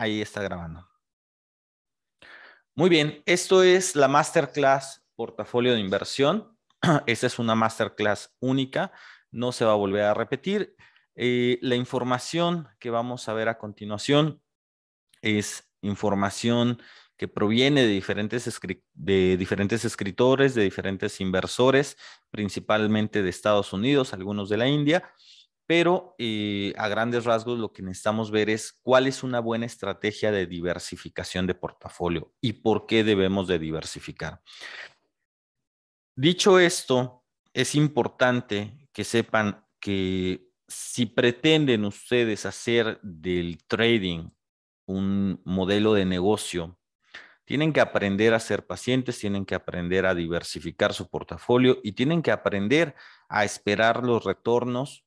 Ahí está grabando. Muy bien, esto es la masterclass portafolio de inversión. Esta es una masterclass única, no se va a volver a repetir. Eh, la información que vamos a ver a continuación es información que proviene de de diferentes escritores, de diferentes inversores, principalmente de Estados Unidos, algunos de la India pero eh, a grandes rasgos lo que necesitamos ver es cuál es una buena estrategia de diversificación de portafolio y por qué debemos de diversificar. Dicho esto, es importante que sepan que si pretenden ustedes hacer del trading un modelo de negocio, tienen que aprender a ser pacientes, tienen que aprender a diversificar su portafolio y tienen que aprender a esperar los retornos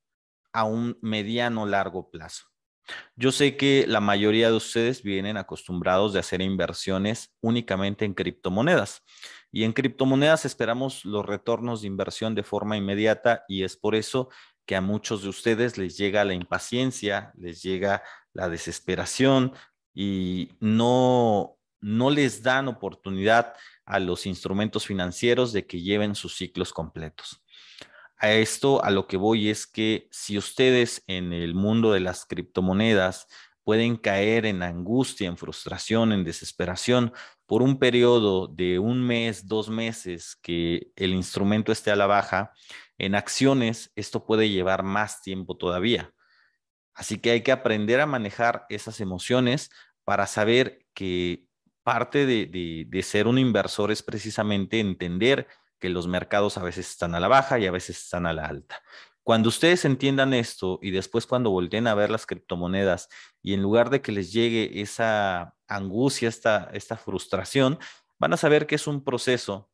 a un mediano largo plazo. Yo sé que la mayoría de ustedes vienen acostumbrados de hacer inversiones únicamente en criptomonedas y en criptomonedas esperamos los retornos de inversión de forma inmediata y es por eso que a muchos de ustedes les llega la impaciencia, les llega la desesperación y no no les dan oportunidad a los instrumentos financieros de que lleven sus ciclos completos a esto a lo que voy es que si ustedes en el mundo de las criptomonedas pueden caer en angustia, en frustración, en desesperación por un periodo de un mes, dos meses que el instrumento esté a la baja, en acciones esto puede llevar más tiempo todavía. Así que hay que aprender a manejar esas emociones para saber que parte de, de ser un inversor es precisamente entender que los mercados a veces están a la baja y a veces están a la alta. Cuando ustedes entiendan esto y después cuando volteen a ver las criptomonedas y en lugar de que les llegue esa angustia, esta, frustración, van a saber que es un proceso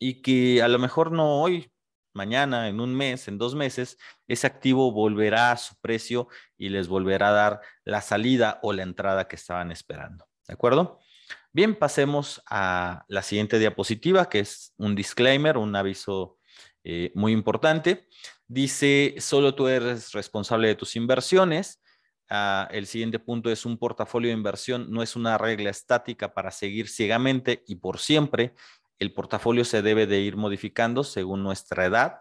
y que a lo mejor no hoy, mañana, en un mes, en dos meses, ese activo volverá a su precio y les volverá a dar la salida o la entrada que estaban esperando. ¿De acuerdo? Bien, pasemos a la siguiente diapositiva, que es un disclaimer, un aviso eh, muy importante. Dice, solo tú eres responsable de tus inversiones. Ah, el siguiente punto es un portafolio de inversión, no es una regla estática para seguir ciegamente y por siempre. El portafolio se debe de ir modificando según nuestra edad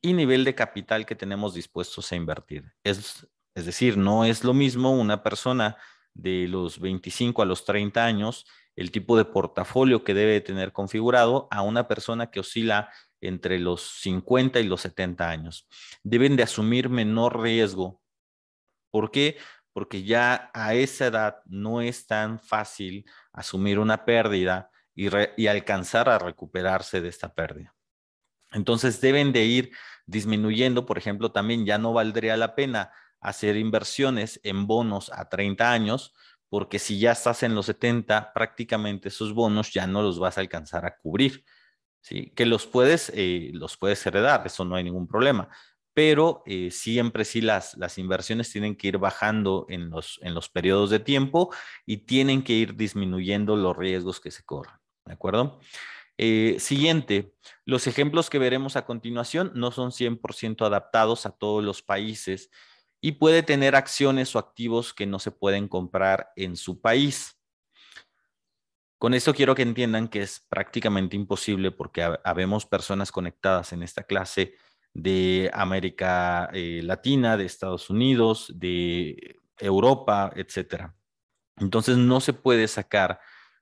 y nivel de capital que tenemos dispuestos a invertir. Es, es decir, no es lo mismo una persona de los 25 a los 30 años el tipo de portafolio que debe tener configurado a una persona que oscila entre los 50 y los 70 años. Deben de asumir menor riesgo. ¿Por qué? Porque ya a esa edad no es tan fácil asumir una pérdida y, alcanzar a recuperarse de esta pérdida. Entonces deben de ir disminuyendo, por ejemplo, también ya no valdría la pena hacer inversiones en bonos a 30 años, porque si ya estás en los 70, prácticamente esos bonos ya no los vas a alcanzar a cubrir. ¿sí? Que los puedes, eh, los puedes heredar, eso no hay ningún problema, pero eh, siempre sí las, inversiones tienen que ir bajando en los, periodos de tiempo y tienen que ir disminuyendo los riesgos que se corran. ¿De acuerdo? Eh, siguiente, los ejemplos que veremos a continuación no son 100% adaptados a todos los países y puede tener acciones o activos que no se pueden comprar en su país. Con eso quiero que entiendan que es prácticamente imposible porque habemos personas conectadas en esta clase de América eh, Latina, de Estados Unidos, de Europa, etc. Entonces no se puede sacar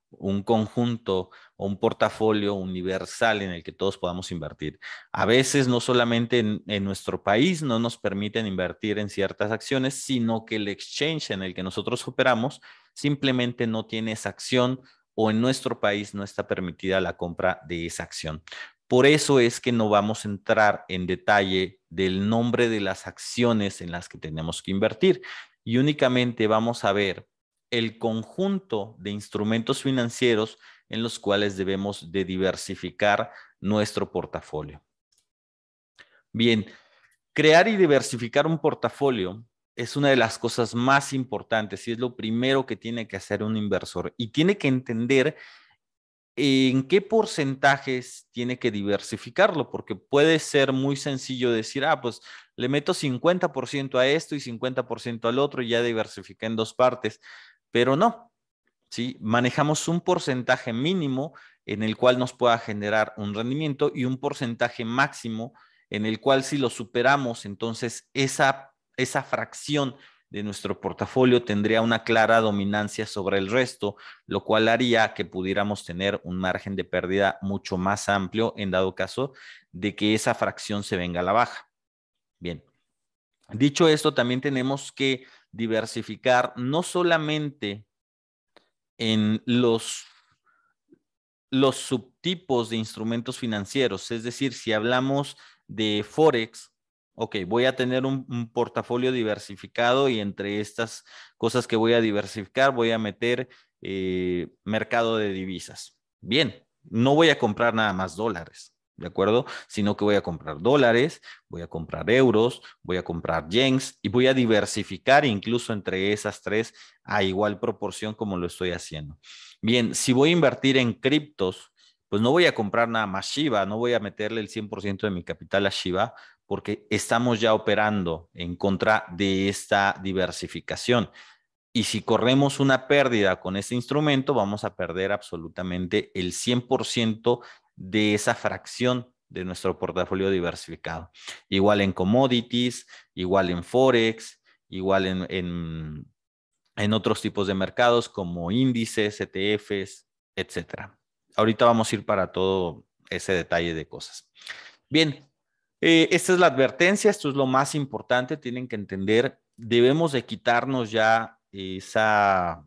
un conjunto o un portafolio universal en el que todos podamos invertir. A veces no solamente en, en, nuestro país no nos permiten invertir en ciertas acciones, sino que el exchange en el que nosotros operamos simplemente no tiene esa acción o en nuestro país no está permitida la compra de esa acción. Por eso es que no vamos a entrar en detalle del nombre de las acciones en las que tenemos que invertir y únicamente vamos a ver el conjunto de instrumentos financieros en los cuales debemos de diversificar nuestro portafolio. Bien, crear y diversificar un portafolio es una de las cosas más importantes y es lo primero que tiene que hacer un inversor y tiene que entender en qué porcentajes tiene que diversificarlo, porque puede ser muy sencillo decir, ah, pues le meto 50% a esto y 50% al otro y ya diversifica en dos partes, pero no, manejamos un porcentaje mínimo en el cual nos pueda generar un rendimiento y un porcentaje máximo en el cual si lo superamos, entonces esa, esa fracción de nuestro portafolio tendría una clara dominancia sobre el resto, lo cual haría que pudiéramos tener un margen de pérdida mucho más amplio en dado caso de que esa fracción se venga a la baja. Bien, dicho esto, también tenemos que diversificar no solamente en los, los subtipos de instrumentos financieros. Es decir, si hablamos de Forex, ok, voy a tener un, portafolio diversificado y entre estas cosas que voy a diversificar voy a meter eh, mercado de divisas. Bien, no voy a comprar nada más dólares. ¿de acuerdo? Sino que voy a comprar dólares, voy a comprar euros, voy a comprar yens y voy a diversificar incluso entre esas tres a igual proporción como lo estoy haciendo. Bien, si voy a invertir en criptos, pues no voy a comprar nada más Shiba, no voy a meterle el 100% de mi capital a Shiba porque estamos ya operando en contra de esta diversificación. Y si corremos una pérdida con este instrumento, vamos a perder absolutamente el 100% de esa fracción de nuestro portafolio diversificado. Igual en commodities, igual en forex, igual en, otros tipos de mercados como índices, ETFs, etcétera. Ahorita vamos a ir para todo ese detalle de cosas. Bien, eh, esta es la advertencia, esto es lo más importante, tienen que entender, debemos de quitarnos ya esa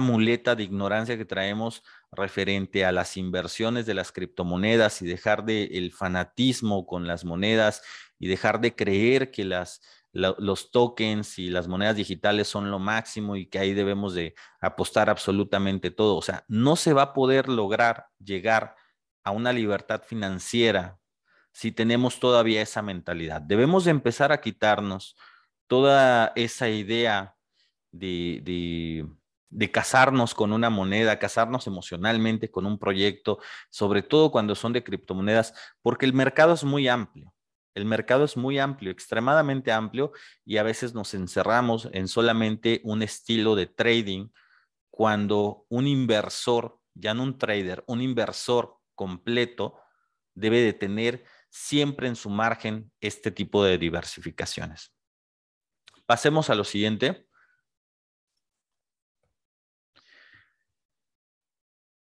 muleta de ignorancia que traemos referente a las inversiones de las criptomonedas y dejar de el fanatismo con las monedas y dejar de creer que las los tokens y las monedas digitales son lo máximo y que ahí debemos de apostar absolutamente todo. O sea, no se va a poder lograr llegar a una libertad financiera si tenemos todavía esa mentalidad. Debemos empezar a quitarnos toda esa idea de de casarnos con una moneda, casarnos emocionalmente con un proyecto, sobre todo cuando son de criptomonedas, porque el mercado es muy amplio. El mercado es muy amplio, extremadamente amplio, y a veces nos encerramos en solamente un estilo de trading cuando un inversor, ya no un trader, un inversor completo debe de tener siempre en su margen este tipo de diversificaciones. Pasemos a lo siguiente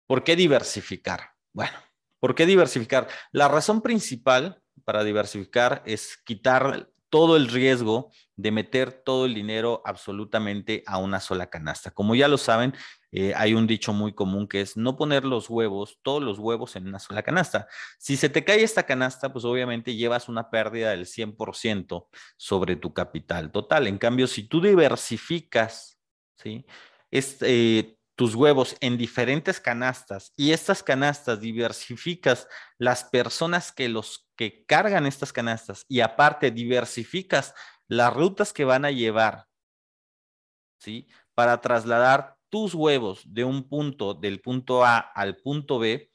¿Por qué diversificar? Bueno, ¿por qué diversificar? La razón principal para diversificar es quitar todo el riesgo de meter todo el dinero absolutamente a una sola canasta. Como ya lo saben, eh, hay un dicho muy común que es no poner los huevos, todos los huevos en una sola canasta. Si se te cae esta canasta, pues obviamente llevas una pérdida del 100% sobre tu capital total. En cambio, si tú diversificas, ¿sí? Este, tus huevos en diferentes canastas y estas canastas diversificas las personas que los que cargan estas canastas y aparte diversificas las rutas que van a llevar, ¿sí? Para trasladar tus huevos de un punto, del punto A al punto B,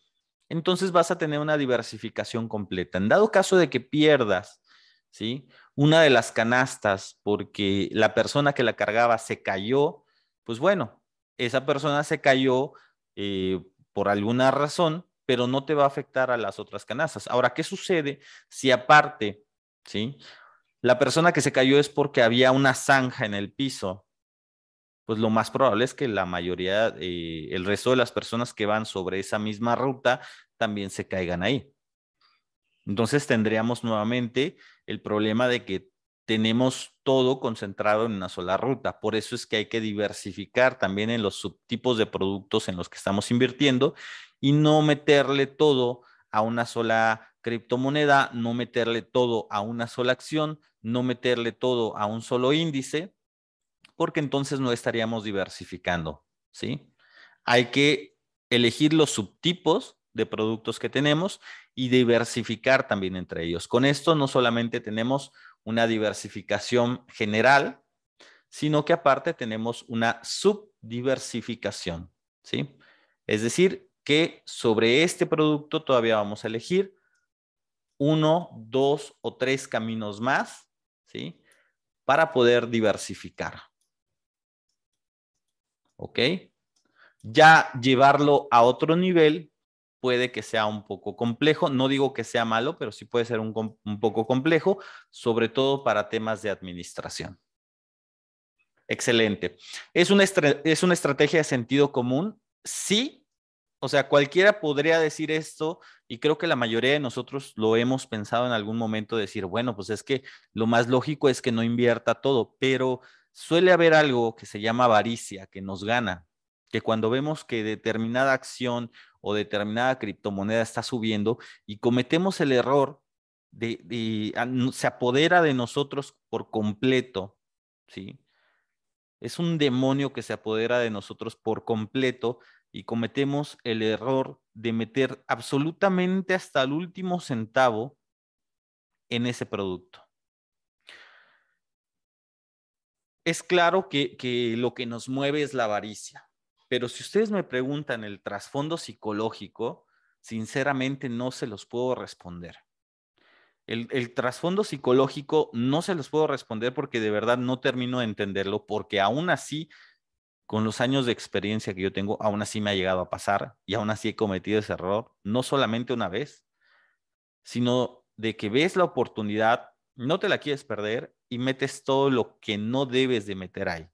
entonces vas a tener una diversificación completa. En dado caso de que pierdas, ¿sí? Una de las canastas porque la persona que la cargaba se cayó, pues bueno, esa persona se cayó eh, por alguna razón, pero no te va a afectar a las otras canasas Ahora, ¿qué sucede si aparte, ¿sí? La persona que se cayó es porque había una zanja en el piso. Pues lo más probable es que la mayoría, eh, el resto de las personas que van sobre esa misma ruta también se caigan ahí. Entonces tendríamos nuevamente el problema de que tenemos todo concentrado en una sola ruta. Por eso es que hay que diversificar también en los subtipos de productos en los que estamos invirtiendo y no meterle todo a una sola criptomoneda, no meterle todo a una sola acción, no meterle todo a un solo índice, porque entonces no estaríamos diversificando, ¿sí? Hay que elegir los subtipos de productos que tenemos y diversificar también entre ellos. Con esto no solamente tenemos una diversificación general, sino que aparte tenemos una subdiversificación, ¿sí? Es decir, que sobre este producto todavía vamos a elegir uno, dos o tres caminos más, ¿sí? Para poder diversificar. ¿Ok? Ya llevarlo a otro nivel puede que sea un poco complejo. No digo que sea malo, pero sí puede ser un, poco complejo, sobre todo para temas de administración. Excelente. ¿Es una, ¿Es una estrategia de sentido común? Sí. O sea, cualquiera podría decir esto y creo que la mayoría de nosotros lo hemos pensado en algún momento, decir, bueno, pues es que lo más lógico es que no invierta todo, pero suele haber algo que se llama avaricia, que nos gana, que cuando vemos que determinada acción o determinada criptomoneda está subiendo y cometemos el error de, ah, se apodera de nosotros por completo, ¿sí? Es un demonio que se apodera de nosotros por completo y cometemos el error de meter absolutamente hasta el último centavo en ese producto. Es claro que lo que nos mueve es la avaricia pero si ustedes me preguntan el trasfondo psicológico, sinceramente no se los puedo responder. El, trasfondo psicológico no se los puedo responder porque de verdad no termino de entenderlo, porque aún así, con los años de experiencia que yo tengo, aún así me ha llegado a pasar y aún así he cometido ese error, no solamente una vez, sino de que ves la oportunidad, no te la quieres perder y metes todo lo que no debes de meter ahí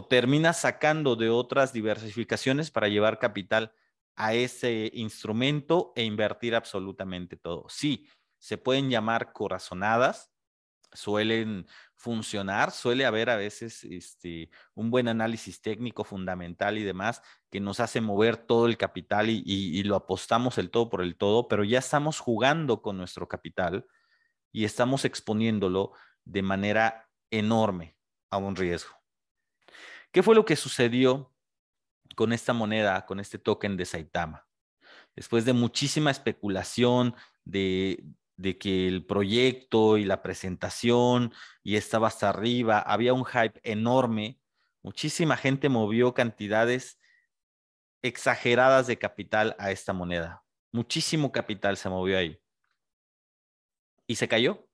o termina sacando de otras diversificaciones para llevar capital a ese instrumento e invertir absolutamente todo. Sí, se pueden llamar corazonadas, suelen funcionar, suele haber a veces este, un buen análisis técnico fundamental y demás que nos hace mover todo el capital y lo apostamos el todo por el todo, pero ya estamos jugando con nuestro capital y estamos exponiéndolo de manera enorme a un riesgo. ¿Qué fue lo que sucedió con esta moneda, con este token de Saitama? Después de muchísima especulación de, que el proyecto y la presentación y estaba hasta arriba, había un hype enorme, muchísima gente movió cantidades exageradas de capital a esta moneda. Muchísimo capital se movió ahí. Y se cayó.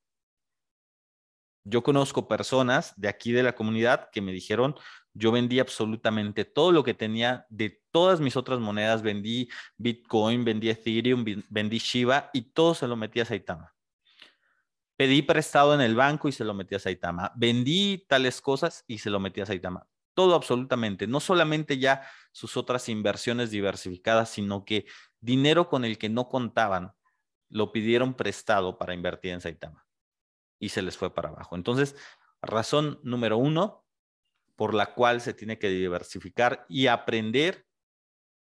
Yo conozco personas de aquí de la comunidad que me dijeron, yo vendí absolutamente todo lo que tenía de todas mis otras monedas. Vendí Bitcoin, vendí Ethereum, vendí Shiba y todo se lo metí a Saitama. Pedí prestado en el banco y se lo metí a Saitama. Vendí tales cosas y se lo metí a Saitama. Todo absolutamente. No solamente ya sus otras inversiones diversificadas, sino que dinero con el que no contaban lo pidieron prestado para invertir en Saitama y se les fue para abajo. Entonces, razón número uno, por la cual se tiene que diversificar y aprender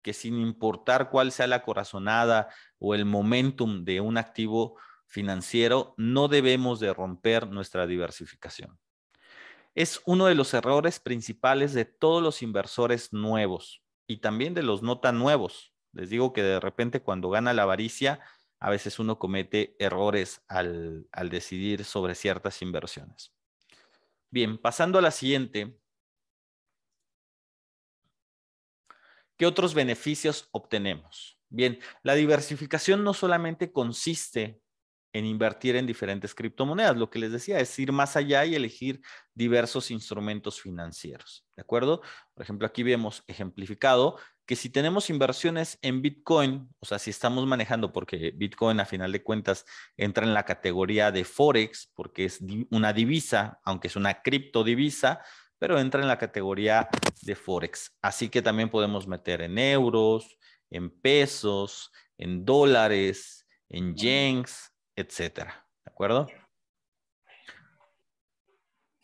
que sin importar cuál sea la corazonada o el momentum de un activo financiero, no debemos de romper nuestra diversificación. Es uno de los errores principales de todos los inversores nuevos y también de los no tan nuevos. Les digo que de repente cuando gana la avaricia, a veces uno comete errores al, al decidir sobre ciertas inversiones. Bien, pasando a la siguiente, ¿Qué otros beneficios obtenemos? Bien, la diversificación no solamente consiste en invertir en diferentes criptomonedas, lo que les decía es ir más allá y elegir diversos instrumentos financieros, ¿de acuerdo? Por ejemplo, aquí vemos ejemplificado que si tenemos inversiones en Bitcoin, o sea, si estamos manejando, porque Bitcoin a final de cuentas entra en la categoría de Forex, porque es una divisa, aunque es una criptodivisa, pero entra en la categoría de Forex. Así que también podemos meter en euros, en pesos, en dólares, en yens, etcétera. ¿De acuerdo?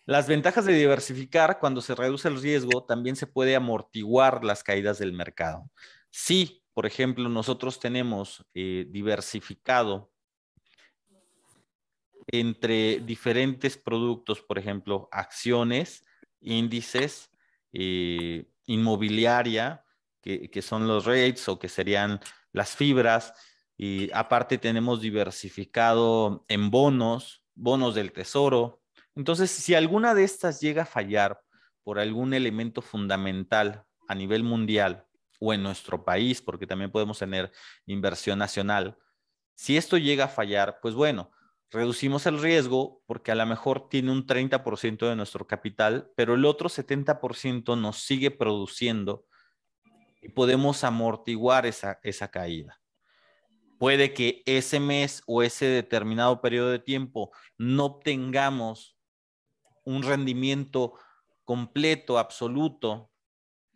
Las ventajas de diversificar, cuando se reduce el riesgo, también se puede amortiguar las caídas del mercado. Si, por ejemplo, nosotros tenemos eh, diversificado entre diferentes productos, por ejemplo, acciones, índices, eh, inmobiliaria, que, que, son los rates o que serían las fibras. Y aparte tenemos diversificado en bonos, bonos del tesoro. Entonces, si alguna de estas llega a fallar por algún elemento fundamental a nivel mundial o en nuestro país, porque también podemos tener inversión nacional, si esto llega a fallar, pues bueno, reducimos el riesgo porque a lo mejor tiene un 30% de nuestro capital, pero el otro 70% nos sigue produciendo y podemos amortiguar esa, esa caída. Puede que ese mes o ese determinado periodo de tiempo no obtengamos un rendimiento completo, absoluto,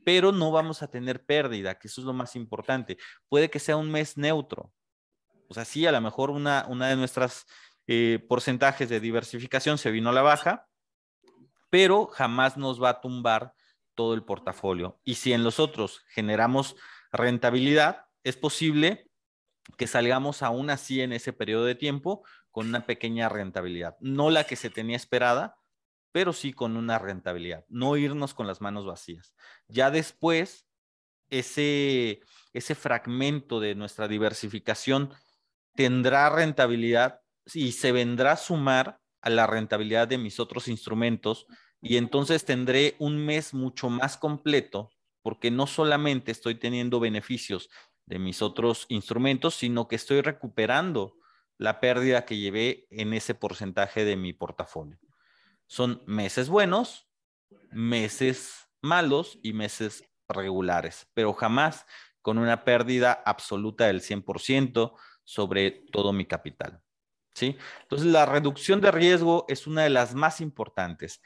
pero no vamos a tener pérdida, que eso es lo más importante. Puede que sea un mes neutro. O sea, sí, a lo mejor una, una de nuestras eh, porcentajes de diversificación se vino a la baja, pero jamás nos va a tumbar todo el portafolio. Y si en los otros generamos rentabilidad, es posible que salgamos aún así en ese periodo de tiempo con una pequeña rentabilidad. No la que se tenía esperada, pero sí con una rentabilidad. No irnos con las manos vacías. Ya después, ese fragmento de nuestra diversificación tendrá rentabilidad y se vendrá a sumar a la rentabilidad de mis otros instrumentos y entonces tendré un mes mucho más completo porque no solamente estoy teniendo beneficios de mis otros instrumentos, sino que estoy recuperando la pérdida que llevé en ese porcentaje de mi portafolio. Son meses buenos, meses malos y meses regulares, pero jamás con una pérdida absoluta del 100% sobre todo mi capital. Entonces, la reducción de riesgo es una de las más importantes.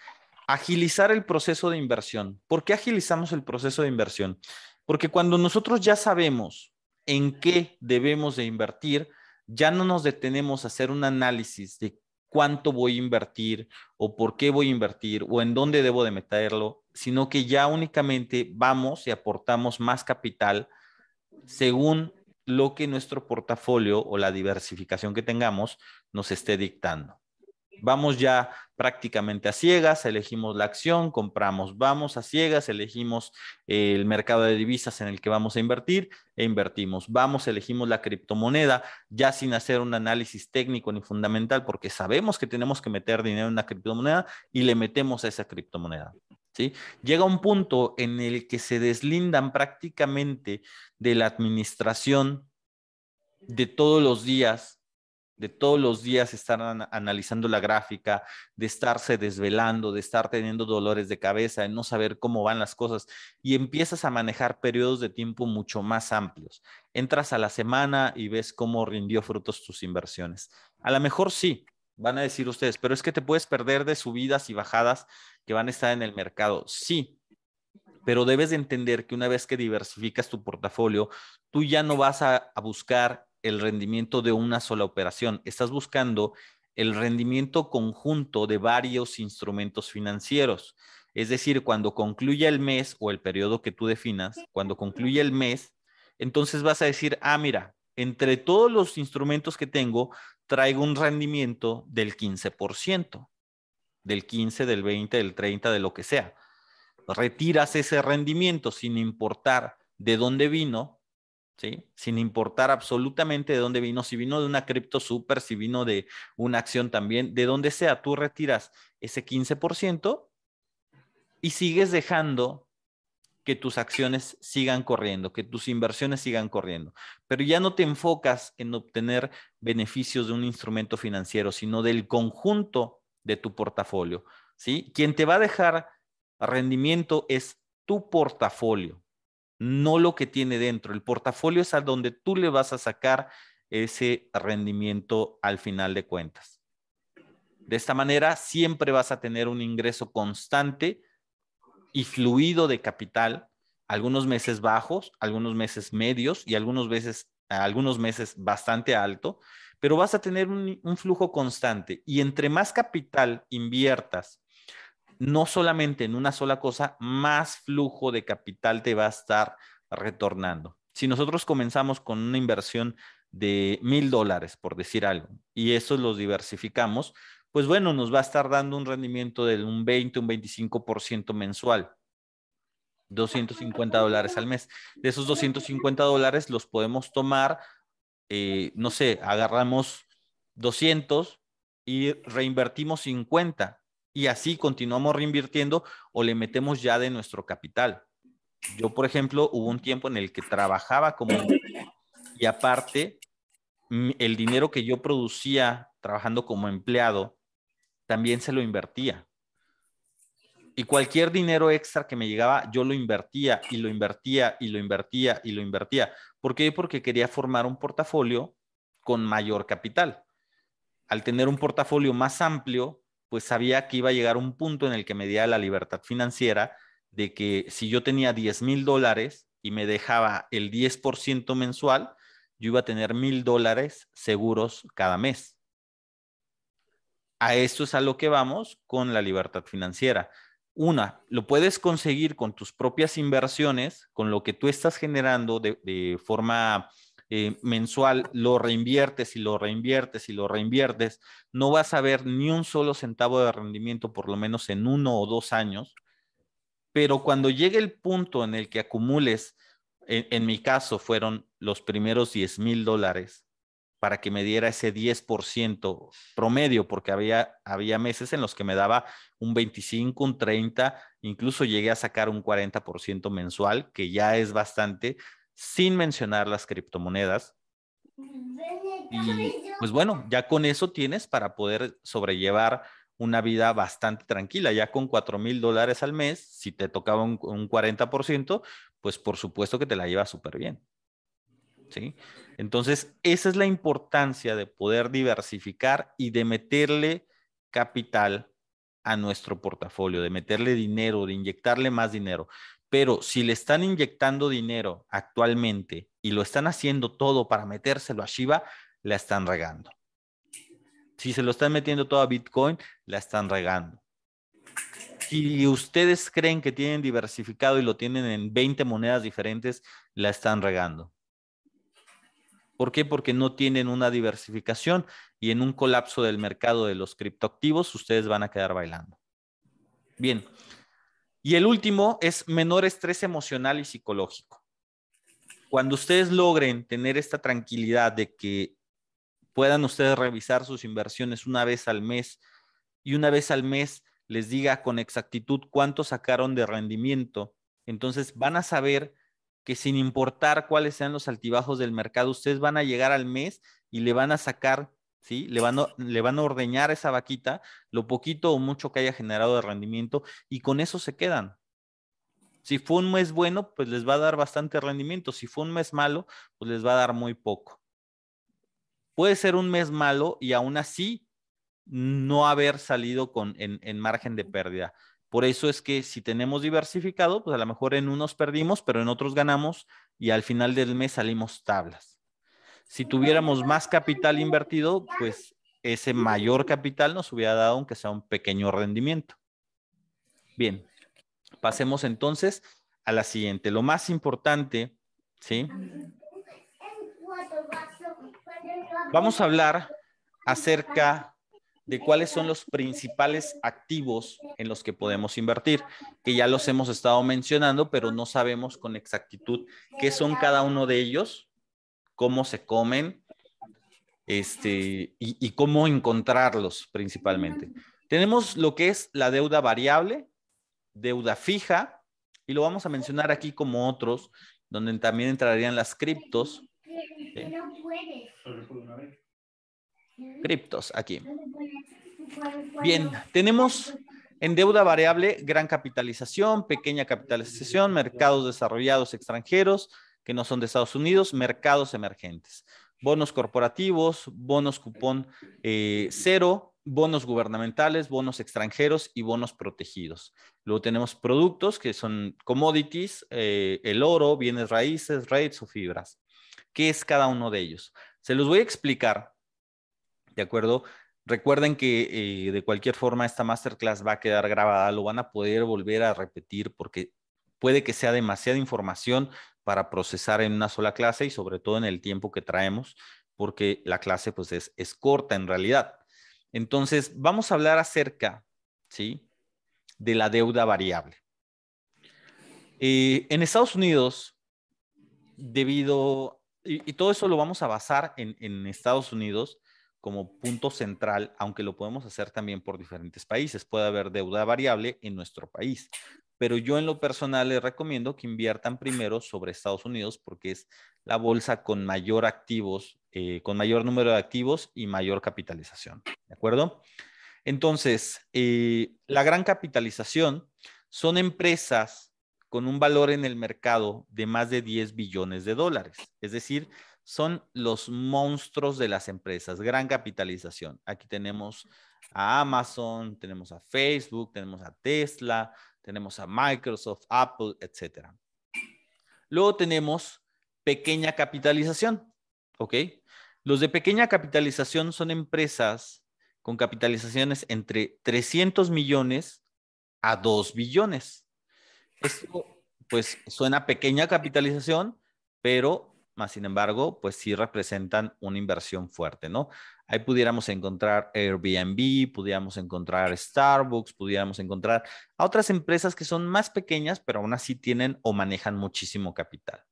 Agilizar el proceso de inversión. ¿Por qué agilizamos el proceso de inversión? Porque cuando nosotros ya sabemos en qué debemos de invertir, ya no nos detenemos a hacer un análisis de cuánto voy a invertir o por qué voy a invertir o en dónde debo de meterlo, sino que ya únicamente vamos y aportamos más capital según lo que nuestro portafolio o la diversificación que tengamos nos esté dictando vamos ya prácticamente a ciegas, elegimos la acción, compramos, vamos a ciegas, elegimos eh, el mercado de divisas en el que vamos a invertir e invertimos, vamos, elegimos la criptomoneda ya sin hacer un análisis técnico ni fundamental porque sabemos que tenemos que meter dinero en una criptomoneda y le metemos a esa criptomoneda. ¿Sí? Llega un punto en el que se deslindan prácticamente de la administración de todos los días de todos los días estar analizando la gráfica, de estarse desvelando, de estar teniendo dolores de cabeza, de no saber cómo van las cosas, y empiezas a manejar periodos de tiempo mucho más amplios. Entras a la semana y ves cómo rindió frutos tus inversiones. A lo mejor sí, van a decir ustedes, pero es que te puedes perder de subidas y bajadas que van a estar en el mercado. Sí, pero debes de entender que una vez que diversificas tu portafolio, tú ya no vas a, a buscar el rendimiento de una sola operación, estás buscando el rendimiento conjunto de varios instrumentos financieros. Es decir, cuando concluya el mes o el periodo que tú definas, cuando concluye el mes, entonces vas a decir, ah, mira, entre todos los instrumentos que tengo, traigo un rendimiento del 15%, del 15, del 20, del 30, de lo que sea. Retiras ese rendimiento sin importar de dónde vino sin importar absolutamente de dónde vino, si vino de una cripto super, si vino de una acción también, de donde sea, tú retiras ese 15% y sigues dejando que tus acciones sigan corriendo, que tus inversiones sigan corriendo, pero ya no te enfocas en obtener beneficios de un instrumento financiero, sino del conjunto de tu portafolio, ¿sí? Quien te va a dejar rendimiento es tu portafolio, no lo que tiene dentro. El portafolio es a donde tú le vas a sacar ese rendimiento al final de cuentas. De esta manera, siempre vas a tener un ingreso constante y fluido de capital, algunos meses bajos, algunos meses medios y algunos, veces, algunos meses bastante alto, pero vas a tener un flujo constante. Y entre más capital inviertas no solamente en una sola cosa, más flujo de capital te va a estar retornando. Si nosotros comenzamos con una inversión de mil dólares, por decir algo, y eso los diversificamos, pues bueno, nos va a estar dando un rendimiento de un 20, un 25% mensual. 250 dólares al mes. De esos 250 dólares los podemos tomar, eh, no sé, agarramos 200 y reinvertimos 50 y así continuamos reinvirtiendo o le metemos ya de nuestro capital. Yo, por ejemplo, hubo un tiempo en el que trabajaba como y aparte el dinero que yo producía trabajando como empleado también se lo invertía. Y cualquier dinero extra que me llegaba, yo lo invertía y lo invertía y lo invertía y lo invertía. ¿Por qué? Porque quería formar un portafolio con mayor capital. Al tener un portafolio más amplio, pues sabía que iba a llegar un punto en el que me diera la libertad financiera de que si yo tenía 10 mil dólares y me dejaba el 10% mensual, yo iba a tener mil dólares seguros cada mes. A esto es a lo que vamos con la libertad financiera. Una, lo puedes conseguir con tus propias inversiones, con lo que tú estás generando de, de forma eh, mensual, lo reinviertes y lo reinviertes y lo reinviertes, no vas a ver ni un solo centavo de rendimiento, por lo menos en uno o dos años. Pero cuando llegue el punto en el que acumules, en, mi caso fueron los primeros 10 mil dólares para que me diera ese 10% promedio, porque había, había meses en los que me daba un 25, un 30, incluso llegué a sacar un 40% mensual, que ya es bastante, sin mencionar las criptomonedas. pues bueno, ya con eso tienes para poder sobrellevar una vida bastante tranquila. Ya con 4 mil dólares al mes, si te tocaba un, 40%, pues por supuesto que te la llevas súper bien. ¿Sí? Entonces, esa es la importancia de poder diversificar y de meterle capital a nuestro portafolio, de meterle dinero, de inyectarle más dinero. Pero si le están inyectando dinero actualmente y lo están haciendo todo para metérselo a Shiba, la están regando. Si se lo están metiendo todo a Bitcoin, la están regando. Si ustedes creen que tienen diversificado y lo tienen en 20 monedas diferentes, la están regando. ¿Por qué? Porque no tienen una diversificación y en un colapso del mercado de los criptoactivos, ustedes van a quedar bailando. Bien, y el último es menor estrés emocional y psicológico. Cuando ustedes logren tener esta tranquilidad de que puedan ustedes revisar sus inversiones una vez al mes y una vez al mes les diga con exactitud cuánto sacaron de rendimiento, entonces van a saber que sin importar cuáles sean los altibajos del mercado, ustedes van a llegar al mes y le van a sacar le van, a, ordeñar esa vaquita lo poquito o mucho que haya generado de rendimiento y con eso se quedan. Si fue un mes bueno, pues les va a dar bastante rendimiento. Si fue un mes malo, pues les va a dar muy poco. Puede ser un mes malo y aún así no haber salido con, en margen de pérdida. Por eso es que si tenemos diversificado, pues a lo mejor en unos perdimos, pero en otros ganamos y al final del mes salimos tablas. Si tuviéramos más capital invertido, pues ese mayor capital nos hubiera dado aunque sea un pequeño rendimiento. Bien, pasemos entonces a la siguiente. Lo más importante, ¿sí? Vamos a hablar acerca de cuáles son los principales activos en los que podemos invertir, que ya los hemos estado mencionando, pero no sabemos con exactitud qué son cada uno de ellos, cómo se comen este, y, cómo encontrarlos principalmente. Tenemos lo que es la deuda variable, deuda fija, y lo vamos a mencionar aquí como otros, donde también entrarían las criptos. Criptos, aquí. Bien, tenemos en deuda variable gran capitalización, pequeña capitalización, mercados desarrollados extranjeros, que no son de Estados Unidos, mercados emergentes, bonos corporativos, bonos cupón eh, cero, bonos gubernamentales, bonos extranjeros y bonos protegidos. Luego tenemos productos que son commodities, eh, el oro, bienes raíces, rates o fibras. ¿Qué es cada uno de ellos? Se los voy a explicar, ¿de acuerdo? Recuerden que eh, de cualquier forma esta masterclass va a quedar grabada, lo van a poder volver a repetir porque puede que sea demasiada información para procesar en una sola clase y sobre todo en el tiempo que traemos, porque la clase pues es, corta en realidad. Entonces, vamos a hablar acerca, ¿sí? De la deuda variable. Eh, en Estados Unidos, debido, y, y, todo eso lo vamos a basar en, Estados Unidos como punto central, aunque lo podemos hacer también por diferentes países. Puede haber deuda variable en nuestro país, pero yo en lo personal les recomiendo que inviertan primero sobre Estados Unidos porque es la bolsa con mayor activos, eh, con mayor número de activos y mayor capitalización, ¿de acuerdo? Entonces, eh, la gran capitalización son empresas con un valor en el mercado de más de 10 billones de dólares, es decir, son los monstruos de las empresas, gran capitalización. Aquí tenemos a Amazon, tenemos a Facebook, tenemos a Tesla, tenemos a Microsoft, Apple, etc. Luego tenemos pequeña capitalización. ¿Ok? Los de pequeña capitalización son empresas con capitalizaciones entre 300 millones a 2 billones. Esto, pues, suena pequeña capitalización, pero más sin embargo, pues sí representan una inversión fuerte, ¿no? Ahí pudiéramos encontrar Airbnb, pudiéramos encontrar Starbucks, pudiéramos encontrar a otras empresas que son más pequeñas, pero aún así tienen o manejan muchísimo capital.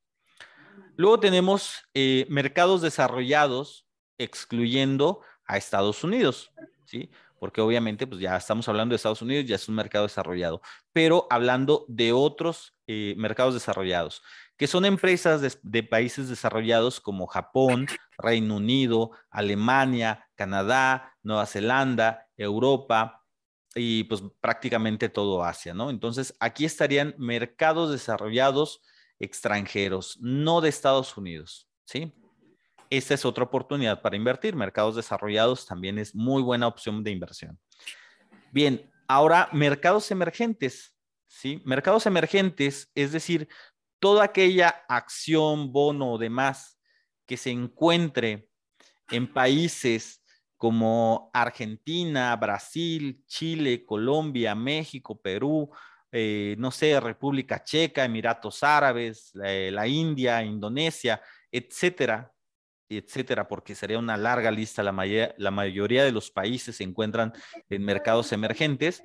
Luego tenemos eh, mercados desarrollados, excluyendo a Estados Unidos, ¿sí? porque obviamente pues ya estamos hablando de Estados Unidos, ya es un mercado desarrollado, pero hablando de otros eh, mercados desarrollados, que son empresas de, países desarrollados como Japón, Reino Unido, Alemania, Canadá, Nueva Zelanda, Europa y pues prácticamente todo Asia, ¿no? Entonces aquí estarían mercados desarrollados extranjeros, no de Estados Unidos, ¿sí? esta es otra oportunidad para invertir. Mercados desarrollados también es muy buena opción de inversión. Bien, ahora mercados emergentes, ¿sí? Mercados emergentes, es decir, toda aquella acción, bono o demás que se encuentre en países como Argentina, Brasil, Chile, Colombia, México, Perú, eh, no sé, República Checa, Emiratos Árabes, eh, la India, Indonesia, etcétera, etcétera, porque sería una larga lista. La, la mayoría de los países se encuentran en mercados emergentes.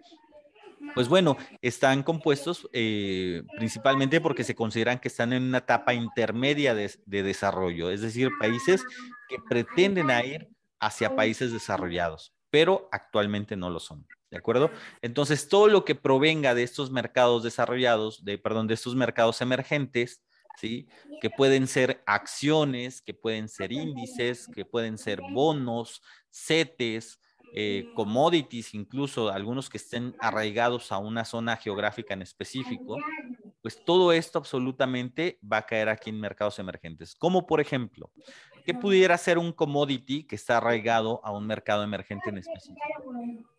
Pues bueno, están compuestos eh, principalmente porque se consideran que están en una etapa intermedia de, desarrollo, es decir, países que pretenden a ir hacia países desarrollados, pero actualmente no lo son. ¿De acuerdo? Entonces, todo lo que provenga de estos mercados desarrollados, de, perdón, de estos mercados emergentes, ¿sí? Que pueden ser acciones, que pueden ser índices, que pueden ser bonos, CETES, eh, commodities, incluso algunos que estén arraigados a una zona geográfica en específico, pues todo esto absolutamente va a caer aquí en mercados emergentes. Como por ejemplo, ¿qué pudiera ser un commodity que está arraigado a un mercado emergente en específico?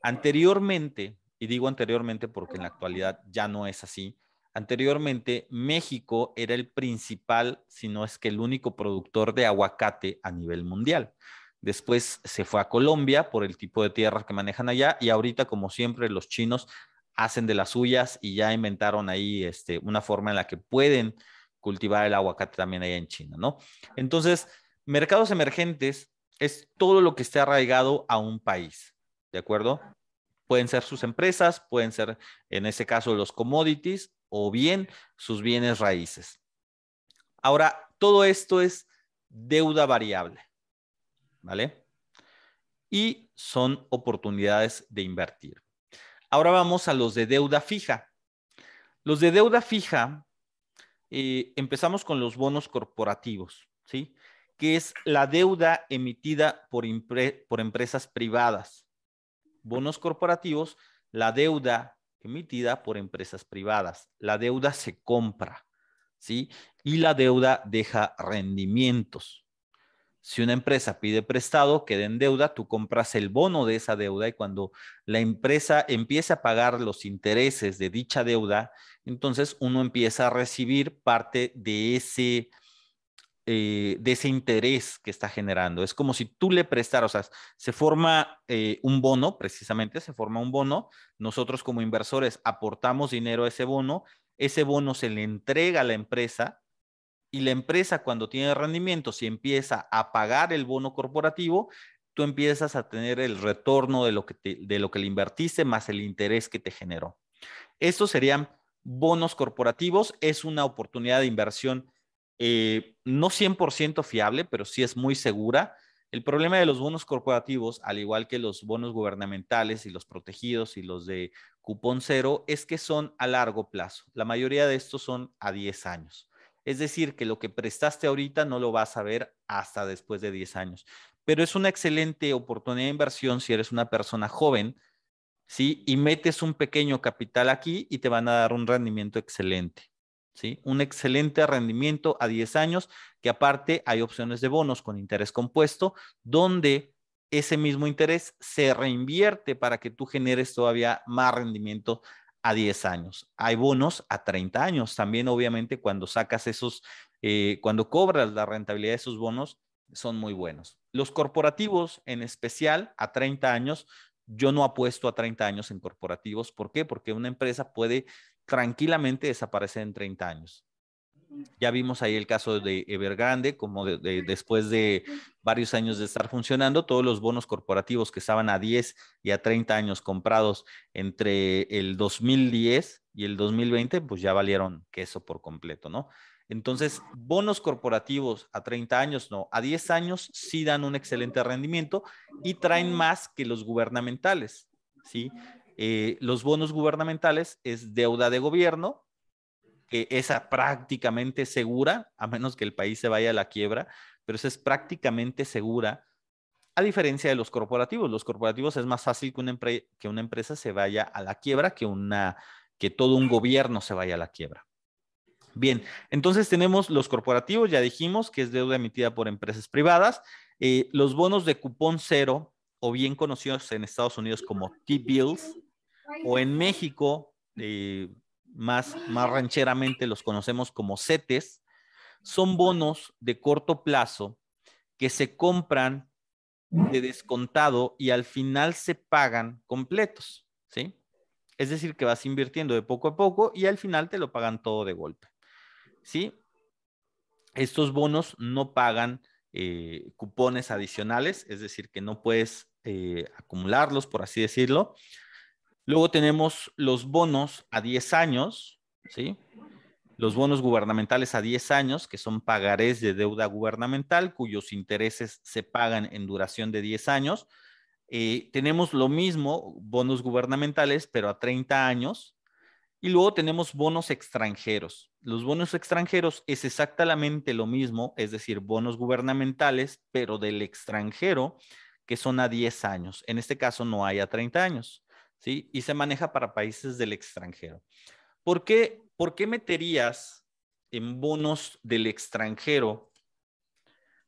Anteriormente, y digo anteriormente porque en la actualidad ya no es así, Anteriormente, México era el principal, si no es que el único productor de aguacate a nivel mundial. Después se fue a Colombia por el tipo de tierras que manejan allá y ahorita, como siempre, los chinos hacen de las suyas y ya inventaron ahí este, una forma en la que pueden cultivar el aguacate también allá en China, ¿no? Entonces, mercados emergentes es todo lo que esté arraigado a un país, ¿de acuerdo? Pueden ser sus empresas, pueden ser, en ese caso, los commodities o bien sus bienes raíces. Ahora, todo esto es deuda variable, ¿vale? Y son oportunidades de invertir. Ahora vamos a los de deuda fija. Los de deuda fija, eh, empezamos con los bonos corporativos, ¿sí? Que es la deuda emitida por empresas privadas. Bonos corporativos, la deuda emitida por empresas privadas. La deuda se compra, ¿sí? Y la deuda deja rendimientos. Si una empresa pide prestado, queda en deuda, tú compras el bono de esa deuda y cuando la empresa empieza a pagar los intereses de dicha deuda, entonces uno empieza a recibir parte de ese eh, de ese interés que está generando. Es como si tú le prestaras, o sea, se forma eh, un bono, precisamente, se forma un bono, nosotros como inversores aportamos dinero a ese bono, ese bono se le entrega a la empresa y la empresa cuando tiene rendimiento si empieza a pagar el bono corporativo, tú empiezas a tener el retorno de lo de lo que le invertiste más el interés que te generó. Estos serían bonos corporativos, es una oportunidad de inversión eh, no 100% fiable, pero sí es muy segura. El problema de los bonos corporativos, al igual que los bonos gubernamentales y los protegidos y los de cupón cero, es que son a largo plazo. La mayoría de estos son a 10 años. Es decir, que lo que prestaste ahorita no lo vas a ver hasta después de 10 años. Pero es una excelente oportunidad de inversión si eres una persona joven, ¿sí? Y metes un pequeño capital aquí y te van a dar un rendimiento excelente. ¿sí? Un excelente rendimiento a 10 años, que aparte hay opciones de bonos con interés compuesto, donde ese mismo interés se reinvierte para que tú generes todavía más rendimiento a 10 años. Hay bonos a 30 años. También, obviamente, cuando sacas esos, eh, cuando cobras la rentabilidad de esos bonos, son muy buenos. Los corporativos, en especial, a 30 años, yo no apuesto a 30 años en corporativos. ¿Por qué? Porque una empresa puede tranquilamente desaparecen en 30 años. Mm. Ya vimos ahí el caso de Evergrande, como después de varios años de estar funcionando, todos los bonos corporativos que estaban a 10 y a 30 años comprados entre el 2010 y el 2020, pues ya valieron queso por completo, ¿no? Entonces, bonos corporativos a 30 años, no, a 10 años sí dan un excelente rendimiento y traen más que los gubernamentales, ¿sí? Eh, los bonos gubernamentales es deuda de gobierno, que esa prácticamente segura, a menos que el país se vaya a la quiebra, pero esa es prácticamente segura, a diferencia de los corporativos. Los corporativos es más fácil que una, que una empresa se vaya a la quiebra que, una, que todo un gobierno se vaya a la quiebra. Bien, entonces tenemos los corporativos, ya dijimos que es deuda emitida por empresas privadas, eh, los bonos de cupón cero o bien conocidos en Estados Unidos como T-bills, o en México, eh, más, rancheramente los conocemos como CETES, son bonos de corto plazo que se compran de descontado y al final se pagan completos, ¿sí? Es decir, que vas invirtiendo de poco a poco y al final te lo pagan todo de golpe, ¿sí? Estos bonos no pagan eh, cupones adicionales, es decir, que no puedes eh, acumularlos, por así decirlo, Luego tenemos los bonos a 10 años, ¿sí? Los bonos gubernamentales a 10 años, que son pagarés de deuda gubernamental, cuyos intereses se pagan en duración de 10 años. Eh, tenemos lo mismo, bonos gubernamentales, pero a 30 años. Y luego tenemos bonos extranjeros. Los bonos extranjeros es exactamente lo mismo, es decir, bonos gubernamentales, pero del extranjero, que son a 10 años. En este caso no hay a 30 años. Y se maneja para países del extranjero. ¿Por qué, por qué meterías en bonos del extranjero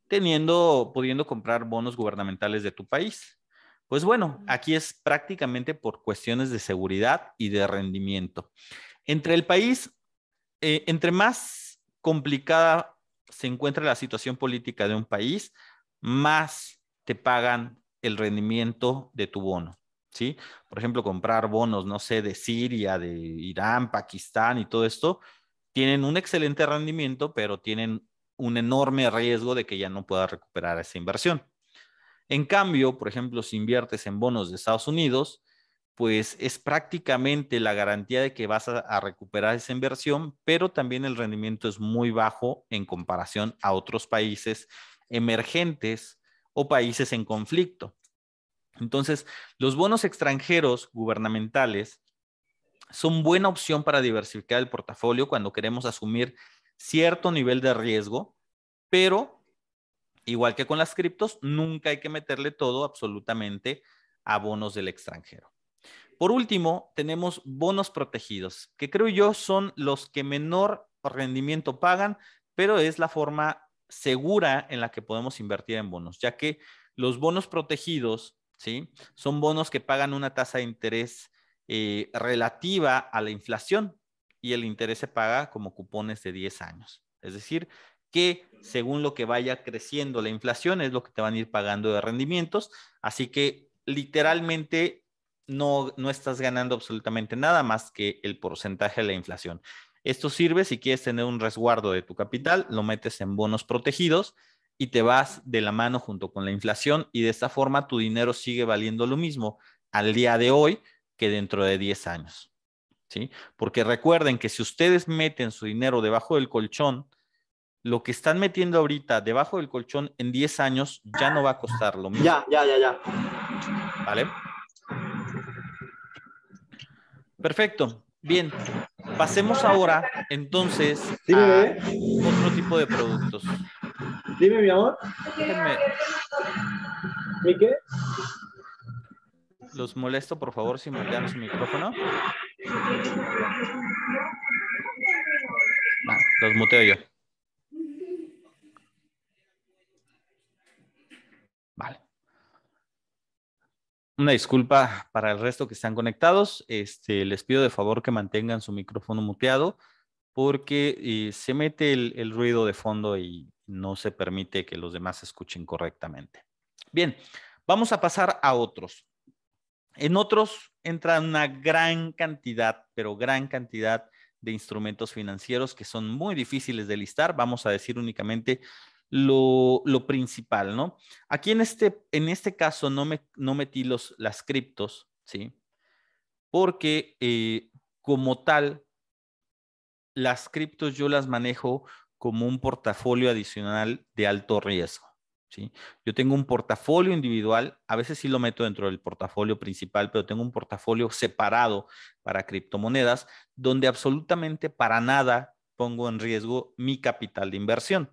teniendo, pudiendo comprar bonos gubernamentales de tu país? Pues bueno, aquí es prácticamente por cuestiones de seguridad y de rendimiento. Entre el país, eh, entre más complicada se encuentra la situación política de un país, más te pagan el rendimiento de tu bono. Por ejemplo, comprar bonos, no sé, de Siria, de Irán, Pakistán y todo esto, tienen un excelente rendimiento, pero tienen un enorme riesgo de que ya no pueda recuperar esa inversión. En cambio, por ejemplo, si inviertes en bonos de Estados Unidos, pues es prácticamente la garantía de que vas a, recuperar esa inversión, pero también el rendimiento es muy bajo en comparación a otros países emergentes o países en conflicto. Entonces, los bonos extranjeros gubernamentales son buena opción para diversificar el portafolio cuando queremos asumir cierto nivel de riesgo, pero igual que con las criptos, nunca hay que meterle todo absolutamente a bonos del extranjero. Por último, tenemos bonos protegidos, que creo yo son los que menor rendimiento pagan, pero es la forma segura en la que podemos invertir en bonos, ya que los bonos protegidos son bonos que pagan una tasa de interés eh, relativa a la inflación y el interés se paga como cupones de 10 años. Es decir, que según lo que vaya creciendo la inflación es lo que te van a ir pagando de rendimientos. Así que literalmente no estás ganando absolutamente nada más que el porcentaje de la inflación. Esto sirve si quieres tener un resguardo de tu capital, lo metes en bonos protegidos y te vas de la mano junto con la inflación y de esta forma tu dinero sigue valiendo lo mismo al día de hoy que dentro de 10 años. Porque recuerden que si ustedes meten su dinero debajo del colchón, lo que están metiendo ahorita debajo del colchón en 10 años ya no va a costar lo mismo. Ya, ya, ya, ya. ¿Vale? Perfecto. Bien. Pasemos ahora entonces a otro tipo de productos. Dime, mi amor. Los molesto, por favor, si me su micrófono. los muteo yo. Vale. Una disculpa para el resto que están conectados. Este, les pido de favor que mantengan su micrófono muteado porque eh, se mete el ruido de fondo y no se permite que los demás escuchen correctamente. Bien, vamos a pasar a otros. En otros entra una gran cantidad, pero gran cantidad de instrumentos financieros que son muy difíciles de listar. Vamos a decir únicamente lo, lo, principal, ¿no? Aquí en este, en este caso no, me, no metí los, las criptos, ¿sí? Porque eh, como tal, las criptos yo las manejo como un portafolio adicional de alto riesgo. ¿Sí? Yo tengo un portafolio individual, a veces sí lo meto dentro del portafolio principal, pero tengo un portafolio separado para criptomonedas donde absolutamente para nada pongo en riesgo mi capital de inversión,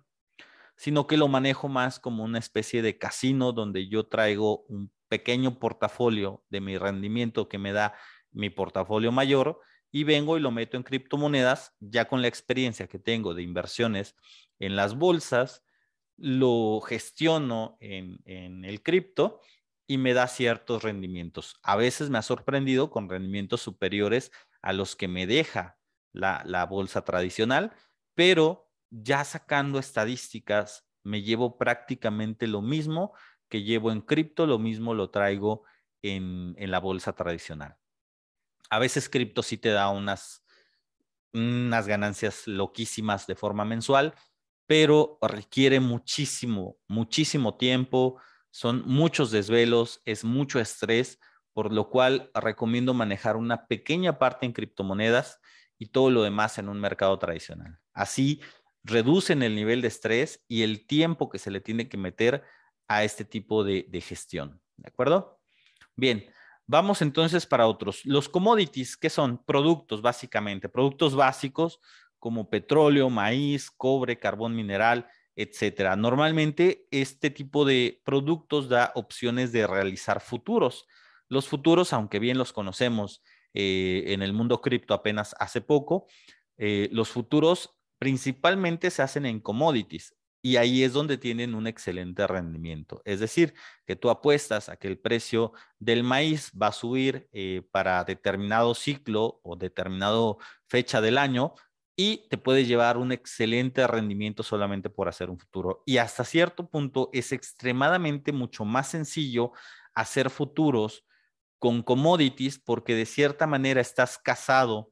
sino que lo manejo más como una especie de casino donde yo traigo un pequeño portafolio de mi rendimiento que me da mi portafolio mayor y vengo y lo meto en criptomonedas, ya con la experiencia que tengo de inversiones en las bolsas, lo gestiono en, el cripto y me da ciertos rendimientos. A veces me ha sorprendido con rendimientos superiores a los que me deja la, bolsa tradicional, pero ya sacando estadísticas, me llevo prácticamente lo mismo que llevo en cripto, lo mismo lo traigo en la bolsa tradicional a veces cripto sí te da unas, unas ganancias loquísimas de forma mensual, pero requiere muchísimo, muchísimo tiempo, son muchos desvelos, es mucho estrés, por lo cual recomiendo manejar una pequeña parte en criptomonedas y todo lo demás en un mercado tradicional. Así reducen el nivel de estrés y el tiempo que se le tiene que meter a este tipo de, de gestión. ¿De acuerdo? Bien, Vamos entonces para otros. Los commodities, ¿qué son? Productos, básicamente, productos básicos como petróleo, maíz, cobre, carbón mineral, etcétera. Normalmente este tipo de productos da opciones de realizar futuros. Los futuros, aunque bien los conocemos eh, en el mundo cripto apenas hace poco, eh, los futuros principalmente se hacen en commodities. Y ahí es donde tienen un excelente rendimiento. Es decir, que tú apuestas a que el precio del maíz va a subir eh, para determinado ciclo o determinado fecha del año y te puede llevar un excelente rendimiento solamente por hacer un futuro. Y hasta cierto punto es extremadamente mucho más sencillo hacer futuros con commodities porque de cierta manera estás casado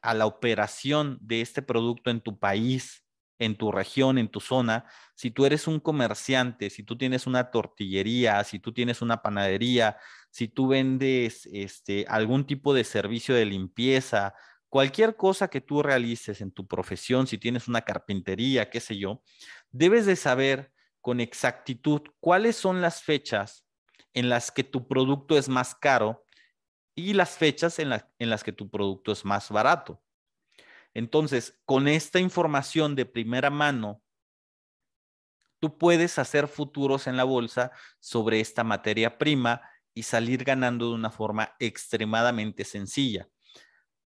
a la operación de este producto en tu país en tu región, en tu zona, si tú eres un comerciante, si tú tienes una tortillería, si tú tienes una panadería, si tú vendes este, algún tipo de servicio de limpieza, cualquier cosa que tú realices en tu profesión, si tienes una carpintería, qué sé yo, debes de saber con exactitud cuáles son las fechas en las que tu producto es más caro y las fechas en, en las que tu producto es más barato. Entonces, con esta información de primera mano, tú puedes hacer futuros en la bolsa sobre esta materia prima y salir ganando de una forma extremadamente sencilla.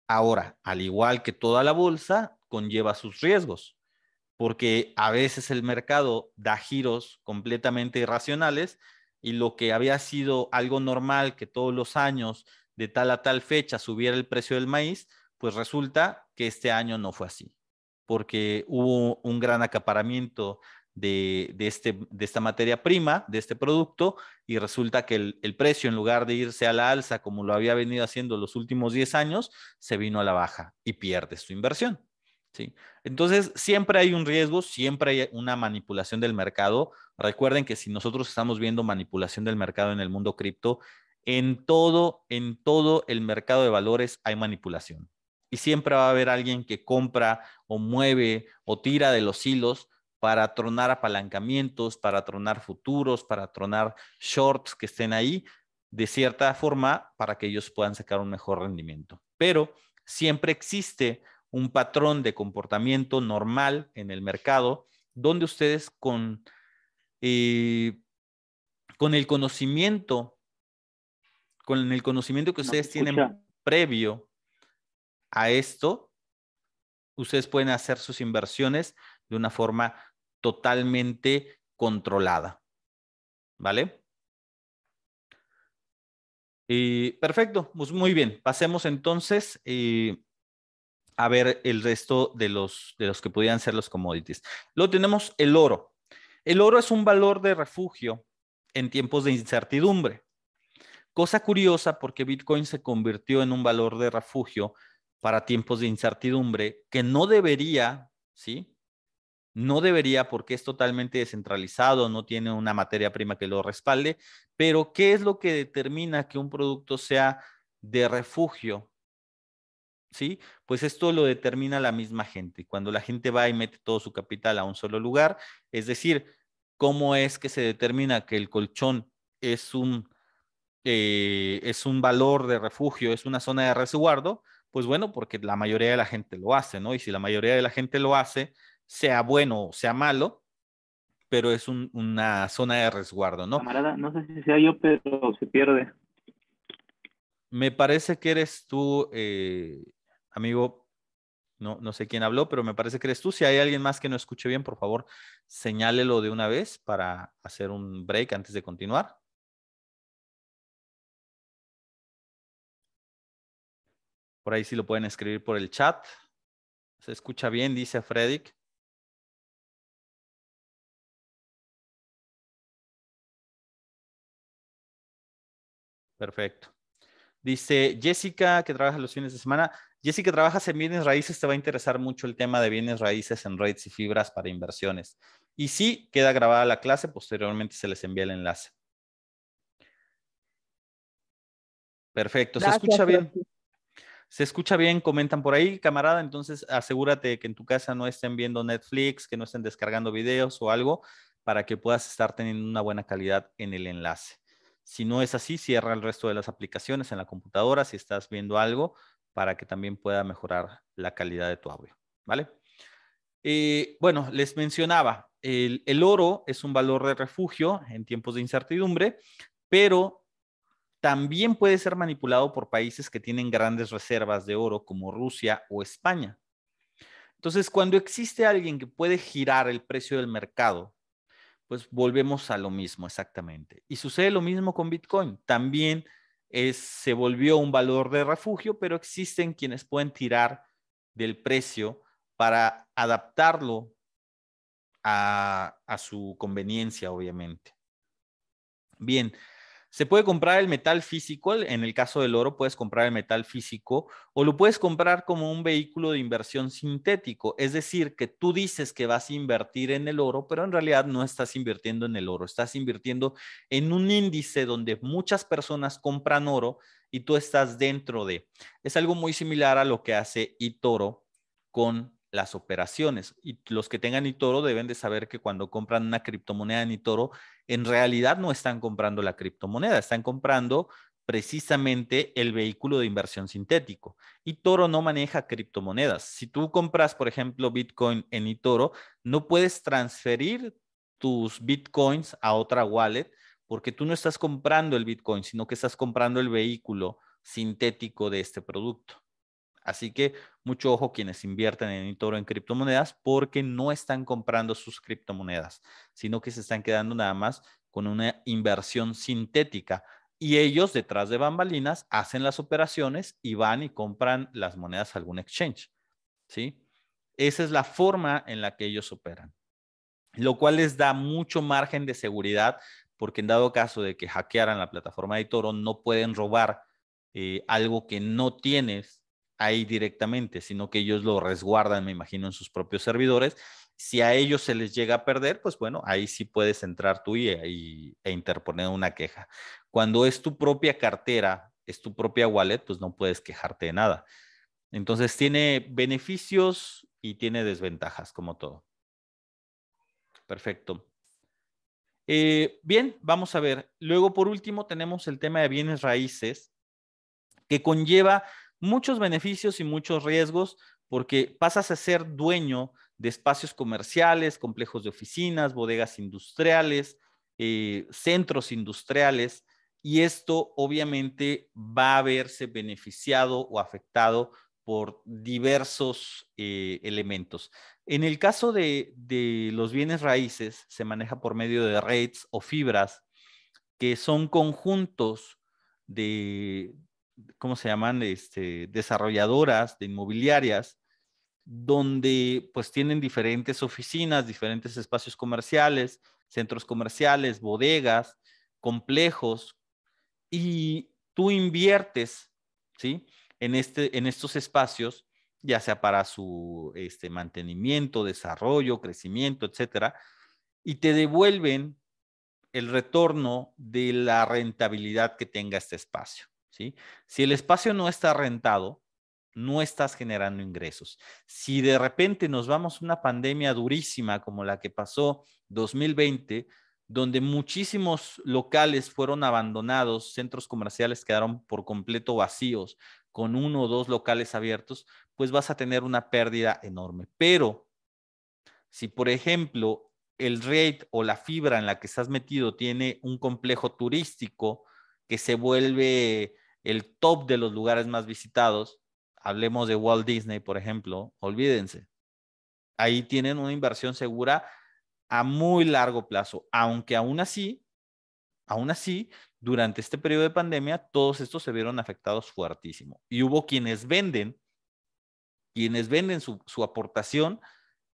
Ahora, al igual que toda la bolsa, conlleva sus riesgos, porque a veces el mercado da giros completamente irracionales y lo que había sido algo normal que todos los años de tal a tal fecha subiera el precio del maíz, pues resulta que este año no fue así, porque hubo un gran acaparamiento de, este, esta materia prima, de este producto, y resulta que el, precio, en lugar de irse a la alza como lo había venido haciendo los últimos 10 años, se vino a la baja y pierdes tu inversión. ¿sí? Entonces, siempre hay un riesgo, siempre hay una manipulación del mercado. Recuerden que si nosotros estamos viendo manipulación del mercado en el mundo cripto, en todo el mercado de valores hay manipulación y siempre va a haber alguien que compra o mueve o tira de los hilos para tronar apalancamientos, para tronar futuros, para tronar shorts que estén ahí, de cierta forma, para que ellos puedan sacar un mejor rendimiento. Pero siempre existe un patrón de comportamiento normal en el mercado donde ustedes con, eh, con el conocimiento, con el conocimiento que ustedes tienen previo a esto, ustedes pueden hacer sus inversiones de una forma totalmente controlada. ¿Vale? Y perfecto, pues muy bien. Pasemos entonces eh, a ver el resto de los, de los que pudieran ser los commodities. Luego tenemos el oro. El oro es un valor de refugio en tiempos de incertidumbre. Cosa curiosa porque Bitcoin se convirtió en un valor de refugio para tiempos de incertidumbre, que no debería, ¿sí? No debería porque es totalmente descentralizado, no tiene una materia prima que lo respalde, pero ¿qué es lo que determina que un producto sea de refugio? ¿Sí? Pues esto lo determina la misma gente. Cuando la gente va y mete todo su capital a un solo lugar, es decir, ¿cómo es que se determina que el colchón es un, eh, es un valor de refugio, es una zona de resguardo? Pues bueno, porque la mayoría de la gente lo hace, ¿no? Y si la mayoría de la gente lo hace, sea bueno o sea malo, pero es una zona de resguardo, ¿no? Camarada, no sé si sea yo, pero se pierde. Me parece que eres tú, eh, amigo, no, no sé quién habló, pero me parece que eres tú. Si hay alguien más que no escuche bien, por favor, señálelo de una vez para hacer un break antes de continuar. Por ahí sí lo pueden escribir por el chat. Se escucha bien, dice Fredrik. Perfecto. Dice Jessica, que trabaja los fines de semana. Jessica, trabajas en bienes raíces, te va a interesar mucho el tema de bienes raíces en redes y fibras para inversiones. Y sí, queda grabada la clase, posteriormente se les envía el enlace. Perfecto, ¿se escucha bien? Se escucha bien, comentan por ahí, camarada, entonces asegúrate que en tu casa no estén viendo Netflix, que no estén descargando videos o algo para que puedas estar teniendo una buena calidad en el enlace. Si no es así, cierra el resto de las aplicaciones en la computadora si estás viendo algo para que también pueda mejorar la calidad de tu audio, ¿vale? Eh, bueno, les mencionaba, el, oro es un valor de refugio en tiempos de incertidumbre, pero también puede ser manipulado por países que tienen grandes reservas de oro como Rusia o España. Entonces, cuando existe alguien que puede girar el precio del mercado, pues volvemos a lo mismo exactamente. Y sucede lo mismo con Bitcoin. También es, se volvió un valor de refugio, pero existen quienes pueden tirar del precio para adaptarlo a, a su conveniencia, obviamente. Bien, se puede comprar el metal físico, en el caso del oro puedes comprar el metal físico o lo puedes comprar como un vehículo de inversión sintético, es decir, que tú dices que vas a invertir en el oro, pero en realidad no estás invirtiendo en el oro, estás invirtiendo en un índice donde muchas personas compran oro y tú estás dentro de. Es algo muy similar a lo que hace Itoro con las operaciones. Y los que tengan Itoro deben de saber que cuando compran una criptomoneda en Itoro, en realidad no están comprando la criptomoneda, están comprando precisamente el vehículo de inversión sintético. Itoro no maneja criptomonedas. Si tú compras, por ejemplo, Bitcoin en Itoro, no puedes transferir tus Bitcoins a otra wallet porque tú no estás comprando el Bitcoin, sino que estás comprando el vehículo sintético de este producto. Así que mucho ojo quienes invierten en toro en criptomonedas porque no están comprando sus criptomonedas, sino que se están quedando nada más con una inversión sintética. Y ellos detrás de bambalinas hacen las operaciones y van y compran las monedas a algún exchange. ¿Sí? Esa es la forma en la que ellos operan, lo cual les da mucho margen de seguridad porque en dado caso de que hackearan la plataforma de Toro, no pueden robar eh, algo que no tienes ahí directamente, sino que ellos lo resguardan, me imagino, en sus propios servidores. Si a ellos se les llega a perder, pues bueno, ahí sí puedes entrar tú y, e interponer una queja. Cuando es tu propia cartera, es tu propia wallet, pues no puedes quejarte de nada. Entonces tiene beneficios y tiene desventajas, como todo. Perfecto. Eh, bien, vamos a ver. Luego, por último, tenemos el tema de bienes raíces, que conlleva muchos beneficios y muchos riesgos porque pasas a ser dueño de espacios comerciales, complejos de oficinas, bodegas industriales, eh, centros industriales, y esto obviamente va a verse beneficiado o afectado por diversos eh, elementos. En el caso de, de, los bienes raíces, se maneja por medio de REITs o fibras, que son conjuntos de, ¿cómo se llaman? Este, desarrolladoras de inmobiliarias, donde pues tienen diferentes oficinas, diferentes espacios comerciales, centros comerciales, bodegas, complejos, y tú inviertes, ¿sí? En, este, en estos espacios, ya sea para su este, mantenimiento, desarrollo, crecimiento, etcétera, y te devuelven el retorno de la rentabilidad que tenga este espacio. Si el espacio no está rentado, no estás generando ingresos. Si de repente nos vamos a una pandemia durísima como la que pasó 2020, donde muchísimos locales fueron abandonados, centros comerciales quedaron por completo vacíos, con uno o dos locales abiertos, pues vas a tener una pérdida enorme. Pero si, por ejemplo, el rate o la fibra en la que estás metido tiene un complejo turístico que se vuelve el top de los lugares más visitados, hablemos de Walt Disney, por ejemplo, olvídense. Ahí tienen una inversión segura a muy largo plazo, aunque aún así, aún así, durante este periodo de pandemia, todos estos se vieron afectados fuertísimo. Y hubo quienes venden, quienes venden su, aportación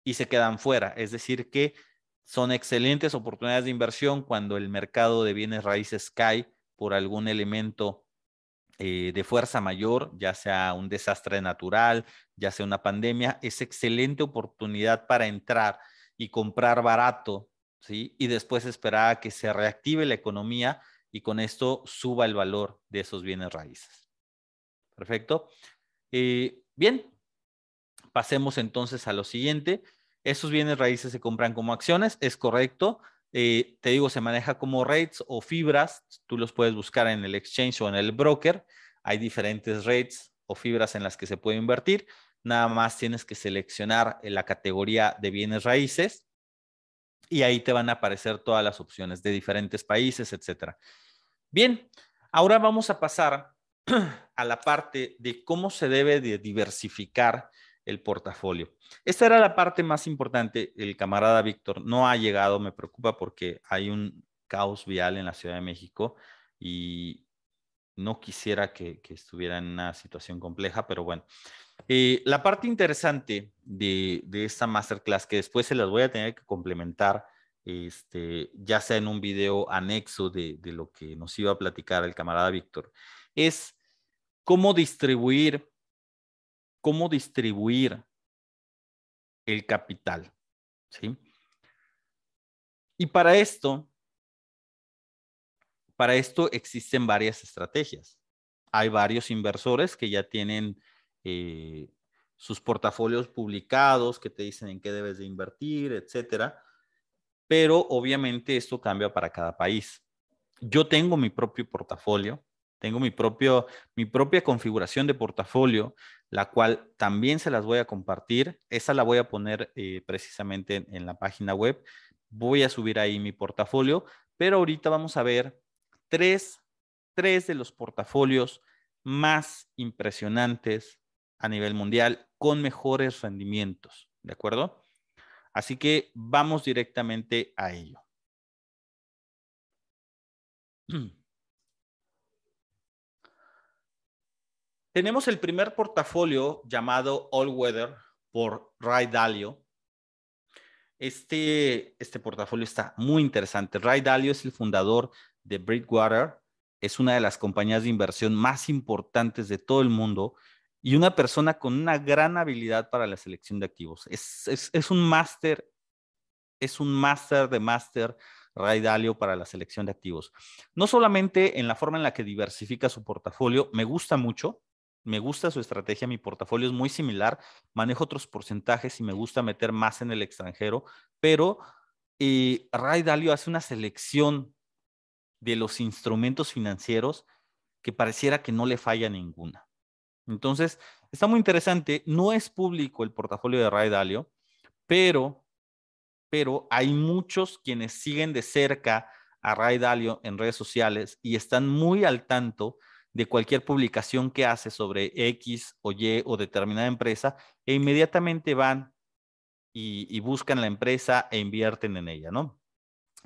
y se quedan fuera. Es decir, que son excelentes oportunidades de inversión cuando el mercado de bienes raíces cae por algún elemento eh, de fuerza mayor, ya sea un desastre natural, ya sea una pandemia, es excelente oportunidad para entrar y comprar barato, ¿sí? Y después esperar a que se reactive la economía y con esto suba el valor de esos bienes raíces. Perfecto. Eh, bien, pasemos entonces a lo siguiente. Esos bienes raíces se compran como acciones, es correcto, eh, te digo, se maneja como rates o fibras. Tú los puedes buscar en el exchange o en el broker. Hay diferentes rates o fibras en las que se puede invertir. Nada más tienes que seleccionar la categoría de bienes raíces y ahí te van a aparecer todas las opciones de diferentes países, etc. Bien, ahora vamos a pasar a la parte de cómo se debe diversificar el portafolio. Esta era la parte más importante. El camarada Víctor no ha llegado, me preocupa porque hay un caos vial en la Ciudad de México y no quisiera que, estuviera en una situación compleja, pero bueno. Eh, la parte interesante de, de, esta masterclass, que después se las voy a tener que complementar, este, ya sea en un video anexo de, de lo que nos iba a platicar el camarada Víctor, es cómo distribuir cómo distribuir el capital. ¿sí? Y para esto, para esto existen varias estrategias. Hay varios inversores que ya tienen eh, sus portafolios publicados, que te dicen en qué debes de invertir, etcétera. Pero obviamente esto cambia para cada país. Yo tengo mi propio portafolio, tengo propio, mi propia configuración de portafolio, la cual también se las voy a compartir. Esa la voy a poner eh, precisamente en, la página web. Voy a subir ahí mi portafolio, pero ahorita vamos a ver tres, tres de los portafolios más impresionantes a nivel mundial con mejores rendimientos, ¿de acuerdo? Así que vamos directamente a ello. Tenemos el primer portafolio llamado All Weather por Ray Dalio. Este, este portafolio está muy interesante. Ray Dalio es el fundador de Bridgewater, es una de las compañías de inversión más importantes de todo el mundo y una persona con una gran habilidad para la selección de activos. Es, un máster, es un máster de máster Ray Dalio para la selección de activos. No solamente en la forma en la que diversifica su portafolio, me gusta mucho, me gusta su estrategia, mi portafolio es muy similar, manejo otros porcentajes y me gusta meter más en el extranjero, pero eh, Ray Dalio hace una selección de los instrumentos financieros que pareciera que no le falla ninguna. Entonces, está muy interesante, no es público el portafolio de Ray Dalio, pero, pero hay muchos quienes siguen de cerca a Ray Dalio en redes sociales y están muy al tanto de cualquier publicación que hace sobre X o Y o determinada empresa e inmediatamente van y, buscan la empresa e invierten en ella, ¿no?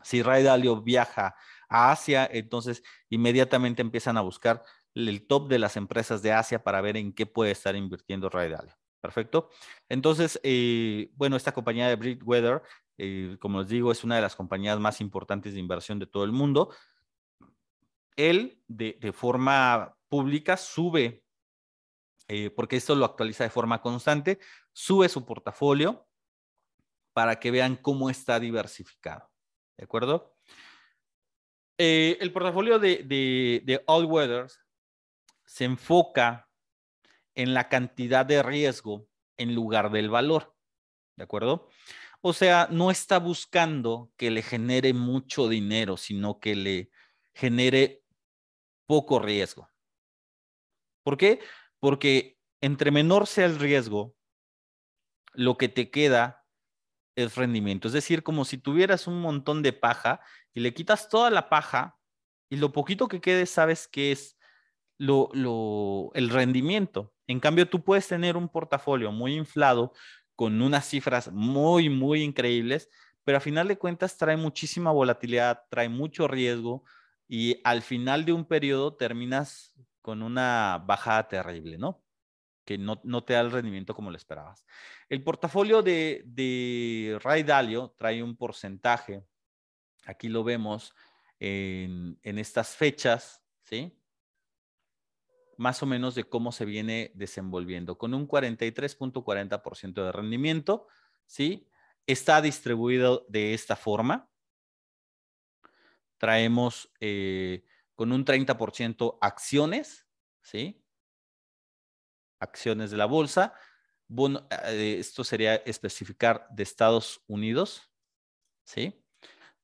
Si Ray Dalio viaja a Asia, entonces inmediatamente empiezan a buscar el top de las empresas de Asia para ver en qué puede estar invirtiendo Ray Dalio. Perfecto. Entonces, eh, bueno, esta compañía de Bridgewater, eh, como les digo, es una de las compañías más importantes de inversión de todo el mundo él de, forma pública sube, eh, porque esto lo actualiza de forma constante, sube su portafolio para que vean cómo está diversificado. ¿De acuerdo? Eh, el portafolio de, de, de All Weathers se enfoca en la cantidad de riesgo en lugar del valor. ¿De acuerdo? O sea, no está buscando que le genere mucho dinero, sino que le genere poco riesgo. ¿Por qué? Porque entre menor sea el riesgo, lo que te queda es rendimiento. Es decir, como si tuvieras un montón de paja y le quitas toda la paja y lo poquito que quede sabes que es el rendimiento. En cambio, tú puedes tener un portafolio muy inflado con unas cifras muy, muy increíbles, pero a final de cuentas trae muchísima volatilidad, trae mucho riesgo, y al final de un periodo terminas con una bajada terrible, ¿no? Que no, te da el rendimiento como lo esperabas. El portafolio de, Ray Dalio trae un porcentaje, aquí lo vemos en estas fechas, ¿sí? más o menos de cómo se viene desenvolviendo, con un 43.40% de rendimiento, ¿sí? Está distribuido de esta forma, traemos eh, con un 30% acciones, ¿sí? Acciones de la bolsa. Eh, esto sería especificar de Estados Unidos, ¿sí?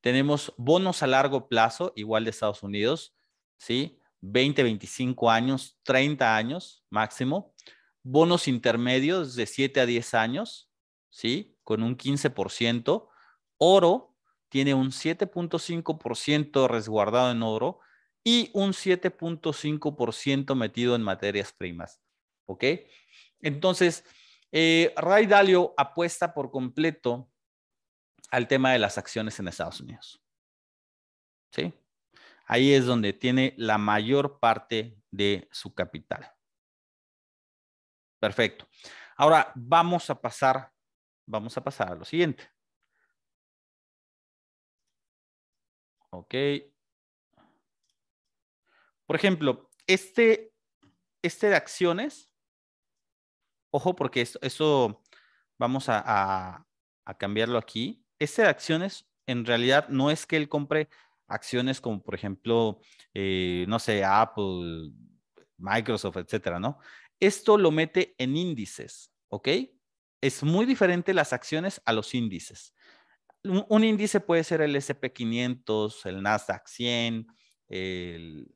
Tenemos bonos a largo plazo, igual de Estados Unidos, ¿sí? 20, 25 años, 30 años máximo. Bonos intermedios de 7 a 10 años, ¿sí? Con un 15%. Oro, tiene un 7.5% resguardado en oro y un 7.5% metido en materias primas. ¿Ok? Entonces, eh, Ray Dalio apuesta por completo al tema de las acciones en Estados Unidos. ¿Sí? Ahí es donde tiene la mayor parte de su capital. Perfecto. Ahora vamos a pasar, vamos a pasar a lo siguiente. Ok. Por ejemplo, este, este, de acciones, ojo porque eso, vamos a, cambiarlo aquí. Este de acciones, en realidad no es que él compre acciones como, por ejemplo, eh, no sé, Apple, Microsoft, etcétera, ¿no? Esto lo mete en índices, ¿ok? Es muy diferente las acciones a los índices un, índice puede ser el SP500, el Nasdaq 100, eh,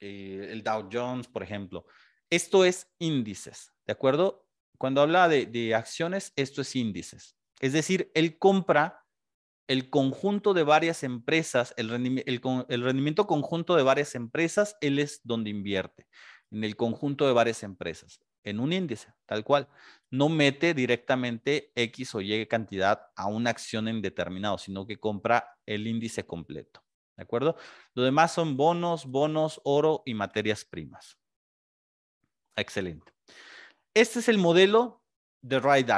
el, Dow Jones, por ejemplo. Esto es índices, ¿de acuerdo? Cuando habla de, acciones, esto es índices. Es decir, él compra el conjunto de varias empresas, el, rendimiento conjunto de varias empresas, él es donde invierte, en el conjunto de varias empresas en un índice, tal cual. No mete directamente X o Y cantidad a una acción en determinado, sino que compra el índice completo. ¿De acuerdo? Lo demás son bonos, bonos, oro y materias primas. Excelente. Este es el modelo de Right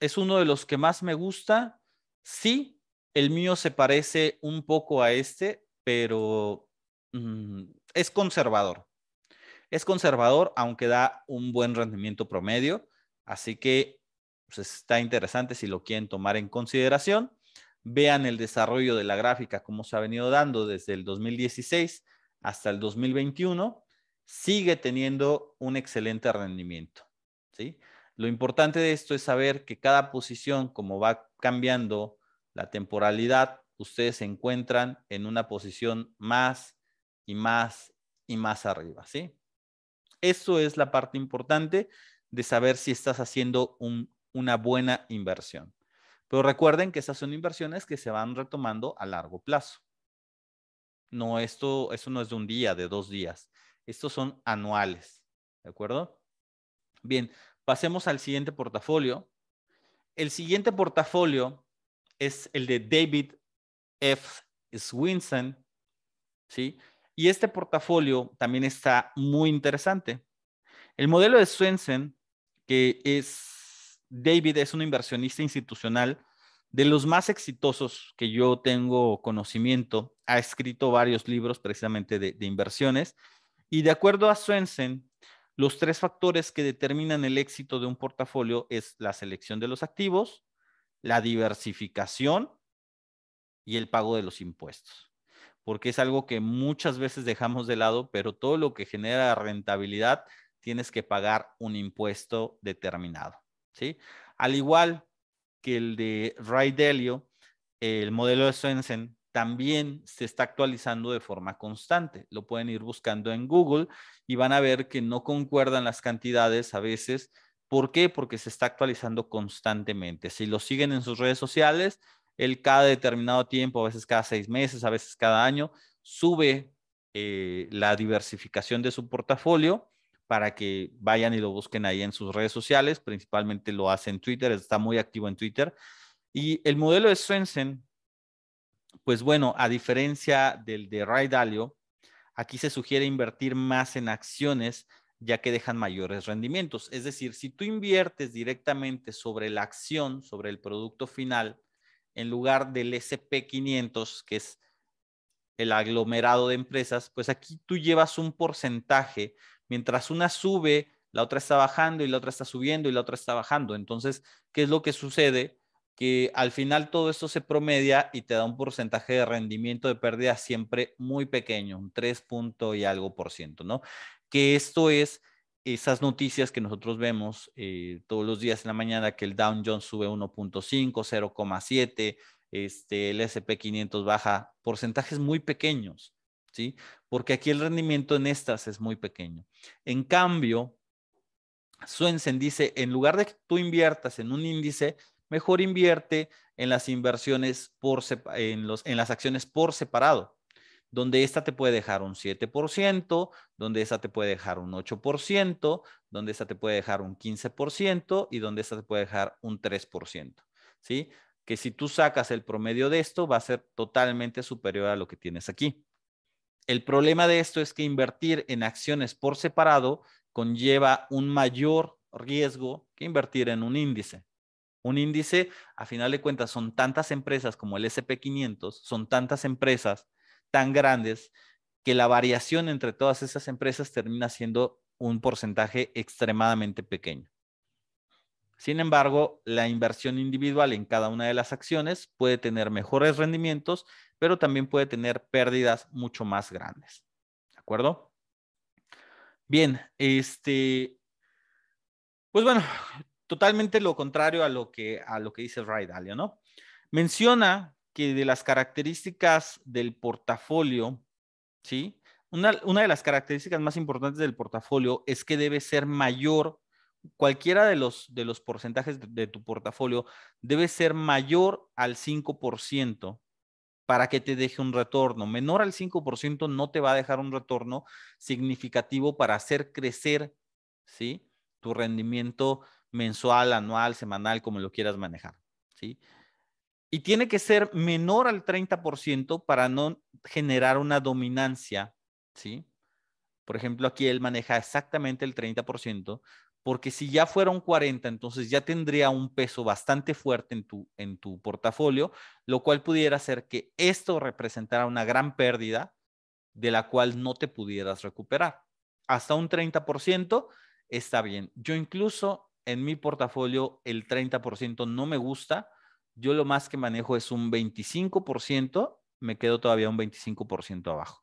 Es uno de los que más me gusta. Sí, el mío se parece un poco a este, pero mm, es conservador. Es conservador, aunque da un buen rendimiento promedio, así que pues, está interesante si lo quieren tomar en consideración. Vean el desarrollo de la gráfica, cómo se ha venido dando desde el 2016 hasta el 2021, sigue teniendo un excelente rendimiento. ¿sí? Lo importante de esto es saber que cada posición, como va cambiando la temporalidad, ustedes se encuentran en una posición más y más y más arriba, ¿sí? Eso es la parte importante de saber si estás haciendo una buena inversión. Pero recuerden que esas son inversiones que se van retomando a largo plazo. No, esto, no es de un día, de dos días. Estos son anuales. ¿De acuerdo? Bien, pasemos al siguiente portafolio. El siguiente portafolio es el de David F. Swinson. ¿Sí? Y este portafolio también está muy interesante. El modelo de Swensen, que es David, es un inversionista institucional de los más exitosos que yo tengo conocimiento, ha escrito varios libros precisamente de, inversiones. Y de acuerdo a Swensen, los tres factores que determinan el éxito de un portafolio es la selección de los activos, la diversificación y el pago de los impuestos porque es algo que muchas veces dejamos de lado, pero todo lo que genera rentabilidad tienes que pagar un impuesto determinado, ¿sí? Al igual que el de Ray Delio, el modelo de Swensen también se está actualizando de forma constante. Lo pueden ir buscando en Google y van a ver que no concuerdan las cantidades a veces. ¿Por qué? Porque se está actualizando constantemente. Si lo siguen en sus redes sociales, él cada determinado tiempo, a veces cada seis meses, a veces cada año, sube eh, la diversificación de su portafolio para que vayan y lo busquen ahí en sus redes sociales, principalmente lo hace en Twitter, está muy activo en Twitter. Y el modelo de Swensen, pues bueno, a diferencia del de Ray Dalio, aquí se sugiere invertir más en acciones ya que dejan mayores rendimientos. Es decir, si tú inviertes directamente sobre la acción, sobre el producto final, en lugar del SP500, que es el aglomerado de empresas, pues aquí tú llevas un porcentaje. Mientras una sube, la otra está bajando y la otra está subiendo y la otra está bajando. Entonces, ¿qué es lo que sucede? Que al final todo esto se promedia y te da un porcentaje de rendimiento de pérdida siempre muy pequeño, un 3 y algo por ciento, ¿no? Que esto es esas noticias que nosotros vemos eh, todos los días en la mañana, que el Dow Jones sube 1.5, 0.7, este, el SP 500 baja, porcentajes muy pequeños, ¿sí? Porque aquí el rendimiento en estas es muy pequeño. En cambio, Swensen dice, en lugar de que tú inviertas en un índice, mejor invierte en las inversiones por, en, los, en las acciones por separado donde esta te puede dejar un 7%, donde esta te puede dejar un 8%, donde esta te puede dejar un 15% y donde esta te puede dejar un 3%, ¿sí? Que si tú sacas el promedio de esto, va a ser totalmente superior a lo que tienes aquí. El problema de esto es que invertir en acciones por separado conlleva un mayor riesgo que invertir en un índice. Un índice, a final de cuentas, son tantas empresas como el SP500, son tantas empresas tan grandes que la variación entre todas esas empresas termina siendo un porcentaje extremadamente pequeño. Sin embargo, la inversión individual en cada una de las acciones puede tener mejores rendimientos, pero también puede tener pérdidas mucho más grandes. ¿De acuerdo? Bien, este, pues bueno, totalmente lo contrario a lo que, a lo que dice Ray Dalio, ¿no? Menciona que de las características del portafolio, ¿sí? Una, de las características más importantes del portafolio es que debe ser mayor, cualquiera de los, de los porcentajes de, tu portafolio debe ser mayor al 5% para que te deje un retorno. Menor al 5% no te va a dejar un retorno significativo para hacer crecer, ¿sí? Tu rendimiento mensual, anual, semanal, como lo quieras manejar, ¿sí? sí y tiene que ser menor al 30% para no generar una dominancia, ¿sí? Por ejemplo, aquí él maneja exactamente el 30%, porque si ya fuera un 40, entonces ya tendría un peso bastante fuerte en tu, en tu portafolio, lo cual pudiera hacer que esto representara una gran pérdida de la cual no te pudieras recuperar. Hasta un 30% está bien. Yo incluso en mi portafolio el 30% no me gusta yo lo más que manejo es un 25%, me quedo todavía un 25% abajo.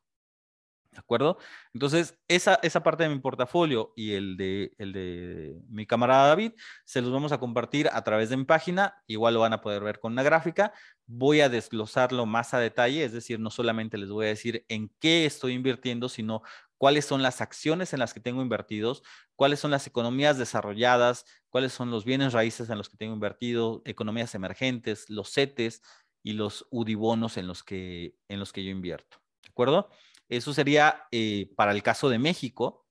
¿De acuerdo? Entonces, esa, esa parte de mi portafolio y el de, el de mi camarada David, se los vamos a compartir a través de mi página. Igual lo van a poder ver con una gráfica. Voy a desglosarlo más a detalle, es decir, no solamente les voy a decir en qué estoy invirtiendo, sino cuáles son las acciones en las que tengo invertidos, cuáles son las economías desarrolladas, cuáles son los bienes raíces en los que tengo invertido, economías emergentes, los CETES y los UDIBONOS en los que, en los que yo invierto. ¿De acuerdo? Eso sería eh, para el caso de México,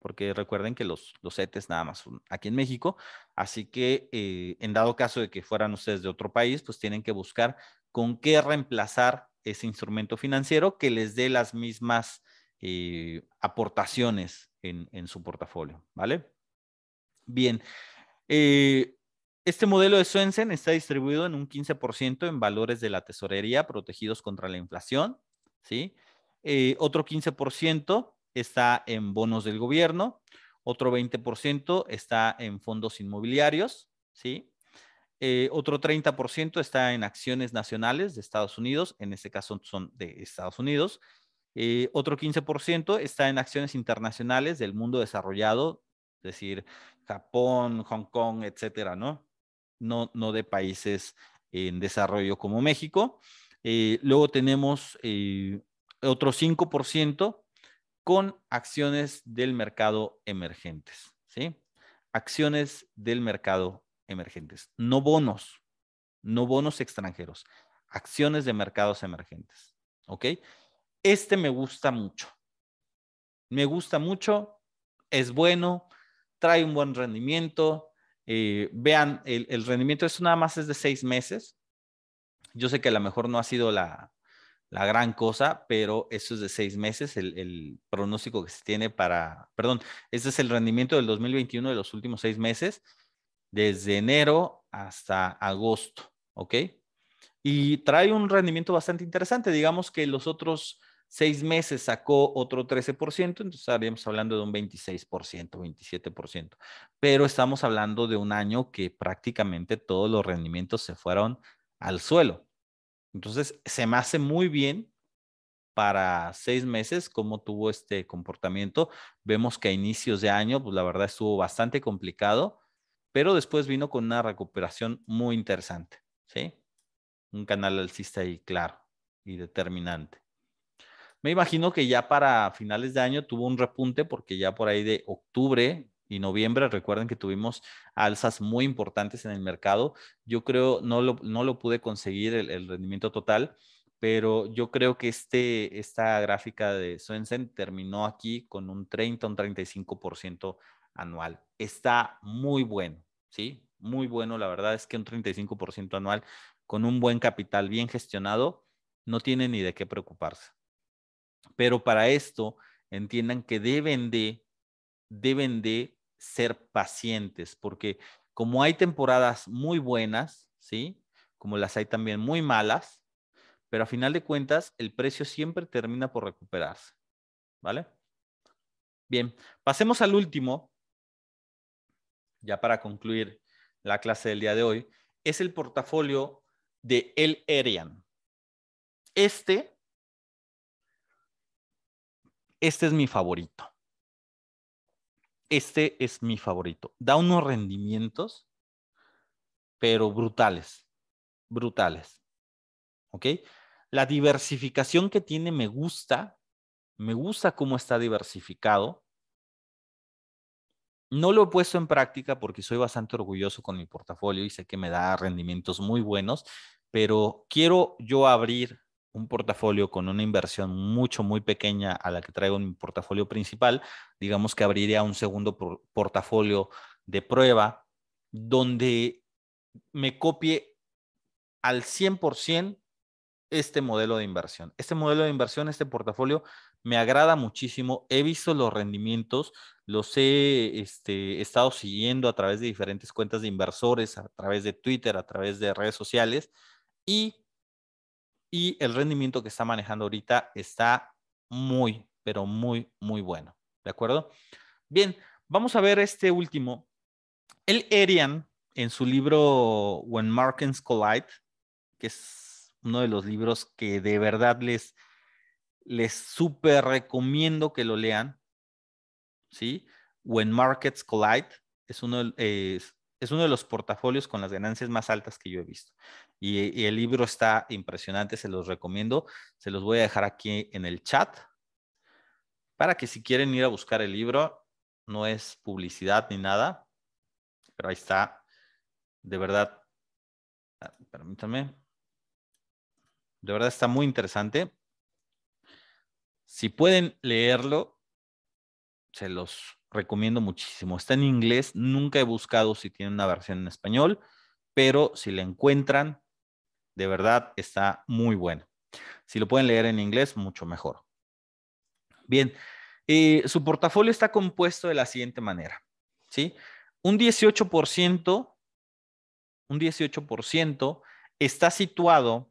porque recuerden que los, los CETES nada más son aquí en México, así que eh, en dado caso de que fueran ustedes de otro país, pues tienen que buscar con qué reemplazar ese instrumento financiero que les dé las mismas aportaciones en, su portafolio, ¿vale? Bien, eh, este modelo de Swensen está distribuido en un 15% en valores de la tesorería protegidos contra la inflación, ¿sí? Eh, otro 15% está en bonos del gobierno, otro 20% está en fondos inmobiliarios, ¿sí? Eh, otro 30% está en acciones nacionales de Estados Unidos, en este caso son de Estados Unidos, eh, otro 15% está en acciones internacionales del mundo desarrollado, es decir, Japón, Hong Kong, etcétera, ¿no? No, de países en desarrollo como México. Eh, luego tenemos eh, otro 5% con acciones del mercado emergentes, ¿sí? Acciones del mercado emergentes, no bonos, no bonos extranjeros, acciones de mercados emergentes, ¿ok? este me gusta mucho. Me gusta mucho, es bueno, trae un buen rendimiento. Eh, vean, el, rendimiento, es nada más es de seis meses. Yo sé que a lo mejor no ha sido la, gran cosa, pero eso es de seis meses, el, el, pronóstico que se tiene para, perdón, este es el rendimiento del 2021 de los últimos seis meses, desde enero hasta agosto, ¿ok? Y trae un rendimiento bastante interesante, digamos que los otros seis meses sacó otro 13%, entonces estaríamos hablando de un 26%, 27%. Pero estamos hablando de un año que prácticamente todos los rendimientos se fueron al suelo. Entonces, se me hace muy bien para seis meses cómo tuvo este comportamiento. Vemos que a inicios de año, pues la verdad estuvo bastante complicado, pero después vino con una recuperación muy interesante, ¿sí? Un canal alcista y claro y determinante. Me imagino que ya para finales de año tuvo un repunte porque ya por ahí de octubre y noviembre, recuerden que tuvimos alzas muy importantes en el mercado. Yo creo, no lo, no lo pude conseguir el, rendimiento total, pero yo creo que este, esta gráfica de Swensen terminó aquí con un 30, un 35% anual. Está muy bueno, ¿sí? Muy bueno, la verdad es que un 35% anual con un buen capital bien gestionado, no tiene ni de qué preocuparse. Pero para esto, entiendan que deben de, deben de ser pacientes, porque como hay temporadas muy buenas, ¿sí? Como las hay también muy malas, pero a final de cuentas el precio siempre termina por recuperarse, ¿vale? Bien, pasemos al último, ya para concluir la clase del día de hoy, es el portafolio de El Erian. Este este es mi favorito. Este es mi favorito. Da unos rendimientos, pero brutales, brutales. ¿Ok? La diversificación que tiene me gusta, me gusta cómo está diversificado. No lo he puesto en práctica porque soy bastante orgulloso con mi portafolio y sé que me da rendimientos muy buenos, pero quiero yo abrir un portafolio con una inversión mucho, muy pequeña a la que traigo en mi portafolio principal, digamos que abriría un segundo portafolio de prueba donde me copie al 100% este modelo de inversión. Este modelo de inversión, este portafolio, me agrada muchísimo. He visto los rendimientos, los he este, estado siguiendo a través de diferentes cuentas de inversores, a través de Twitter, a través de redes sociales y y el rendimiento que está manejando ahorita está muy, pero muy, muy bueno. ¿De acuerdo? Bien, vamos a ver este último. El Erian, en su libro When Markets Collide, que es uno de los libros que de verdad les, les súper recomiendo que lo lean, ¿sí? When Markets Collide es uno, eh, es uno de los portafolios con las ganancias más altas que yo he visto. Y, el libro está impresionante, se los recomiendo. Se los voy a dejar aquí en el chat para que si quieren ir a buscar el libro, no es publicidad ni nada, pero ahí está. De verdad, ah, permítanme. De verdad está muy interesante. Si pueden leerlo, se los recomiendo muchísimo. Está en inglés, nunca he buscado si tiene una versión en español, pero si la encuentran, de verdad está muy bueno. Si lo pueden leer en inglés, mucho mejor. Bien, eh, su portafolio está compuesto de la siguiente manera. ¿sí? Un 18%, un 18% está situado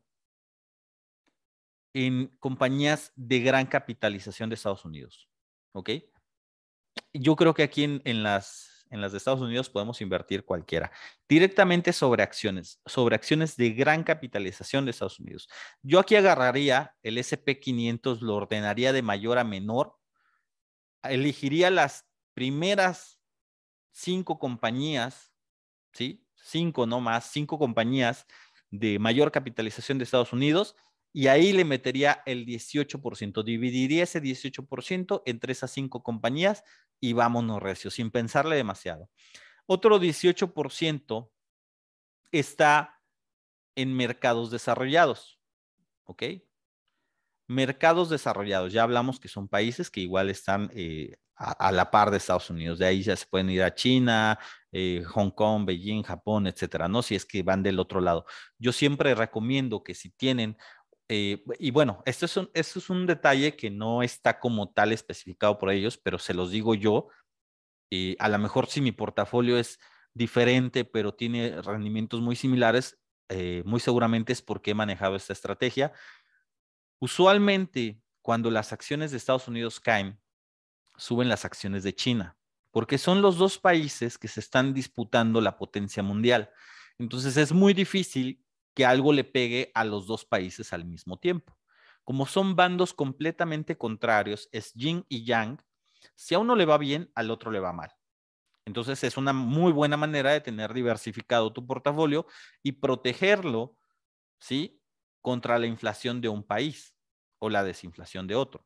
en compañías de gran capitalización de Estados Unidos. ¿Ok? Yo creo que aquí en las en las de Estados Unidos podemos invertir cualquiera, directamente sobre acciones, sobre acciones de gran capitalización de Estados Unidos. Yo aquí agarraría el SP500, lo ordenaría de mayor a menor, elegiría las primeras cinco compañías, ¿sí? Cinco, no más, cinco compañías de mayor capitalización de Estados Unidos y ahí le metería el 18%, dividiría ese 18% entre esas cinco compañías y vámonos recio, sin pensarle demasiado. Otro 18% está en mercados desarrollados, ¿ok? Mercados desarrollados, ya hablamos que son países que igual están eh, a, la par de Estados Unidos, de ahí ya se pueden ir a China, eh, Hong Kong, Beijing, Japón, etcétera, ¿no? Si es que van del otro lado. Yo siempre recomiendo que si tienen eh, y bueno, esto es, un, esto es un detalle que no está como tal especificado por ellos, pero se los digo yo. y a lo mejor si mi portafolio es diferente, pero tiene rendimientos muy similares, eh, muy seguramente es porque he manejado esta estrategia. Usualmente, cuando las acciones de Estados Unidos caen, suben las acciones de China, porque son los dos países que se están disputando la potencia mundial. Entonces es muy difícil que algo le pegue a los dos países al mismo tiempo. Como son bandos completamente contrarios, es yin y yang, si a uno le va bien, al otro le va mal. Entonces es una muy buena manera de tener diversificado tu portafolio y protegerlo, ¿sí? Contra la inflación de un país o la desinflación de otro.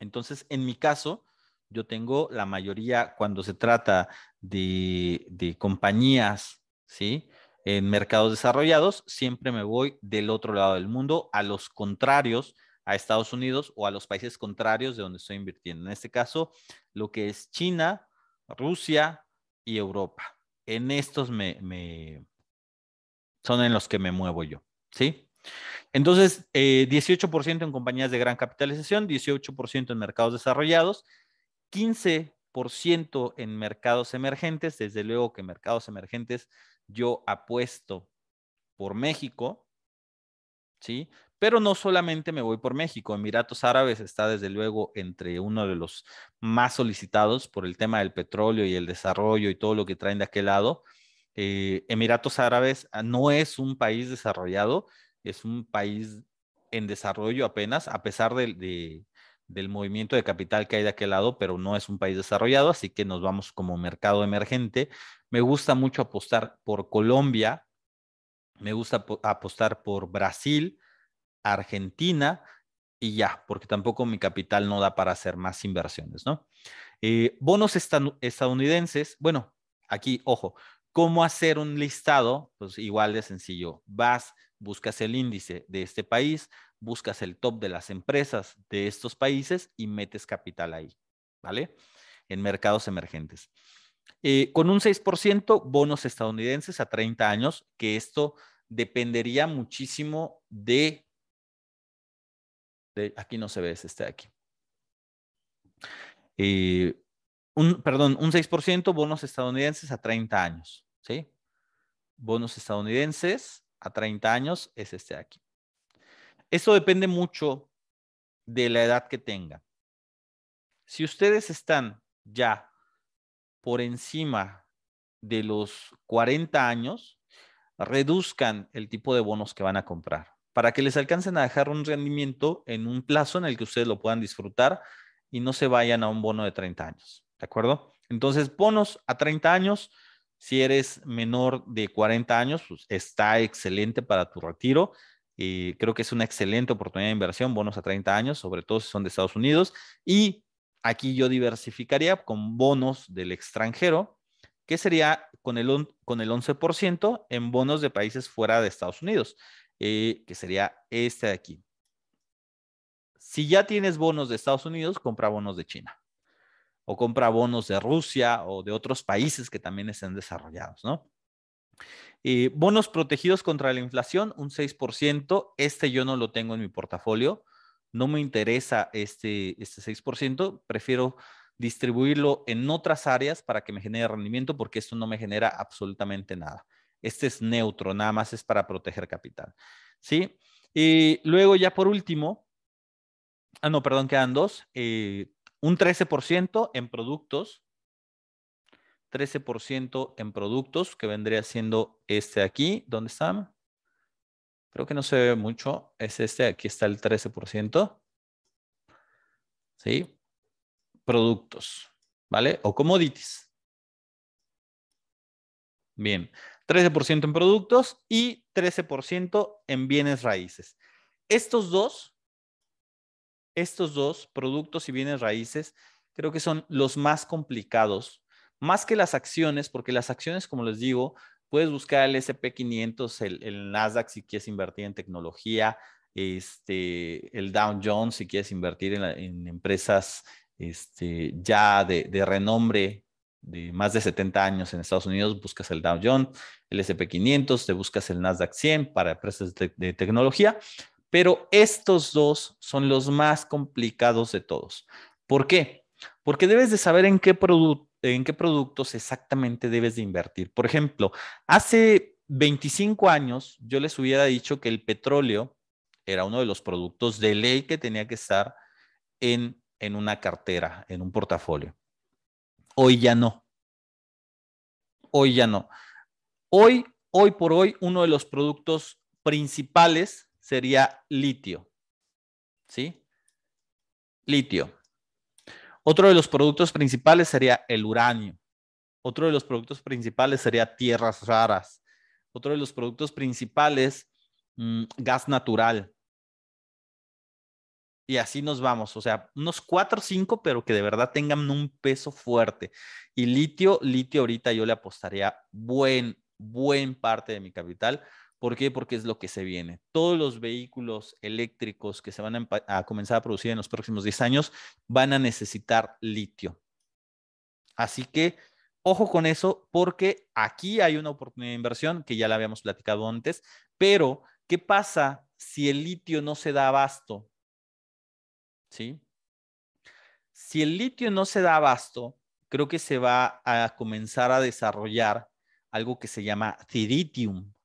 Entonces, en mi caso, yo tengo la mayoría cuando se trata de, de compañías, ¿sí? en mercados desarrollados, siempre me voy del otro lado del mundo, a los contrarios, a Estados Unidos o a los países contrarios de donde estoy invirtiendo. En este caso, lo que es China, Rusia y Europa. En estos me, son en los que me muevo yo, ¿sí? Entonces, 18% eh, en compañías de gran capitalización, 18% en mercados desarrollados, 15% en mercados emergentes, desde luego que mercados emergentes yo apuesto por México, ¿sí? Pero no solamente me voy por México. Emiratos Árabes está desde luego entre uno de los más solicitados por el tema del petróleo y el desarrollo y todo lo que traen de aquel lado. Eh, Emiratos Árabes ah, no es un país desarrollado, es un país en desarrollo apenas, a pesar del movimiento de capital que hay de aquel lado, pero no es un país desarrollado, así que nos vamos como mercado emergente me gusta mucho apostar por Colombia, me gusta apostar por Brasil, Argentina y ya, porque tampoco mi capital no da para hacer más inversiones, ¿no? Eh, bonos estadounidenses, bueno, aquí, ojo, ¿cómo hacer un listado? Pues igual de sencillo, vas, buscas el índice de este país, buscas el top de las empresas de estos países y metes capital ahí, ¿vale? En mercados emergentes. Eh, con un 6% bonos estadounidenses a 30 años, que esto dependería muchísimo de, aquí no se ve, es este de aquí. Eh, un, perdón, un 6% bonos estadounidenses a 30 años, ¿sí? Bonos estadounidenses a 30 años es este de aquí. Esto depende mucho de la edad que tenga. Si ustedes están ya por encima de los 40 años reduzcan el tipo de bonos que van a comprar para que les alcancen a dejar un rendimiento en un plazo en el que ustedes lo puedan disfrutar y no se vayan a un bono de 30 años, ¿de acuerdo? Entonces, bonos a 30 años, si eres menor de 40 años, pues, está excelente para tu retiro. Y eh, creo que es una excelente oportunidad de inversión, bonos a 30 años, sobre todo si son de Estados Unidos. Y Aquí yo diversificaría con bonos del extranjero, que sería con el, con el 11% en bonos de países fuera de Estados Unidos, eh, que sería este de aquí. Si ya tienes bonos de Estados Unidos, compra bonos de China o compra bonos de Rusia o de otros países que también estén desarrollados, ¿no? Eh, bonos protegidos contra la inflación, un 6%. Este yo no lo tengo en mi portafolio no me interesa este, este 6%, prefiero distribuirlo en otras áreas para que me genere rendimiento porque esto no me genera absolutamente nada. Este es neutro, nada más es para proteger capital. ¿Sí? Y luego ya por último, ah, no, perdón, quedan dos, eh, un 13% en productos, 13% en productos, que vendría siendo este aquí, ¿dónde están? Creo que no se ve mucho. Es este, aquí está el 13%. ¿Sí? Productos, ¿vale? O commodities. Bien, 13% en productos y 13% en bienes raíces. Estos dos, estos dos, productos y bienes raíces, creo que son los más complicados, más que las acciones, porque las acciones, como les digo, Puedes buscar el SP500, el, Nasdaq si quieres invertir en tecnología, este, el Dow Jones si quieres invertir en, empresas este, ya de, renombre de más de 70 años en Estados Unidos, buscas el Dow Jones, el SP500, te buscas el Nasdaq 100 para empresas de, de tecnología, pero estos dos son los más complicados de todos. ¿Por qué? Porque debes de saber en qué producto en qué productos exactamente debes de invertir. Por ejemplo, hace 25 años yo les hubiera dicho que el petróleo era uno de los productos de ley que tenía que estar en, en una cartera, en un portafolio. Hoy ya no. Hoy ya no. Hoy, hoy por hoy, uno de los productos principales sería litio. ¿Sí? Litio. Otro de los productos principales sería el uranio. Otro de los productos principales sería tierras raras. Otro de los productos principales, mm, gas natural. Y así nos vamos, o sea, unos cuatro o cinco, pero que de verdad tengan un peso fuerte. Y litio, litio ahorita yo le apostaría buen, buen parte de mi capital ¿Por qué? Porque es lo que se viene. Todos los vehículos eléctricos que se van a, comenzar a producir en los próximos 10 años van a necesitar litio. Así que ojo con eso porque aquí hay una oportunidad de inversión que ya la habíamos platicado antes, pero ¿qué pasa si el litio no se da abasto? ¿Sí? Si el litio no se da abasto, creo que se va a comenzar a desarrollar algo que se llama ciritium.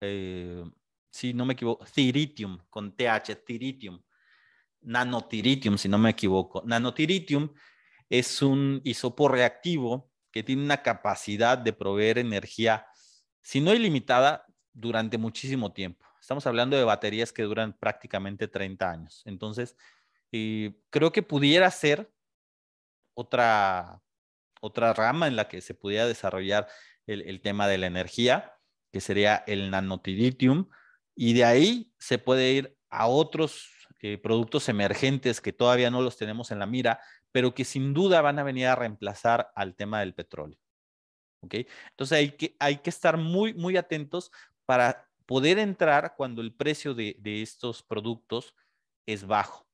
Eh, si no me equivoco, tiritium con TH, tiritium, nanotiritium, si no me equivoco. Nanotiritium es un isopo reactivo que tiene una capacidad de proveer energía, si no ilimitada, durante muchísimo tiempo. Estamos hablando de baterías que duran prácticamente 30 años. Entonces, eh, creo que pudiera ser otra, otra rama en la que se pudiera desarrollar el tema de la energía que sería el nanotiditium, y de ahí se puede ir a otros eh, productos emergentes que todavía no los tenemos en la mira, pero que sin duda van a venir a reemplazar al tema del petróleo. ¿Ok? Entonces hay que, hay que estar muy, muy atentos para poder entrar cuando el precio de, de estos productos es bajo,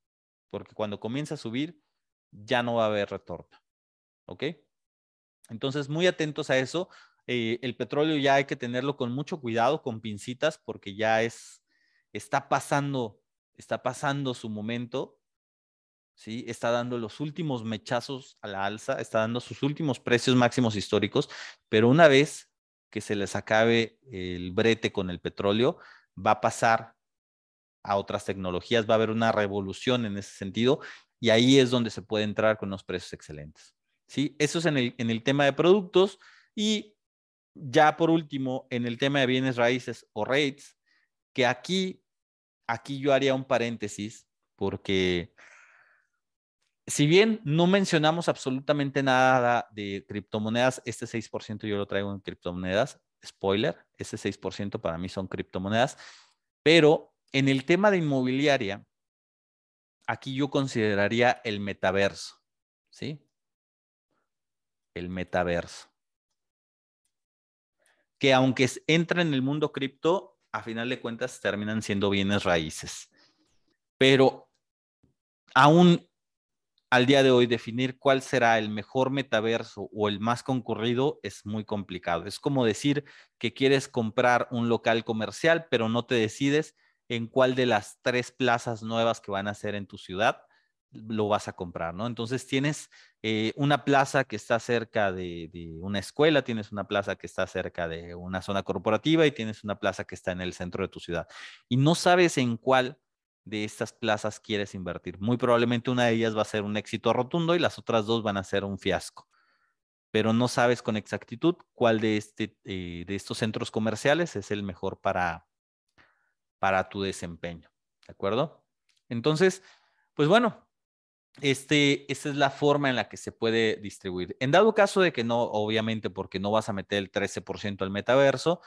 porque cuando comienza a subir ya no va a haber retorno. ¿Ok? Entonces, muy atentos a eso. Eh, el petróleo ya hay que tenerlo con mucho cuidado, con pincitas, porque ya es, está pasando, está pasando su momento, ¿sí? Está dando los últimos mechazos a la alza, está dando sus últimos precios máximos históricos, pero una vez que se les acabe el brete con el petróleo, va a pasar a otras tecnologías, va a haber una revolución en ese sentido y ahí es donde se puede entrar con unos precios excelentes. ¿sí? Eso es en el, en el tema de productos y ya por último, en el tema de bienes raíces o rates, que aquí, aquí yo haría un paréntesis, porque si bien no mencionamos absolutamente nada de criptomonedas, este 6% yo lo traigo en criptomonedas, spoiler, ese 6% para mí son criptomonedas, pero en el tema de inmobiliaria, aquí yo consideraría el metaverso, ¿sí? El metaverso que aunque entran en el mundo cripto, a final de cuentas terminan siendo bienes raíces. Pero aún al día de hoy definir cuál será el mejor metaverso o el más concurrido es muy complicado. Es como decir que quieres comprar un local comercial, pero no te decides en cuál de las tres plazas nuevas que van a ser en tu ciudad lo vas a comprar, ¿no? Entonces tienes eh, una plaza que está cerca de, una escuela, tienes una plaza que está cerca de una zona corporativa y tienes una plaza que está en el centro de tu ciudad. Y no sabes en cuál de estas plazas quieres invertir. Muy probablemente una de ellas va a ser un éxito rotundo y las otras dos van a ser un fiasco. Pero no sabes con exactitud cuál de, este, eh, de estos centros comerciales es el mejor para, para tu desempeño. ¿De acuerdo? Entonces, pues bueno, este, esta es la forma en la que se puede distribuir. En dado caso de que no, obviamente, porque no vas a meter el 13% al metaverso,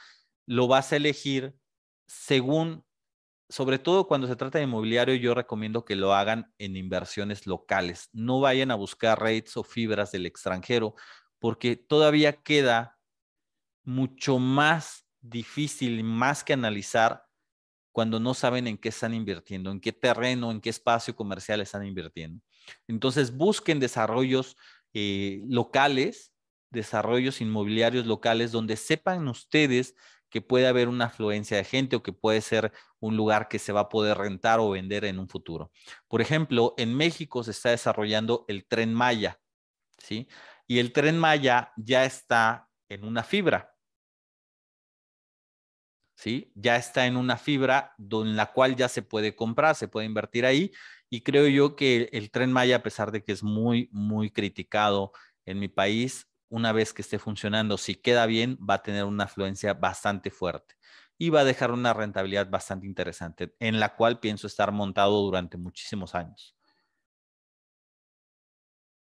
lo vas a elegir según, sobre todo cuando se trata de inmobiliario, yo recomiendo que lo hagan en inversiones locales. No vayan a buscar rates o fibras del extranjero, porque todavía queda mucho más difícil, más que analizar cuando no saben en qué están invirtiendo, en qué terreno, en qué espacio comercial están invirtiendo. Entonces, busquen desarrollos eh, locales, desarrollos inmobiliarios locales, donde sepan ustedes que puede haber una afluencia de gente o que puede ser un lugar que se va a poder rentar o vender en un futuro. Por ejemplo, en México se está desarrollando el tren Maya, ¿sí? Y el tren Maya ya está en una fibra. ¿sí? Ya está en una fibra en la cual ya se puede comprar, se puede invertir ahí. Y creo yo que el, el tren Maya, a pesar de que es muy, muy criticado en mi país, una vez que esté funcionando, si queda bien, va a tener una afluencia bastante fuerte y va a dejar una rentabilidad bastante interesante, en la cual pienso estar montado durante muchísimos años.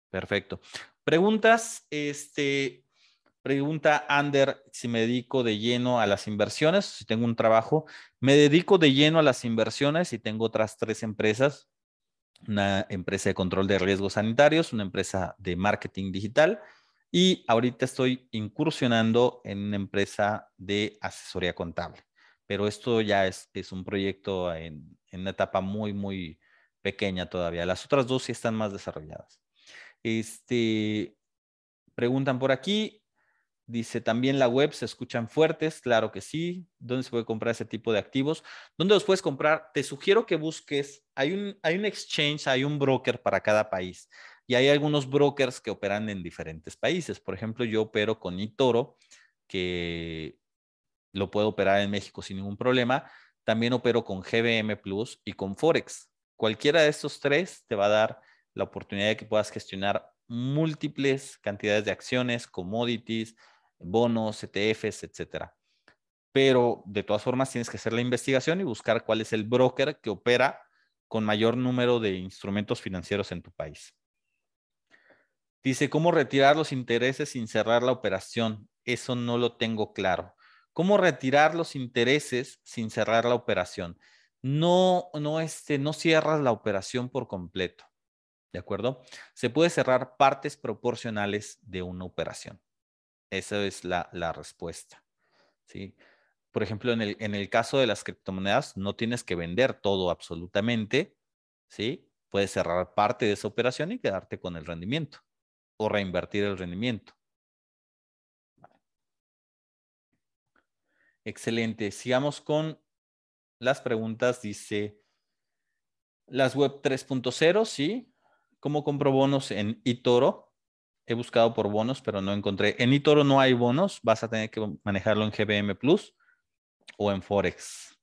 Perfecto. Preguntas, este, Pregunta Ander si me dedico de lleno a las inversiones, si tengo un trabajo. Me dedico de lleno a las inversiones y tengo otras tres empresas. Una empresa de control de riesgos sanitarios, una empresa de marketing digital y ahorita estoy incursionando en una empresa de asesoría contable. Pero esto ya es, un proyecto en, una etapa muy, muy pequeña todavía. Las otras dos sí están más desarrolladas. Este, preguntan por aquí, Dice, también la web se escuchan fuertes, claro que sí. ¿Dónde se puede comprar ese tipo de activos? ¿Dónde los puedes comprar? Te sugiero que busques, hay un, exchange, hay un broker para cada país y hay algunos brokers que operan en diferentes países. Por ejemplo, yo opero con Itoro, que lo puedo operar en México sin ningún problema. También opero con GBM Plus y con Forex. Cualquiera de estos tres te va a dar la oportunidad de que puedas gestionar múltiples cantidades de acciones, commodities, bonos, ETFs, etcétera. Pero de todas formas tienes que hacer la investigación y buscar cuál es el broker que opera con mayor número de instrumentos financieros en tu país. Dice, ¿cómo retirar los intereses sin cerrar la operación? Eso no lo tengo claro. ¿Cómo retirar los intereses sin cerrar la operación? No, este, no cierras la operación por completo. ¿De acuerdo? Se puede cerrar partes proporcionales de una operación. Esa es la, respuesta. ¿sí? Por ejemplo, en el, caso de las criptomonedas, no tienes que vender todo absolutamente, ¿sí? Puedes cerrar parte de esa operación y quedarte con el rendimiento o reinvertir el rendimiento. Excelente. Sigamos con las preguntas. Dice, las web 3.0, ¿sí? ¿Cómo compro bonos en eToro? He buscado por bonos, pero no encontré. En Itoro no hay bonos, vas a tener que manejarlo en GBM Plus o en Forex.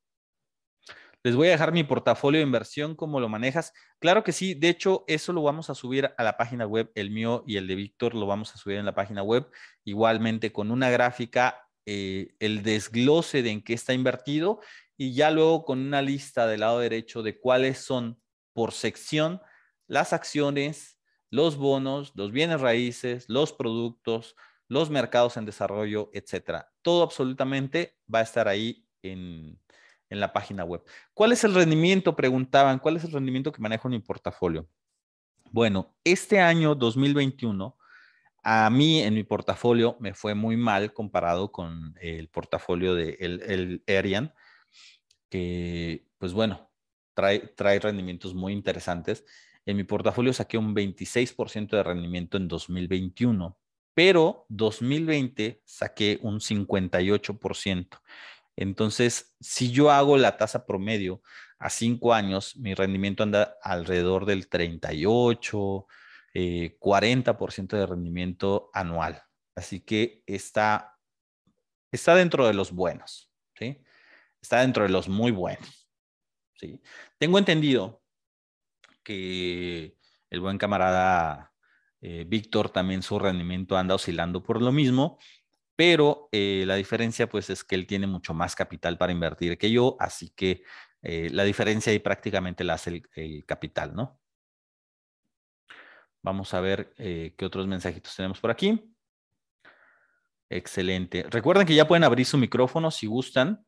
Les voy a dejar mi portafolio de inversión, cómo lo manejas. Claro que sí, de hecho, eso lo vamos a subir a la página web, el mío y el de Víctor lo vamos a subir en la página web, igualmente con una gráfica, eh, el desglose de en qué está invertido y ya luego con una lista del lado derecho de cuáles son por sección las acciones, los bonos, los bienes raíces, los productos, los mercados en desarrollo, etcétera. Todo absolutamente va a estar ahí en, la página web. ¿Cuál es el rendimiento? Preguntaban, ¿cuál es el rendimiento que manejo en mi portafolio? Bueno, este año 2021, a mí en mi portafolio me fue muy mal comparado con el portafolio de el, el Arian, que pues bueno, trae, trae rendimientos muy interesantes. En mi portafolio saqué un 26% de rendimiento en 2021, pero 2020 saqué un 58%. Entonces, si yo hago la tasa promedio a cinco años, mi rendimiento anda alrededor del 38, 40% eh, de rendimiento anual. Así que está, está dentro de los buenos, ¿sí? Está dentro de los muy buenos, ¿sí? Tengo entendido que el buen camarada eh, Víctor también su rendimiento anda oscilando por lo mismo, pero eh, la diferencia pues es que él tiene mucho más capital para invertir que yo, así que eh, la diferencia ahí prácticamente la hace el capital, ¿no? Vamos a ver qué otros mensajitos tenemos por aquí. Excelente. Recuerden que ya pueden abrir su micrófono si gustan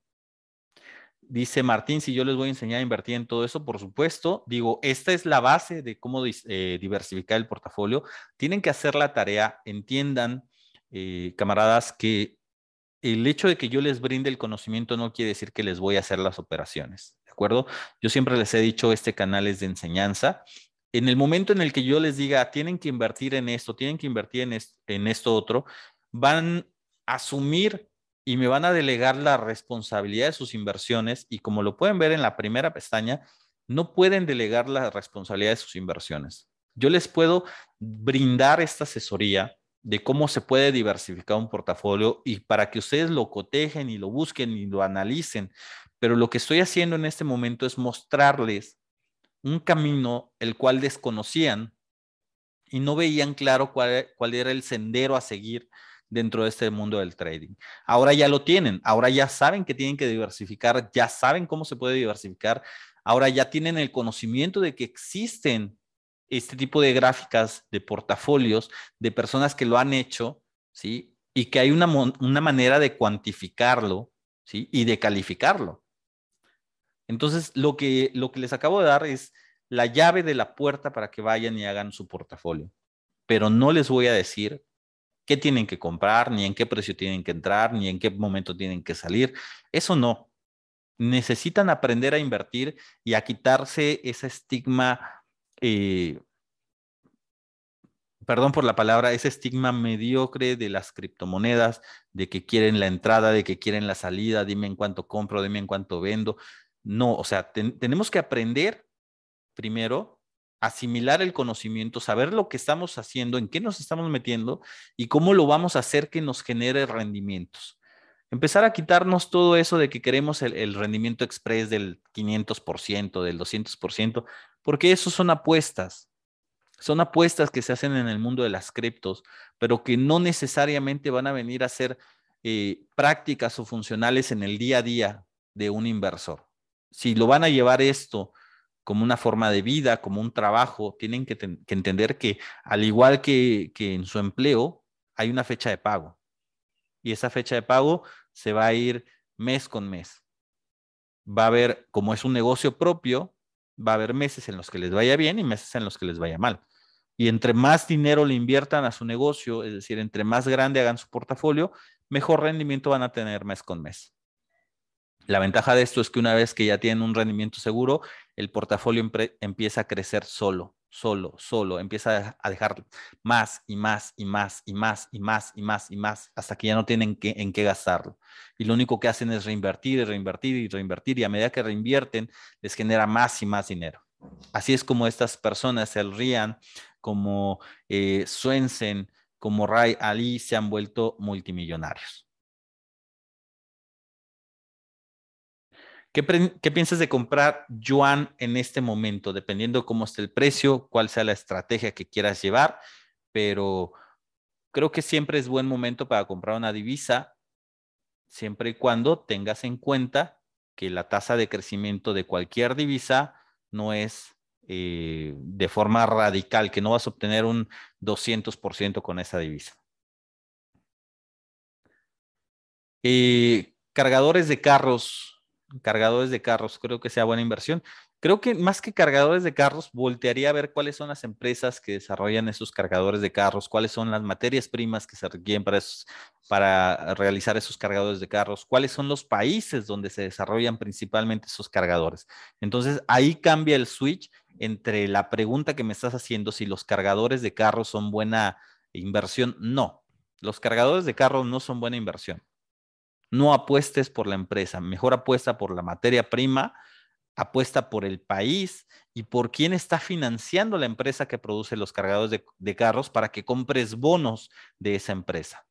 Dice Martín, si yo les voy a enseñar a invertir en todo eso, por supuesto, digo, esta es la base de cómo eh, diversificar el portafolio. Tienen que hacer la tarea, entiendan, eh, camaradas, que el hecho de que yo les brinde el conocimiento no quiere decir que les voy a hacer las operaciones, ¿de acuerdo? Yo siempre les he dicho, este canal es de enseñanza. En el momento en el que yo les diga, tienen que invertir en esto, tienen que invertir en, en esto otro, van a asumir y me van a delegar la responsabilidad de sus inversiones y como lo pueden ver en la primera pestaña, no pueden delegar la responsabilidad de sus inversiones. Yo les puedo brindar esta asesoría de cómo se puede diversificar un portafolio y para que ustedes lo cotejen y lo busquen y lo analicen. Pero lo que estoy haciendo en este momento es mostrarles un camino el cual desconocían y no veían claro cuál, cuál era el sendero a seguir dentro de este mundo del trading. Ahora ya lo tienen, ahora ya saben que tienen que diversificar, ya saben cómo se puede diversificar, ahora ya tienen el conocimiento de que existen este tipo de gráficas, de portafolios, de personas que lo han hecho, ¿sí? Y que hay una, una manera de cuantificarlo, ¿sí? Y de calificarlo. Entonces, lo que, lo que les acabo de dar es la llave de la puerta para que vayan y hagan su portafolio. Pero no les voy a decir qué tienen que comprar, ni en qué precio tienen que entrar, ni en qué momento tienen que salir. Eso no. Necesitan aprender a invertir y a quitarse ese estigma, eh, perdón por la palabra, ese estigma mediocre de las criptomonedas, de que quieren la entrada, de que quieren la salida, dime en cuánto compro, dime en cuánto vendo. No, o sea, tenemos que aprender primero asimilar el conocimiento, saber lo que estamos haciendo, en qué nos estamos metiendo y cómo lo vamos a hacer que nos genere rendimientos. Empezar a quitarnos todo eso de que queremos el, rendimiento express del 500%, del 200%, porque eso son apuestas. Son apuestas que se hacen en el mundo de las criptos, pero que no necesariamente van a venir a ser eh, prácticas o funcionales en el día a día de un inversor. Si lo van a llevar esto como una forma de vida, como un trabajo, tienen que, entender que al igual que, que en su empleo, hay una fecha de pago. Y esa fecha de pago se va a ir mes con mes. Va a haber, como es un negocio propio, va a haber meses en los que les vaya bien y meses en los que les vaya mal. Y entre más dinero le inviertan a su negocio, es decir, entre más grande hagan su portafolio, mejor rendimiento van a tener mes con mes. La ventaja de esto es que una vez que ya tienen un rendimiento seguro, el portafolio empieza a crecer solo, solo, solo, empieza a dejar más y más y más y más y más y más y más hasta que ya no tienen en qué gastarlo. Y lo único que hacen es reinvertir y reinvertir y reinvertir y a medida que reinvierten les genera más y más dinero. Así es como estas personas, el Rian, como eh, Swensen, como Ray Ali, se han vuelto multimillonarios. ¿Qué, piensas de comprar yuan en este momento? Dependiendo cómo esté el precio, cuál sea la estrategia que quieras llevar, pero creo que siempre es buen momento para comprar una divisa, siempre y cuando tengas en cuenta que la tasa de crecimiento de cualquier divisa no es eh, de forma radical, que no vas a obtener un 200% con esa divisa. Eh, cargadores de carros, cargadores de carros, creo que sea buena inversión. Creo que más que cargadores de carros, voltearía a ver cuáles son las empresas que desarrollan esos cargadores de carros, cuáles son las materias primas que se requieren para, para realizar esos cargadores de carros, cuáles son los países donde se desarrollan principalmente esos cargadores. Entonces ahí cambia el switch entre la pregunta que me estás haciendo, si los cargadores de carros son buena inversión. No, los cargadores de carros no son buena inversión. No apuestes por la empresa, mejor apuesta por la materia prima, apuesta por el país y por quién está financiando la empresa que produce los cargadores de, carros para que compres bonos de esa empresa.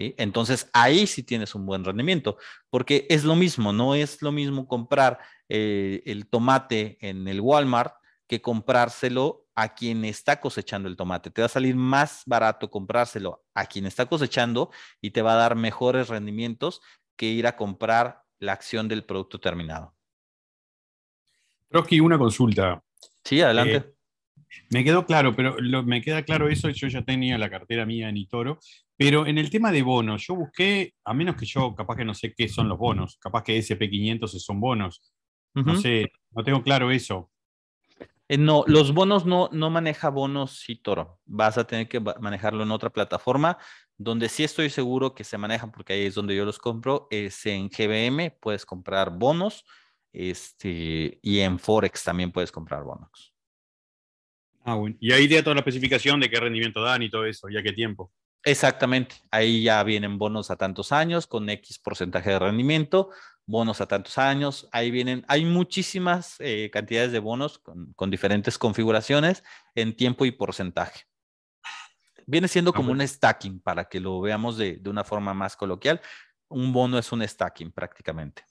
Entonces ahí sí tienes un buen rendimiento, porque es lo mismo, no es lo mismo comprar eh, el tomate en el Walmart que comprárselo a quien está cosechando el tomate. Te va a salir más barato comprárselo a quien está cosechando y te va a dar mejores rendimientos que ir a comprar la acción del producto terminado. Trotsky, una consulta. Sí, adelante. Eh, me quedó claro, pero me queda claro eso, yo ya tenía la cartera mía en Itoro, pero en el tema de bonos, yo busqué, a menos que yo capaz que no sé qué son los bonos, capaz que SP500 son bonos, no sé, no tengo claro eso. Eh, no, los bonos no, no maneja bonos Toro. Vas a tener que manejarlo en otra plataforma. Donde sí estoy seguro que se manejan, porque ahí es donde yo los compro, es en GBM, puedes comprar bonos. Este, y en Forex también puedes comprar bonos. Ah, bueno. Y ahí da toda la especificación de qué rendimiento dan y todo eso, y a qué tiempo. Exactamente. Ahí ya vienen bonos a tantos años con X porcentaje de rendimiento bonos a tantos años, ahí vienen, hay muchísimas eh, cantidades de bonos con, diferentes configuraciones en tiempo y porcentaje. Viene siendo ah, como un stacking para que lo veamos de, una forma más coloquial. Un bono es un stacking prácticamente.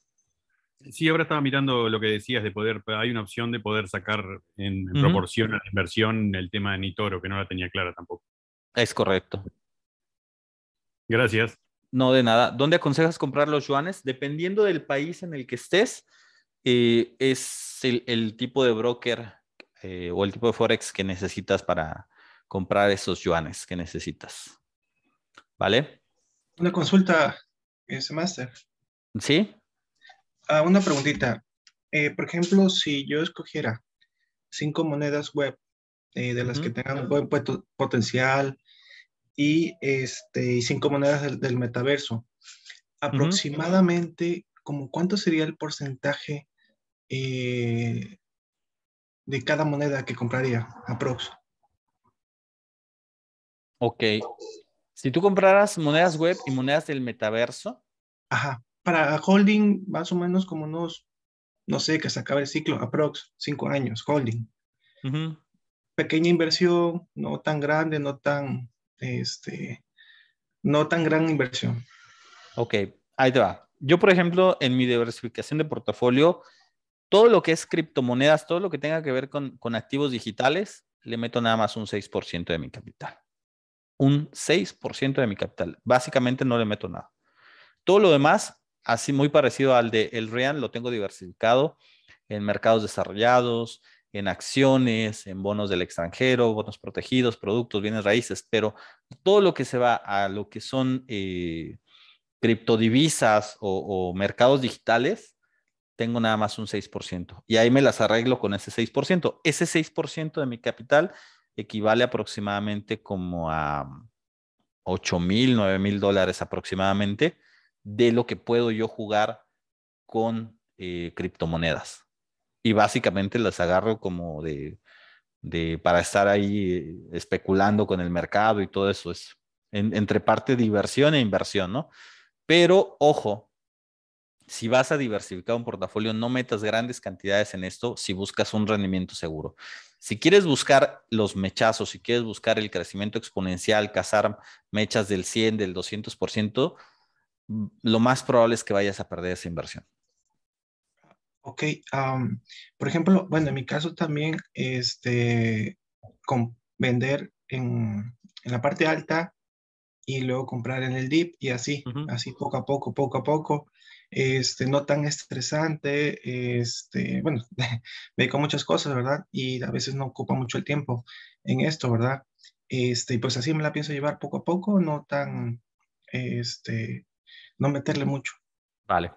Sí, ahora estaba mirando lo que decías de poder, hay una opción de poder sacar en proporción a la inversión el tema de Nitoro, que no la tenía clara tampoco. Es correcto. Gracias. No, de nada. ¿Dónde aconsejas comprar los yuanes? Dependiendo del país en el que estés, eh, es el, tipo de broker eh, o el tipo de forex que necesitas para comprar esos yuanes que necesitas. ¿Vale? Una consulta, ese eh, ¿Sí? Ah, una preguntita. por ejemplo, si yo escogiera cinco monedas web de las que tengan buen potencial, y, este, y cinco monedas del, metaverso. Aproximadamente, como ¿cuánto sería el porcentaje eh, de cada moneda que compraría? Aprox. Ok. Si tú compraras monedas web y monedas del metaverso. Ajá. Para holding, más o menos como unos, no sé, que se acaba el ciclo, aprox, cinco años, holding. Pequeña inversión, no tan grande, no tan este, no tan gran inversión. Ok, ahí te va. Yo, por ejemplo, en mi diversificación de portafolio, todo lo que es criptomonedas, todo lo que tenga que ver con, con activos digitales, le meto nada más un 6% de mi capital. Un 6% de mi capital. Básicamente no le meto nada. Todo lo demás, así muy parecido al de el real, lo tengo diversificado en mercados desarrollados, en acciones, en bonos del extranjero, bonos protegidos, productos, bienes raíces, pero todo lo que se va a lo que son eh, criptodivisas o, mercados digitales, tengo nada más un 6%. Y ahí me las arreglo con ese 6%. Ese 6% de mi capital equivale aproximadamente como a 8 mil, 9 mil dólares aproximadamente de lo que puedo yo jugar con eh, criptomonedas y básicamente las agarro como de, de para estar ahí especulando con el mercado y todo eso es entre parte diversión e inversión, ¿no? Pero ojo, si vas a diversificar un portafolio, no metas grandes cantidades en esto si buscas un rendimiento seguro. Si quieres buscar los mechazos, si quieres buscar el crecimiento exponencial, cazar mechas del 100, del 200%, mm, lo más probable es que vayas a perder esa inversión. Ok, por ejemplo, bueno, en mi caso también, este, con vender en, la parte alta y luego comprar en el dip y así, así poco a poco, poco a poco, este, no tan estresante, este, bueno, me dedico muchas cosas, ¿verdad? Y a veces no ocupa mucho el tiempo en esto, ¿verdad? Este, y pues así me la pienso llevar poco a poco, no tan, este, no meterle mucho. Vale.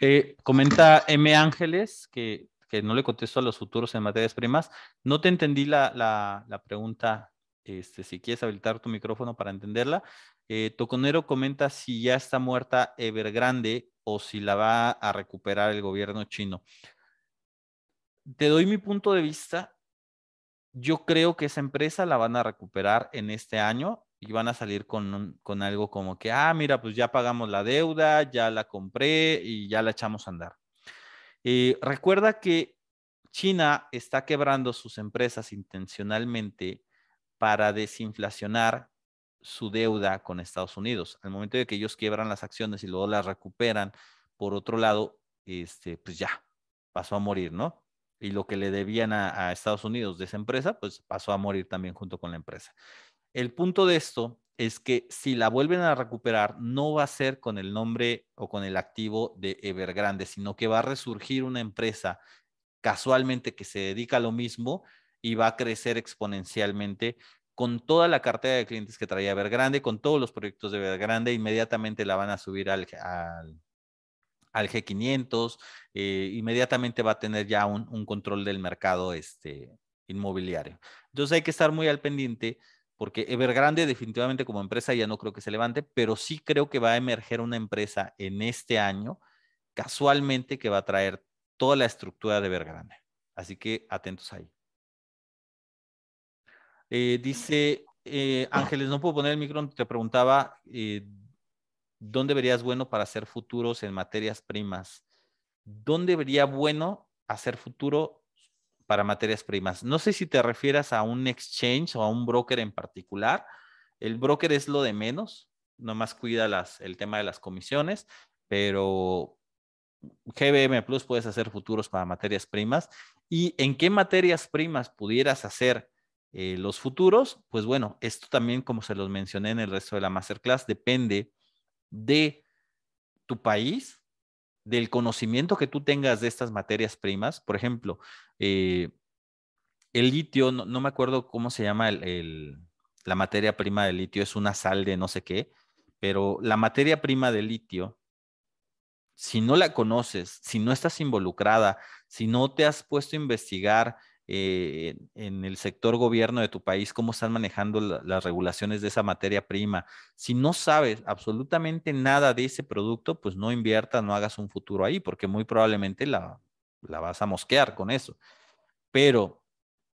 Eh, comenta M. Ángeles, que, no le contesto a los futuros en materias primas. No te entendí la, pregunta, este, si quieres habilitar tu micrófono para entenderla. Eh, Toconero comenta si ya está muerta Evergrande o si la va a recuperar el gobierno chino. Te doy mi punto de vista. Yo creo que esa empresa la van a recuperar en este año y van a salir con, algo como que, ah, mira, pues ya pagamos la deuda, ya la compré y ya la echamos a andar. y eh, recuerda que China está quebrando sus empresas intencionalmente para desinflacionar su deuda con Estados Unidos. Al momento de que ellos quiebran las acciones y luego las recuperan, por otro lado, este, pues ya, pasó a morir, ¿no? Y lo que le debían a, a Estados Unidos de esa empresa, pues pasó a morir también junto con la empresa. El punto de esto es que si la vuelven a recuperar, no va a ser con el nombre o con el activo de Evergrande, sino que va a resurgir una empresa casualmente que se dedica a lo mismo y va a crecer exponencialmente con toda la cartera de clientes que traía Evergrande, con todos los proyectos de Evergrande, inmediatamente la van a subir al, G500, eh, inmediatamente va a tener ya un, control del mercado este, inmobiliario. Entonces hay que estar muy al pendiente porque Evergrande definitivamente como empresa ya no creo que se levante, pero sí creo que va a emerger una empresa en este año, casualmente que va a traer toda la estructura de Evergrande. Así que atentos ahí. Eh, dice eh, Ángeles, no puedo poner el micrófono. te preguntaba eh, dónde verías bueno para hacer futuros en materias primas. ¿Dónde vería bueno hacer futuro para materias primas. No sé si te refieras a un exchange o a un broker en particular. El broker es lo de menos, nomás cuida las, el tema de las comisiones, pero GBM Plus puedes hacer futuros para materias primas. ¿Y en qué materias primas pudieras hacer eh, los futuros? Pues bueno, esto también, como se los mencioné en el resto de la masterclass, depende de tu país, del conocimiento que tú tengas de estas materias primas, por ejemplo, eh, el litio, no, me acuerdo cómo se llama la materia prima del litio, es una sal de no sé qué, pero la materia prima del litio, si no la conoces, si no estás involucrada, si no te has puesto a investigar eh, en el sector gobierno de tu país, cómo están manejando las regulaciones de esa materia prima. Si no sabes absolutamente nada de ese producto, pues no inviertas, no hagas un futuro ahí, porque muy probablemente la, la vas a mosquear con eso. Pero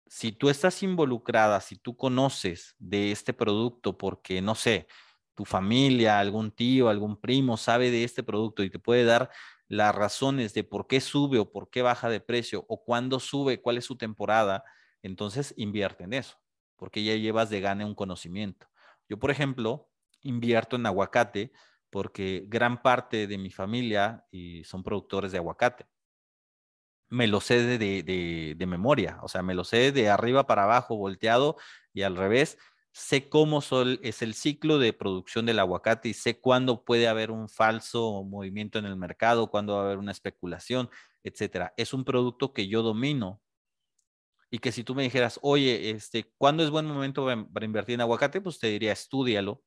si tú estás involucrada, si tú conoces de este producto, porque no sé, tu familia, algún tío, algún primo sabe de este producto y te puede dar las razones de por qué sube o por qué baja de precio o cuándo sube, cuál es su temporada, entonces invierte en eso, porque ya llevas de gane un conocimiento. Yo, por ejemplo, invierto en aguacate porque gran parte de mi familia y eh, son productores de aguacate. Me lo sé de, de memoria, o sea, me lo sé de arriba para abajo, volteado y al revés, sé cómo es el ciclo de producción del aguacate y sé cuándo puede haber un falso movimiento en el mercado, cuándo va a haber una especulación, etcétera. Es un producto que yo domino y que si tú me dijeras, oye, este, ¿cuándo es buen momento para invertir en aguacate? Pues te diría, estudialo,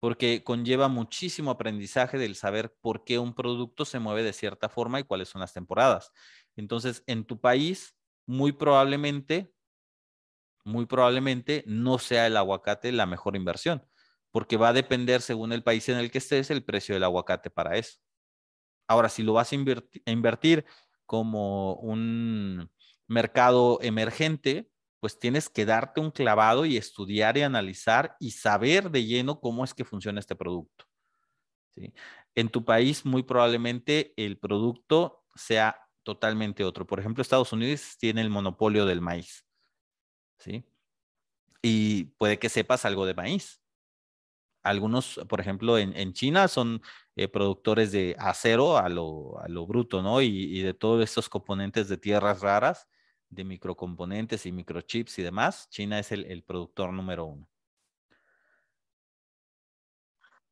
porque conlleva muchísimo aprendizaje del saber por qué un producto se mueve de cierta forma y cuáles son las temporadas. Entonces, en tu país, muy probablemente muy probablemente no sea el aguacate la mejor inversión, porque va a depender según el país en el que estés el precio del aguacate para eso. Ahora, si lo vas a, invertir, como un mercado emergente, pues tienes que darte un clavado y estudiar y analizar y saber de lleno cómo es que funciona este producto. En tu país muy probablemente el producto sea totalmente otro. Por ejemplo, Estados Unidos tiene el monopolio del maíz. ¿sí? Y puede que sepas algo de maíz. Algunos, por ejemplo, en, en China son eh, productores de acero a lo, a lo bruto, ¿no? Y, y, de todos estos componentes de tierras raras, de microcomponentes y microchips y demás, China es el, el productor número uno.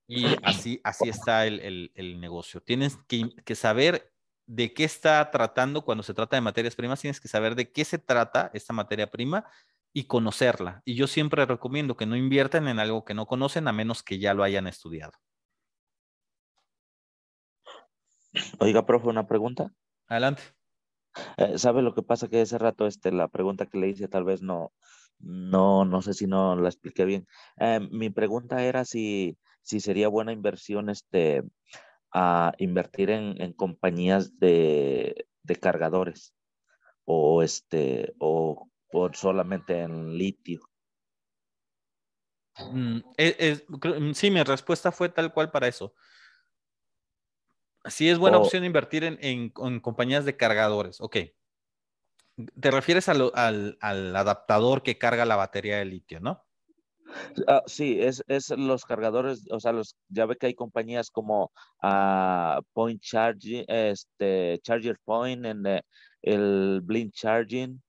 Y así, así está el, el, el negocio. Tienes que, que, saber de qué está tratando cuando se trata de materias primas, tienes que saber de qué se trata esta materia prima y conocerla. Y yo siempre recomiendo que no inviertan en algo que no conocen a menos que ya lo hayan estudiado. Oiga, profe, una pregunta. Adelante. Eh, ¿Sabe lo que pasa? Que ese rato este, la pregunta que le hice tal vez no, no, no sé si no la expliqué bien. Eh, mi pregunta era si, si sería buena inversión este, a invertir en, compañías de, cargadores o, este, o por solamente en litio. Mm, mm, sí, mi respuesta fue tal cual para eso. Sí, es buena opción invertir en, compañías de cargadores. Ok. Te refieres al, adaptador que carga la batería de litio, ¿no? Ah, sí, es, los cargadores, o sea, los, ya ve que hay compañías como ah, Point Charging, este, Charger Point, en, eh, el Blink Charging,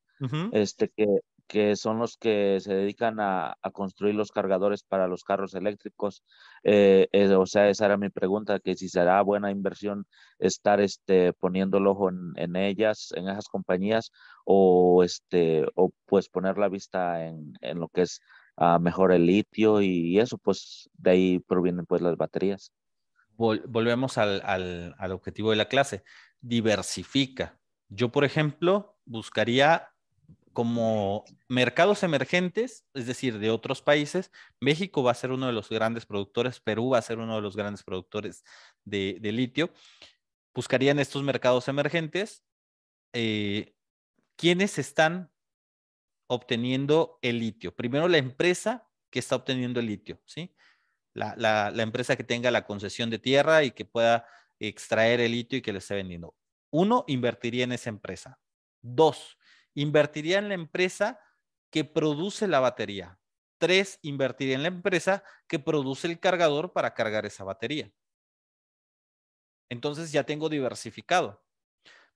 este, que, que son los que se dedican a, construir los cargadores para los carros eléctricos. Eh, eh, o sea, esa era mi pregunta, que si será buena inversión estar este, poniendo el ojo en, en ellas, en esas compañías, o, este, o pues poner la vista en, en lo que es ah, mejor el litio y, eso, pues de ahí provienen pues las baterías. volvemos al, al, al objetivo de la clase, diversifica. Yo, por ejemplo, buscaría como mercados emergentes, es decir, de otros países, México va a ser uno de los grandes productores, Perú va a ser uno de los grandes productores de, litio. Buscarían estos mercados emergentes eh, quiénes están obteniendo el litio. Primero la empresa que está obteniendo el litio, ¿sí? La, la empresa que tenga la concesión de tierra y que pueda extraer el litio y que le esté vendiendo. Uno, invertiría en esa empresa. Dos, invertiría en la empresa que produce la batería. Tres, invertiría en la empresa que produce el cargador para cargar esa batería. Entonces ya tengo diversificado,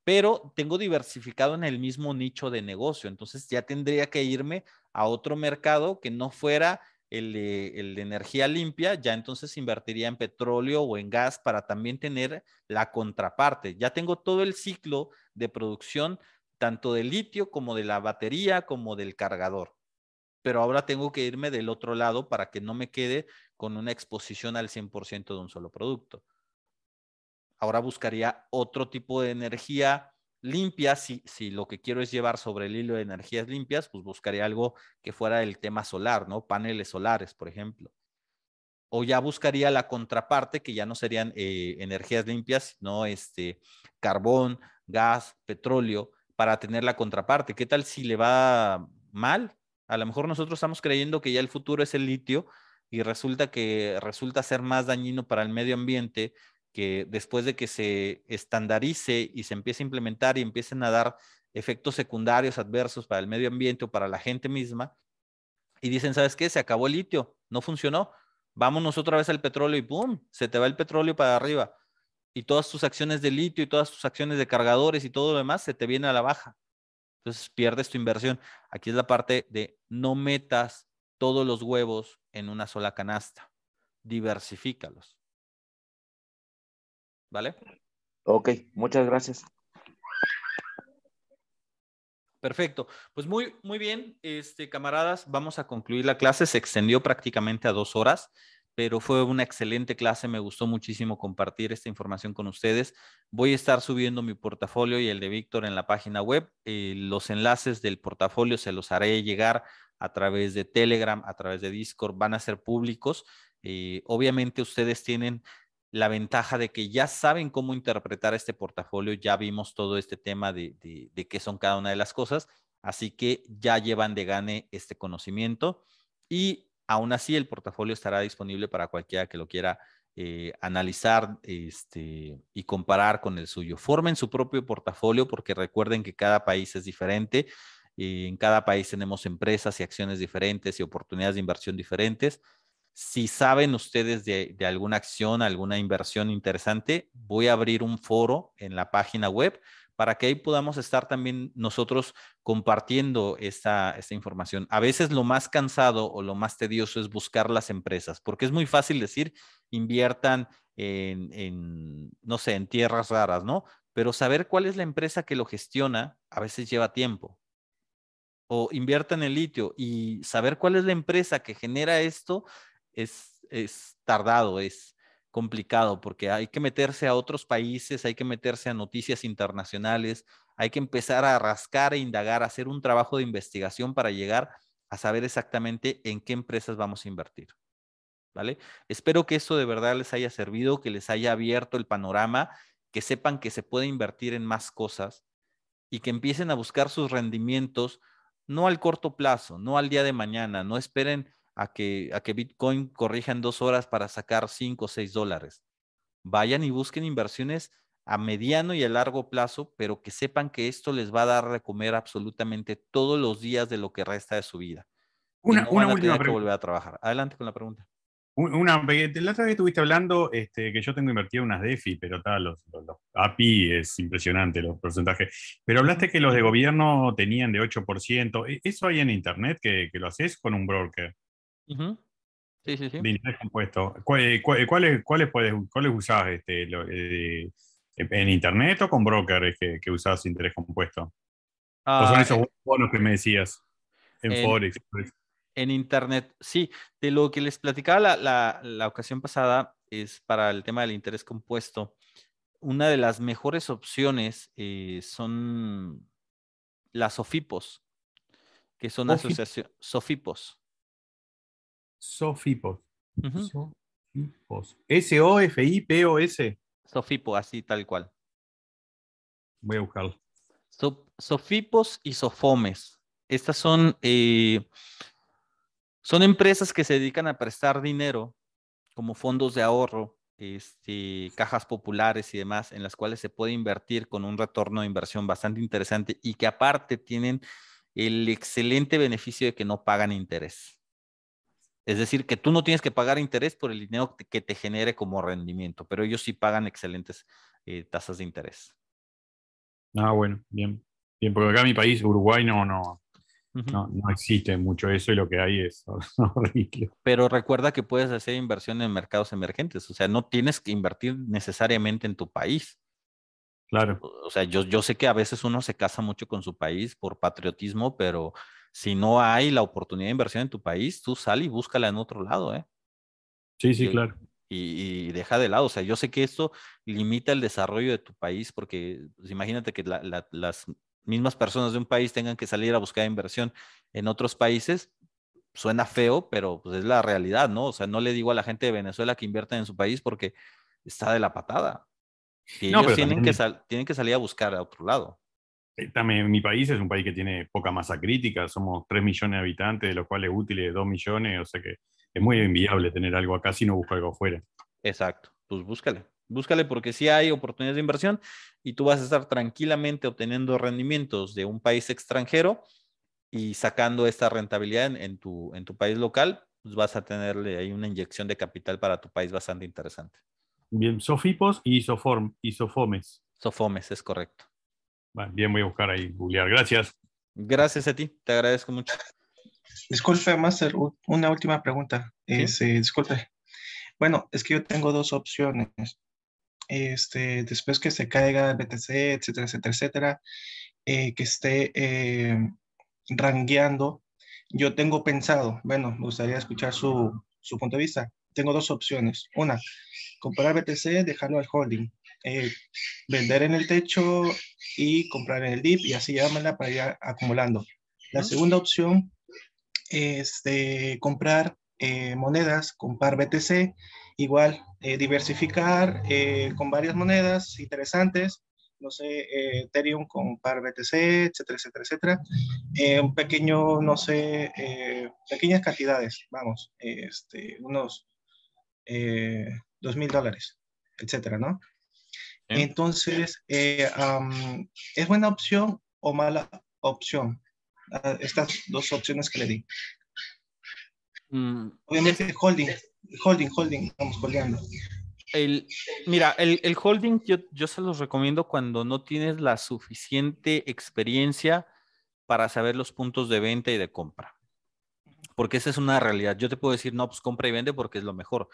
pero tengo diversificado en el mismo nicho de negocio. Entonces ya tendría que irme a otro mercado que no fuera el de, energía limpia, ya entonces invertiría en petróleo o en gas para también tener la contraparte. Ya tengo todo el ciclo de producción tanto del litio como de la batería como del cargador. Pero ahora tengo que irme del otro lado para que no me quede con una exposición al 100% de un solo producto. Ahora buscaría otro tipo de energía limpia. Si, si lo que quiero es llevar sobre el hilo de energías limpias, pues buscaría algo que fuera el tema solar, ¿no? Paneles solares, por ejemplo. O ya buscaría la contraparte, que ya no serían eh, energías limpias, sino este, carbón, gas, petróleo para tener la contraparte. ¿Qué tal si le va mal? A lo mejor nosotros estamos creyendo que ya el futuro es el litio y resulta que resulta ser más dañino para el medio ambiente que después de que se estandarice y se empiece a implementar y empiecen a dar efectos secundarios adversos para el medio ambiente o para la gente misma, y dicen, ¿sabes qué? Se acabó el litio, no funcionó, vámonos otra vez al petróleo y ¡pum! Se te va el petróleo para arriba y todas tus acciones de litio y todas tus acciones de cargadores y todo lo demás se te viene a la baja. Entonces pierdes tu inversión. Aquí es la parte de no metas todos los huevos en una sola canasta. Diversifícalos. ¿Vale? Ok, muchas gracias. Perfecto. Pues muy, muy bien, este, camaradas, vamos a concluir la clase. Se extendió prácticamente a dos horas pero fue una excelente clase, me gustó muchísimo compartir esta información con ustedes. Voy a estar subiendo mi portafolio y el de Víctor en la página web. Eh, los enlaces del portafolio se los haré llegar a través de Telegram, a través de Discord, van a ser públicos. Eh, obviamente ustedes tienen la ventaja de que ya saben cómo interpretar este portafolio, ya vimos todo este tema de, de, de qué son cada una de las cosas, así que ya llevan de gane este conocimiento. Y Aún así, el portafolio estará disponible para cualquiera que lo quiera eh, analizar este, y comparar con el suyo. Formen su propio portafolio porque recuerden que cada país es diferente. y eh, en cada país tenemos empresas y acciones diferentes y oportunidades de inversión diferentes. Si saben ustedes de alguna acción, alguna inversión interesante, voy a abrir un foro en la página web para que ahí podamos estar también nosotros compartiendo esta, información. A veces lo más cansado o lo más tedioso es buscar las empresas, porque es muy fácil decir, inviertan en, no sé, en tierras raras, ¿no? Pero saber cuál es la empresa que lo gestiona a veces lleva tiempo. O inviertan en litio y saber cuál es la empresa que genera esto es tardado, es, complicado porque hay que meterse a otros países, hay que meterse a noticias internacionales, hay que empezar a rascar e indagar, hacer un trabajo de investigación para llegar a saber exactamente en qué empresas vamos a invertir. ¿Vale? Espero que esto de verdad les haya servido, que les haya abierto el panorama, que sepan que se puede invertir en más cosas y que empiecen a buscar sus rendimientos no al corto plazo, no al día de mañana, no esperen a que, a que Bitcoin corrija en dos horas para sacar cinco o seis dólares. Vayan y busquen inversiones a mediano y a largo plazo, pero que sepan que esto les va a dar de comer absolutamente todos los días de lo que resta de su vida. Una, una última pregunta. volver a trabajar. Adelante con la pregunta. Una, la otra vez estuviste hablando este, que yo tengo invertido unas DeFi, pero tal, los, los, API es impresionante los porcentajes. Pero hablaste que los de gobierno tenían de 8%. ¿E, ¿Eso hay en Internet que, que lo haces con un broker? Sí, sí, sí. De interés compuesto. ¿Cuáles, usás? Este, eh, ¿En internet o con brokers eh, que, que usás interés compuesto? Ah, son esos bonos que me decías? En, Forex. Pues. En internet, sí. De lo que les platicaba la, ocasión pasada es para el tema del interés compuesto. Una de las mejores opciones eh, son las SOFIPOS, que son asociaciones SOFIPOS. Sofipos. Sofipos. S-O-F-I-P-O-S. Sofipo, así tal cual. Voy a buscarlo. sofipos y Sofomes. Estas son, eh, son empresas que se dedican a prestar dinero como fondos de ahorro, este, cajas populares y demás, en las cuales se puede invertir con un retorno de inversión bastante interesante y que aparte tienen el excelente beneficio de que no pagan interés. Es decir, que tú no tienes que pagar interés por el dinero que te genere como rendimiento, pero ellos sí pagan excelentes eh, tasas de interés. Ah, bueno, bien. Bien, porque acá en mi país, Uruguay, no, no, no, existe mucho eso y lo que hay es horrible. Pero recuerda que puedes hacer inversión en mercados emergentes, o sea, no tienes que invertir necesariamente en tu país. Claro. O sea, yo, yo sé que a veces uno se casa mucho con su país por patriotismo, pero si no hay la oportunidad de inversión en tu país, tú sal y búscala en otro lado, ¿eh? Sí, sí, claro. Y, deja de lado, o sea, yo sé que esto limita el desarrollo de tu país porque pues, imagínate que las mismas personas de un país tengan que salir a buscar inversión en otros países, suena feo, pero pues, es la realidad, ¿no? O sea, no le digo a la gente de Venezuela que invierta en su país porque está de la patada. ellos tienen que salir a buscar a otro lado. Eh, también mi país es un país que tiene poca masa crítica, somos 3 millones de habitantes, de los cuales útiles 2 millones, o sea que es muy inviable tener algo acá si no busco algo afuera. Exacto, pues búscale, búscale porque si hay oportunidades de inversión y tú vas a estar tranquilamente obteniendo rendimientos de un país extranjero y sacando esta rentabilidad en, tu, en tu país local, pues vas a tenerle ahí una inyección de capital para tu país bastante interesante. Bien, Sofipos y Soform, y Sofomes. Sofomes, es correcto. Bien, voy a buscar ahí, googlear. Gracias. Gracias a ti, te agradezco mucho. Disculpe, Master, una última pregunta. Este, disculpe. Bueno, es que yo tengo dos opciones. Este, después que se caiga el BTC, etcétera, etcétera, etcétera, eh, que esté eh, rangueando, yo tengo pensado, bueno, me gustaría escuchar su, su punto de vista. Tengo dos opciones. Una, comprar BTC, dejarlo al holding. Eh, vender en el techo y comprar en el DIP y así llámala para ir acumulando. La ah. segunda opción es comprar eh, Monedas monedas, par BTC, igual eh, diversificar con varias monedas interesantes, no sé, Ethereum con par BTC, etcétera, etcétera, etcétera. un pequeño, no sé, pequeñas cantidades, vamos, este, unos dos mil dólares, etcétera, ¿no? Em, Entonces, eh, ¿es buena opción o mala opción? Ah, estas dos opciones que le di. Mm, Obviamente, holding, holding, holding, vamos holdeando. mira, el, holding yo, yo, se los recomiendo cuando no tienes la suficiente experiencia para saber los puntos de venta y de compra. Porque esa es una realidad. Yo te puedo decir, no, pues compra y vende porque es lo mejor.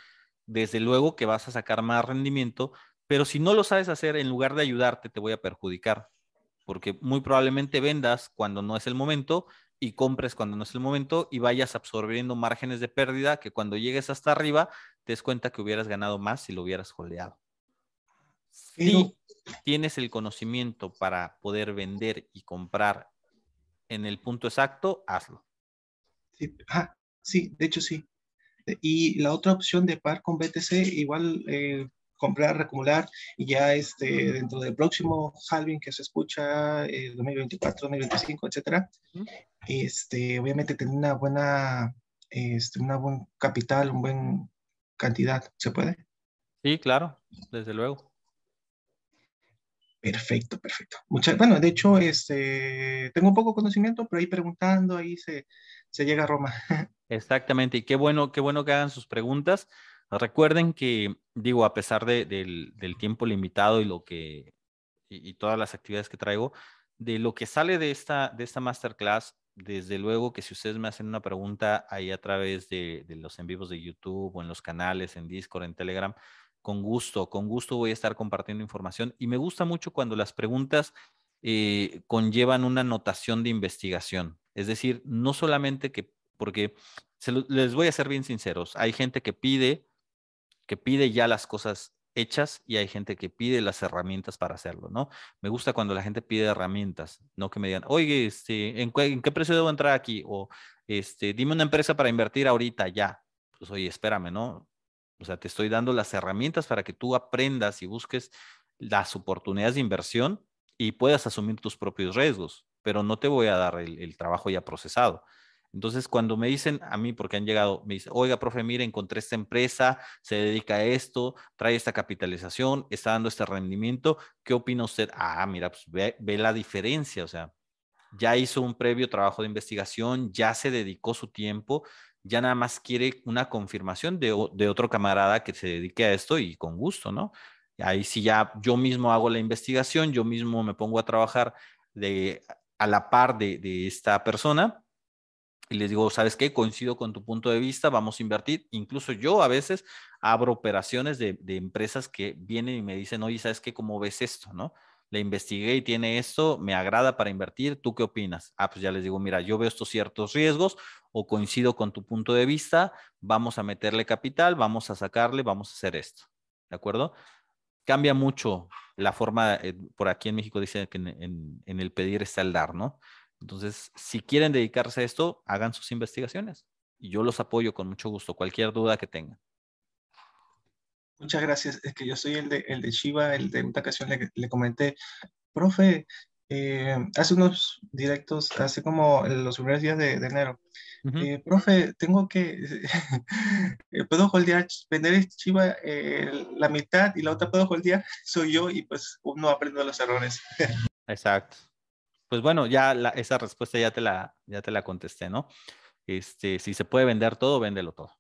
Desde luego que vas a sacar más rendimiento pero si no lo sabes hacer, en lugar de ayudarte, te voy a perjudicar, porque muy probablemente vendas cuando no es el momento y compres cuando no es el momento y vayas absorbiendo márgenes de pérdida que cuando llegues hasta arriba te des cuenta que hubieras ganado más si lo hubieras holdeado. Si tienes el conocimiento para poder vender y comprar en el punto exacto, hazlo. Sí, ah, sí de hecho sí. Y la otra opción de par con BTC, igual eh, comprar, acumular y ya este, dentro del próximo halving que se escucha, eh, 2024, 2025, etcétera, este, obviamente tener una buena, este, una buen capital, una buen cantidad, ¿se puede? Sí, claro, desde luego. Perfecto, perfecto. Muchas, bueno, de hecho, este, tengo un poco conocimiento, pero ahí preguntando, ahí se, se llega a Roma. Exactamente, y qué bueno, qué bueno que hagan sus preguntas. Recuerden que, digo, a pesar del, tiempo limitado y, lo que, y, todas las actividades que traigo, de lo que sale de esta, de esta masterclass, desde luego que si ustedes me hacen una pregunta ahí a través de, los en vivos de YouTube o en los canales, en Discord, en Telegram, con gusto, con gusto voy a estar compartiendo información. Y me gusta mucho cuando las preguntas eh, conllevan una notación de investigación. Es decir, no solamente que, porque les voy a ser bien sinceros, hay gente que pide que pide ya las cosas hechas y hay gente que pide las herramientas para hacerlo, ¿no? Me gusta cuando la gente pide herramientas, no que me digan, oye, este, ¿en, qué precio debo entrar aquí? O, este, dime una empresa para invertir ahorita, ya. Pues, oye, espérame, ¿no? O sea, te estoy dando las herramientas para que tú aprendas y busques las oportunidades de inversión y puedas asumir tus propios riesgos, pero no te voy a dar el trabajo ya procesado. Entonces, cuando me dicen a mí, porque han llegado, me dicen, oiga, profe, mire, encontré esta empresa, se dedica a esto, trae esta capitalización, está dando este rendimiento, ¿qué opina usted? Ah, mira, pues ve, la diferencia, o sea, ya hizo un previo trabajo de investigación, ya se dedicó su tiempo, ya nada más quiere una confirmación de, otro camarada que se dedique a esto y con gusto, ¿no? Ahí sí ya yo mismo hago la investigación, yo mismo me pongo a trabajar a la par de, de esta persona y les digo, ¿sabes qué? Coincido con tu punto de vista, vamos a invertir. Incluso yo a veces abro operaciones de, empresas que vienen y me dicen, oye, ¿sabes qué? ¿Cómo ves esto? ¿No? Le investigué y tiene esto, me agrada para invertir, ¿tú qué opinas? Ah, pues ya les digo, mira, yo veo estos ciertos riesgos o coincido con tu punto de vista, vamos a meterle capital, vamos a sacarle, vamos a hacer esto, ¿de acuerdo? Cambia mucho la forma, eh, por aquí en México dicen que en, en el pedir está el dar, ¿no? Entonces, si quieren dedicarse a esto, hagan sus investigaciones y yo los apoyo con mucho gusto, cualquier duda que tengan. Muchas gracias. Es que yo soy el de, el de Shiva, el de una ocasión le, comenté, profe, eh, hace unos directos, hace como los primeros días de, enero. Eh, profe, tengo que, eh, puedo holdear, vender Chiva la mitad y la otra puedo holdear, soy yo y pues uno aprende los errores. Exacto pues bueno, ya esa respuesta ya te, la, ya te la contesté, ¿no? Este, si se puede vender todo, véndelo todo.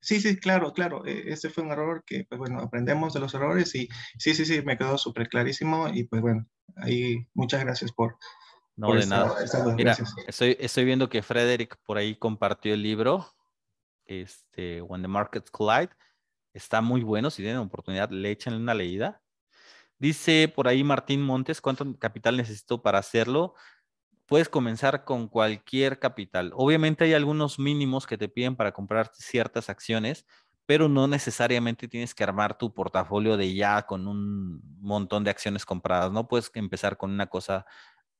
Sí, sí, claro, claro. Este fue un error que, pues bueno, aprendemos de los errores y sí, sí, sí, me quedó súper clarísimo y pues bueno, ahí muchas gracias por... No, de nada. estoy, estoy viendo que Frederick por ahí compartió el libro, este, When the Markets Collide. Está muy bueno, si tienen oportunidad, le echen una leída. Dice por ahí Martín Montes, ¿cuánto capital necesito para hacerlo? Puedes comenzar con cualquier capital. Obviamente hay algunos mínimos que te piden para comprar ciertas acciones, pero no necesariamente tienes que armar tu portafolio de ya con un montón de acciones compradas, ¿no? Puedes empezar con una cosa,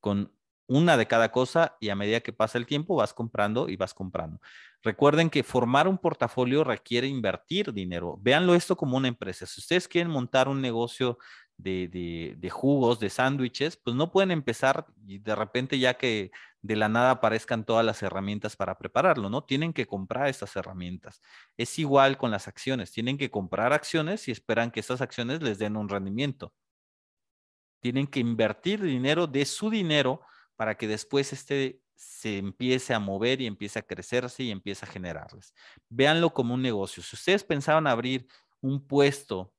con una de cada cosa y a medida que pasa el tiempo vas comprando y vas comprando. Recuerden que formar un portafolio requiere invertir dinero. Véanlo esto como una empresa. Si ustedes quieren montar un negocio de, jugos, de sándwiches, pues no pueden empezar y de repente ya que de la nada aparezcan todas las herramientas para prepararlo, ¿no? Tienen que comprar estas herramientas. Es igual con las acciones, tienen que comprar acciones y esperan que esas acciones les den un rendimiento. Tienen que invertir dinero de su dinero para que después este se empiece a mover y empiece a crecerse y empiece a generarles. Veanlo como un negocio. Si ustedes pensaban abrir un puesto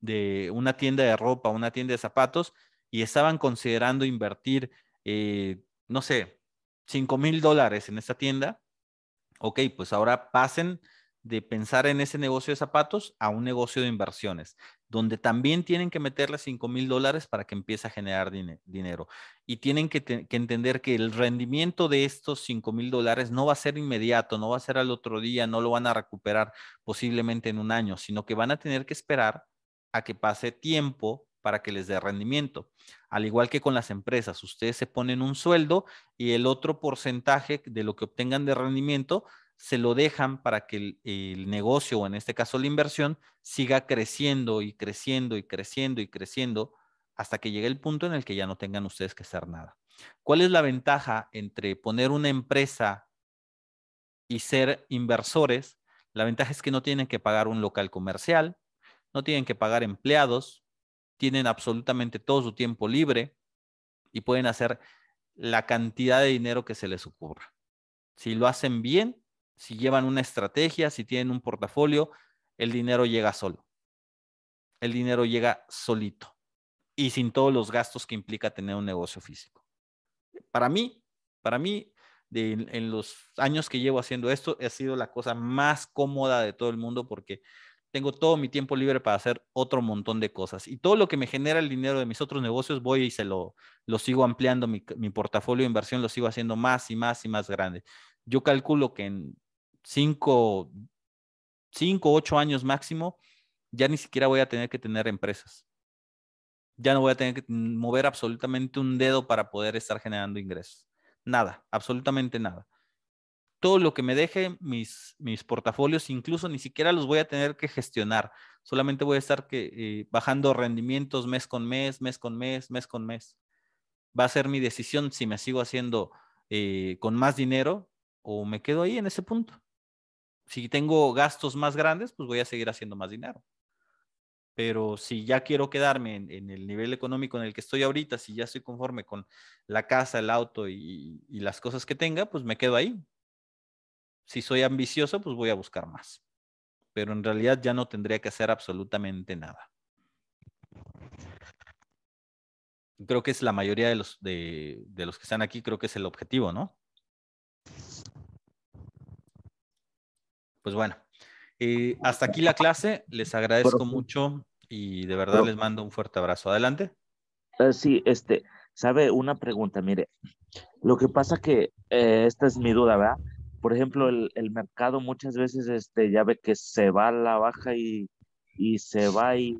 de una tienda de ropa, una tienda de zapatos, y estaban considerando invertir, eh, no sé, 5 mil dólares en esta tienda, ok, pues ahora pasen de pensar en ese negocio de zapatos a un negocio de inversiones, donde también tienen que meterle 5 mil dólares para que empiece a generar dinero. Y tienen que, que, entender que el rendimiento de estos 5 mil dólares no va a ser inmediato, no va a ser al otro día, no lo van a recuperar posiblemente en un año, sino que van a tener que esperar a que pase tiempo para que les dé rendimiento. Al igual que con las empresas, ustedes se ponen un sueldo y el otro porcentaje de lo que obtengan de rendimiento se lo dejan para que el, negocio, o en este caso la inversión, siga creciendo y creciendo y creciendo y creciendo hasta que llegue el punto en el que ya no tengan ustedes que hacer nada. ¿Cuál es la ventaja entre poner una empresa y ser inversores? La ventaja es que no tienen que pagar un local comercial, no tienen que pagar empleados, tienen absolutamente todo su tiempo libre y pueden hacer la cantidad de dinero que se les ocurra. Si lo hacen bien, si llevan una estrategia, si tienen un portafolio, el dinero llega solo. El dinero llega solito y sin todos los gastos que implica tener un negocio físico. Para mí, para mí, en los años que llevo haciendo esto, ha sido la cosa más cómoda de todo el mundo porque tengo todo mi tiempo libre para hacer otro montón de cosas. Y todo lo que me genera el dinero de mis otros negocios, voy y se lo, lo sigo ampliando, mi, portafolio de inversión lo sigo haciendo más y más y más grande. Yo calculo que en cinco cinco ocho años máximo, ya ni siquiera voy a tener que tener empresas. Ya no voy a tener que mover absolutamente un dedo para poder estar generando ingresos. Nada, absolutamente nada todo lo que me deje mis, mis portafolios, incluso ni siquiera los voy a tener que gestionar. Solamente voy a estar eh, bajando rendimientos mes con mes, mes con mes, mes con mes. Va a ser mi decisión si me sigo haciendo eh, con más dinero o me quedo ahí en ese punto. Si tengo gastos más grandes, pues voy a seguir haciendo más dinero. Pero si ya quiero quedarme en, el nivel económico en el que estoy ahorita, si ya estoy conforme con la casa, el auto y las cosas que tenga, pues me quedo ahí si soy ambicioso, pues voy a buscar más. Pero en realidad ya no tendría que hacer absolutamente nada. Creo que es la mayoría de los, de, los que están aquí, creo que es el objetivo, ¿no? Pues bueno, eh, hasta aquí la clase. Les agradezco mucho y de verdad les mando un fuerte abrazo. Adelante. Eh, sí, este, sabe, una pregunta, mire, lo que pasa que eh, esta es mi duda, ¿verdad? por ejemplo, el, mercado muchas veces este, ya ve que se va a la baja y, se va y,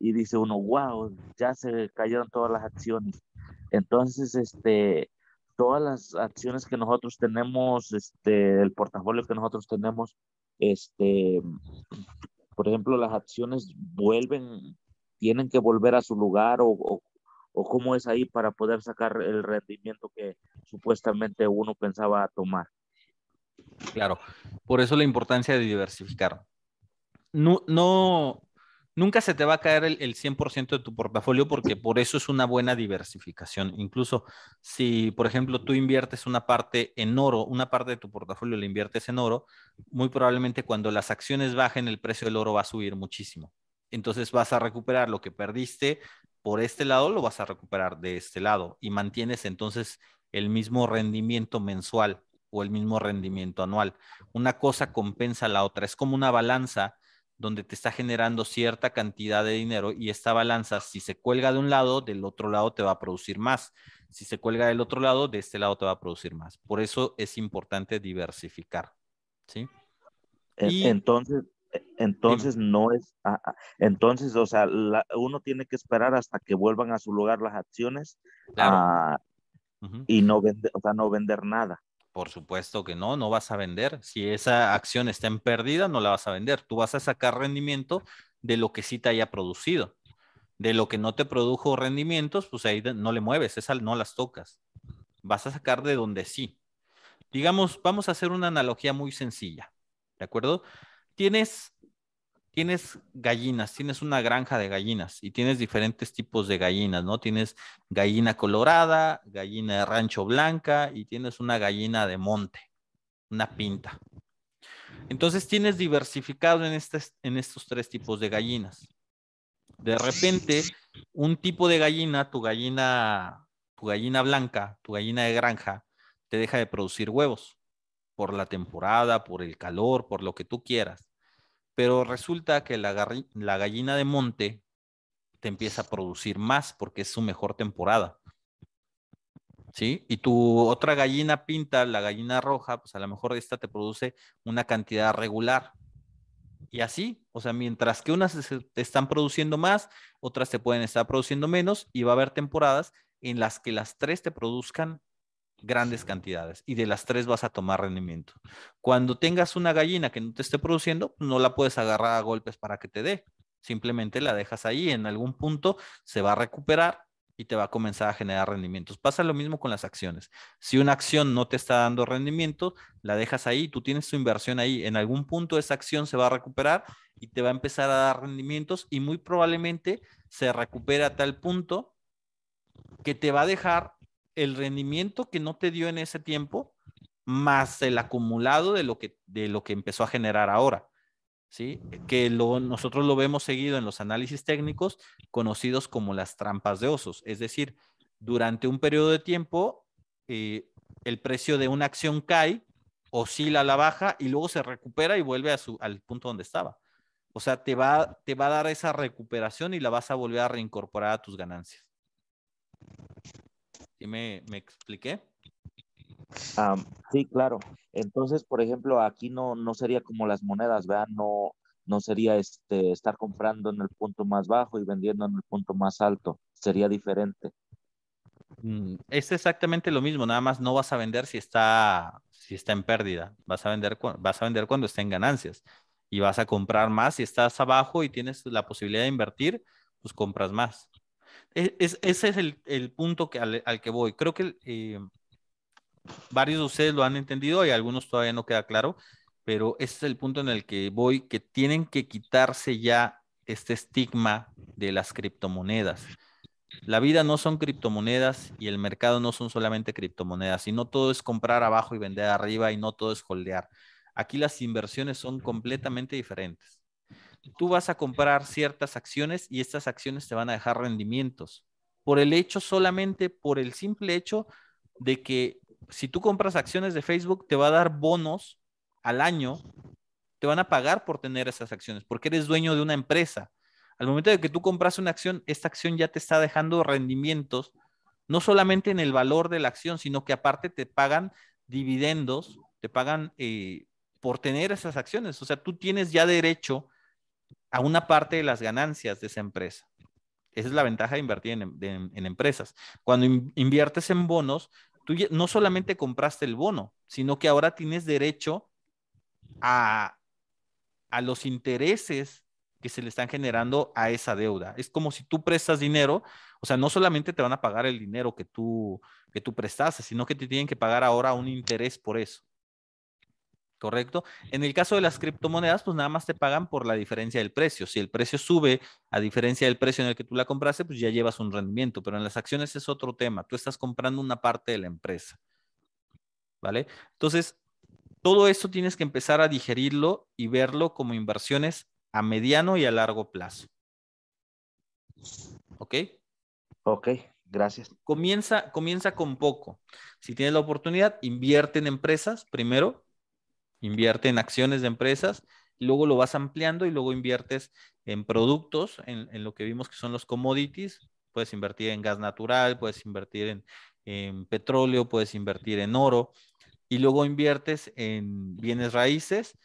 dice uno, wow, ya se cayeron todas las acciones. Entonces, este, todas las acciones que nosotros tenemos, este, el portafolio que nosotros tenemos, este, por ejemplo, las acciones vuelven, tienen que volver a su lugar o, o cómo es ahí para poder sacar el rendimiento que supuestamente uno pensaba tomar. Claro, por eso la importancia de diversificar. No, nunca se te va a caer el, 100% de tu portafolio porque por eso es una buena diversificación. Incluso si, por ejemplo, tú inviertes una parte en oro, una parte de tu portafolio la inviertes en oro, muy probablemente cuando las acciones bajen el precio del oro va a subir muchísimo. Entonces vas a recuperar lo que perdiste por este lado, lo vas a recuperar de este lado y mantienes entonces el mismo rendimiento mensual o el mismo rendimiento anual. Una cosa compensa a la otra. Es como una balanza donde te está generando cierta cantidad de dinero y esta balanza, si se cuelga de un lado, del otro lado te va a producir más. Si se cuelga del otro lado, de este lado te va a producir más. Por eso es importante diversificar. ¿sí? entonces, e, entonces no es, ah, ah, entonces, o sea, uno tiene que esperar hasta que vuelvan a su lugar las acciones ah, y no, no vender nada. Por supuesto que no, no vas a vender. Si esa acción está en pérdida, no la vas a vender. Tú vas a sacar rendimiento de lo que sí te haya producido. De lo que no te produjo rendimientos, pues ahí no le mueves, esa no las tocas. Vas a sacar de donde sí. Digamos, vamos a hacer una analogía muy sencilla, ¿de acuerdo? Tienes tienes gallinas, tienes una granja de gallinas y tienes diferentes tipos de gallinas, ¿no? Tienes gallina colorada, gallina de rancho blanca y tienes una gallina de monte, una pinta. Entonces tienes diversificado en, este, en estos tres tipos de gallinas. De repente, un tipo de gallina, tu gallina, tu gallina blanca, tu gallina de granja, te deja de producir huevos por la temporada, por el calor, por lo que tú quieras pero resulta que la, gallina de monte te empieza a producir más porque es su mejor temporada. ¿Sí? Y tu otra gallina pinta, la gallina roja, pues a lo mejor esta te produce una cantidad regular. Y así, o sea, mientras que unas te están produciendo más, otras te pueden estar produciendo menos y va a haber temporadas en las que las tres te produzcan grandes cantidades y de las tres vas a tomar rendimiento. Cuando tengas una gallina que no te esté produciendo, no la puedes agarrar a golpes para que te dé. Simplemente la dejas ahí, en algún punto se va a recuperar y te va a comenzar a generar rendimientos. Pasa lo mismo con las acciones. Si una acción no te está dando rendimiento, la dejas ahí, tú tienes tu inversión ahí, en algún punto esa acción se va a recuperar y te va a empezar a dar rendimientos y muy probablemente se recupera a tal punto que te va a dejar el rendimiento que no te dio en ese tiempo más el acumulado de lo que, de lo que empezó a generar ahora. ¿Sí? que nosotros lo vemos seguido en los análisis técnicos conocidos como las trampas de osos. Es decir, durante un periodo de tiempo, eh, el precio de una acción cae, oscila a la baja y luego se recupera y vuelve a su, al punto donde estaba. O sea, te va, te va a dar esa recuperación y la vas a volver a reincorporar a tus ganancias me, expliqué? Ah, sí, claro. Entonces, por ejemplo, aquí no, sería como las monedas, ¿verdad? No, no sería este, estar comprando en el punto más bajo y vendiendo en el punto más alto. Sería diferente. Mm, es exactamente lo mismo, nada más no vas a vender si está, si está en pérdida, vas a, vender, vas a vender cuando esté en ganancias y vas a comprar más si estás abajo y tienes la posibilidad de invertir, pues compras más. E-, es, ese es el, punto que, al, que voy. Creo que eh, varios de ustedes lo han entendido y algunos todavía no queda claro, pero ese es el punto en el que voy, que tienen que quitarse ya este estigma de las criptomonedas. La vida no son criptomonedas y el mercado no son solamente criptomonedas, y no todo es comprar abajo y vender arriba y no todo es holdear. Aquí las inversiones son completamente diferentes tú vas a comprar ciertas acciones y estas acciones te van a dejar rendimientos. Por el hecho, solamente por el simple hecho de que si tú compras acciones de Facebook, te va a dar bonos al año, te van a pagar por tener esas acciones, porque eres dueño de una empresa. Al momento de que tú compras una acción, esta acción ya te está dejando rendimientos, no solamente en el valor de la acción, sino que aparte te pagan dividendos, te pagan eh, por tener esas acciones. O sea, tú tienes ya derecho a una parte de las ganancias de esa empresa. Esa es la ventaja de invertir en, em, empresas. Cuando inviertes en bonos, tú no solamente compraste el bono, sino que ahora tienes derecho a, los intereses que se le están generando a esa deuda. Es como si tú prestas dinero, o sea, no solamente te van a pagar el dinero que tú, que tú prestaste, sino que te tienen que pagar ahora un interés por eso. ¿correcto? En el caso de las criptomonedas, pues nada más te pagan por la diferencia del precio. Si el precio sube a diferencia del precio en el que tú la compraste, pues ya llevas un rendimiento, pero en las acciones es otro tema. Tú estás comprando una parte de la empresa, ¿vale? Entonces, todo esto tienes que empezar a digerirlo y verlo como inversiones a mediano y a largo plazo. ¿Ok? Ok, gracias. Comienza, comienza con poco. Si tienes la oportunidad, invierte en empresas primero Invierte en acciones de empresas, luego lo vas ampliando y luego inviertes en productos, en, lo que vimos que son los commodities. Puedes invertir en gas natural, puedes invertir en, petróleo, puedes invertir en oro y luego inviertes en bienes raíces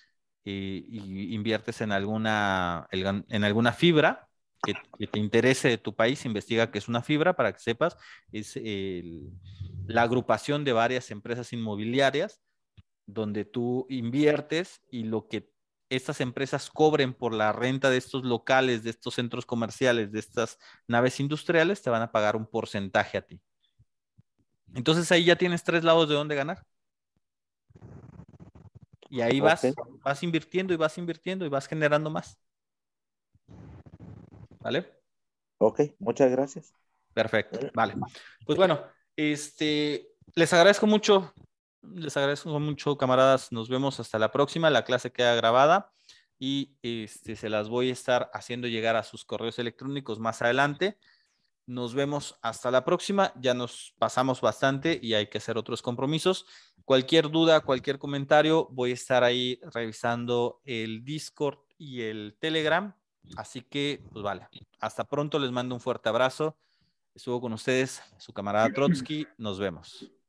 eh, y, inviertes en alguna, en alguna fibra que, te interese de tu país, investiga que es una fibra para que sepas, es la agrupación de varias empresas inmobiliarias donde tú inviertes y lo que estas empresas cobren por la renta de estos locales, de estos centros comerciales, de estas naves industriales, te van a pagar un porcentaje a ti. Entonces ahí ya tienes tres lados de dónde ganar. Y ahí vas, vas invirtiendo y vas invirtiendo y vas generando más. ¿Vale? Ok, muchas gracias. Perfecto, vale. Pues bueno, este, les agradezco mucho les agradezco mucho, camaradas. Nos vemos hasta la próxima. La clase queda grabada y este, se las voy a estar haciendo llegar a sus correos electrónicos más adelante. Nos vemos hasta la próxima. Ya nos pasamos bastante y hay que hacer otros compromisos. Cualquier duda, cualquier comentario, voy a estar ahí revisando el Discord y el Telegram. Así que, pues vale, hasta pronto. Les mando un fuerte abrazo. Estuvo con ustedes su camarada Trotsky. Nos vemos.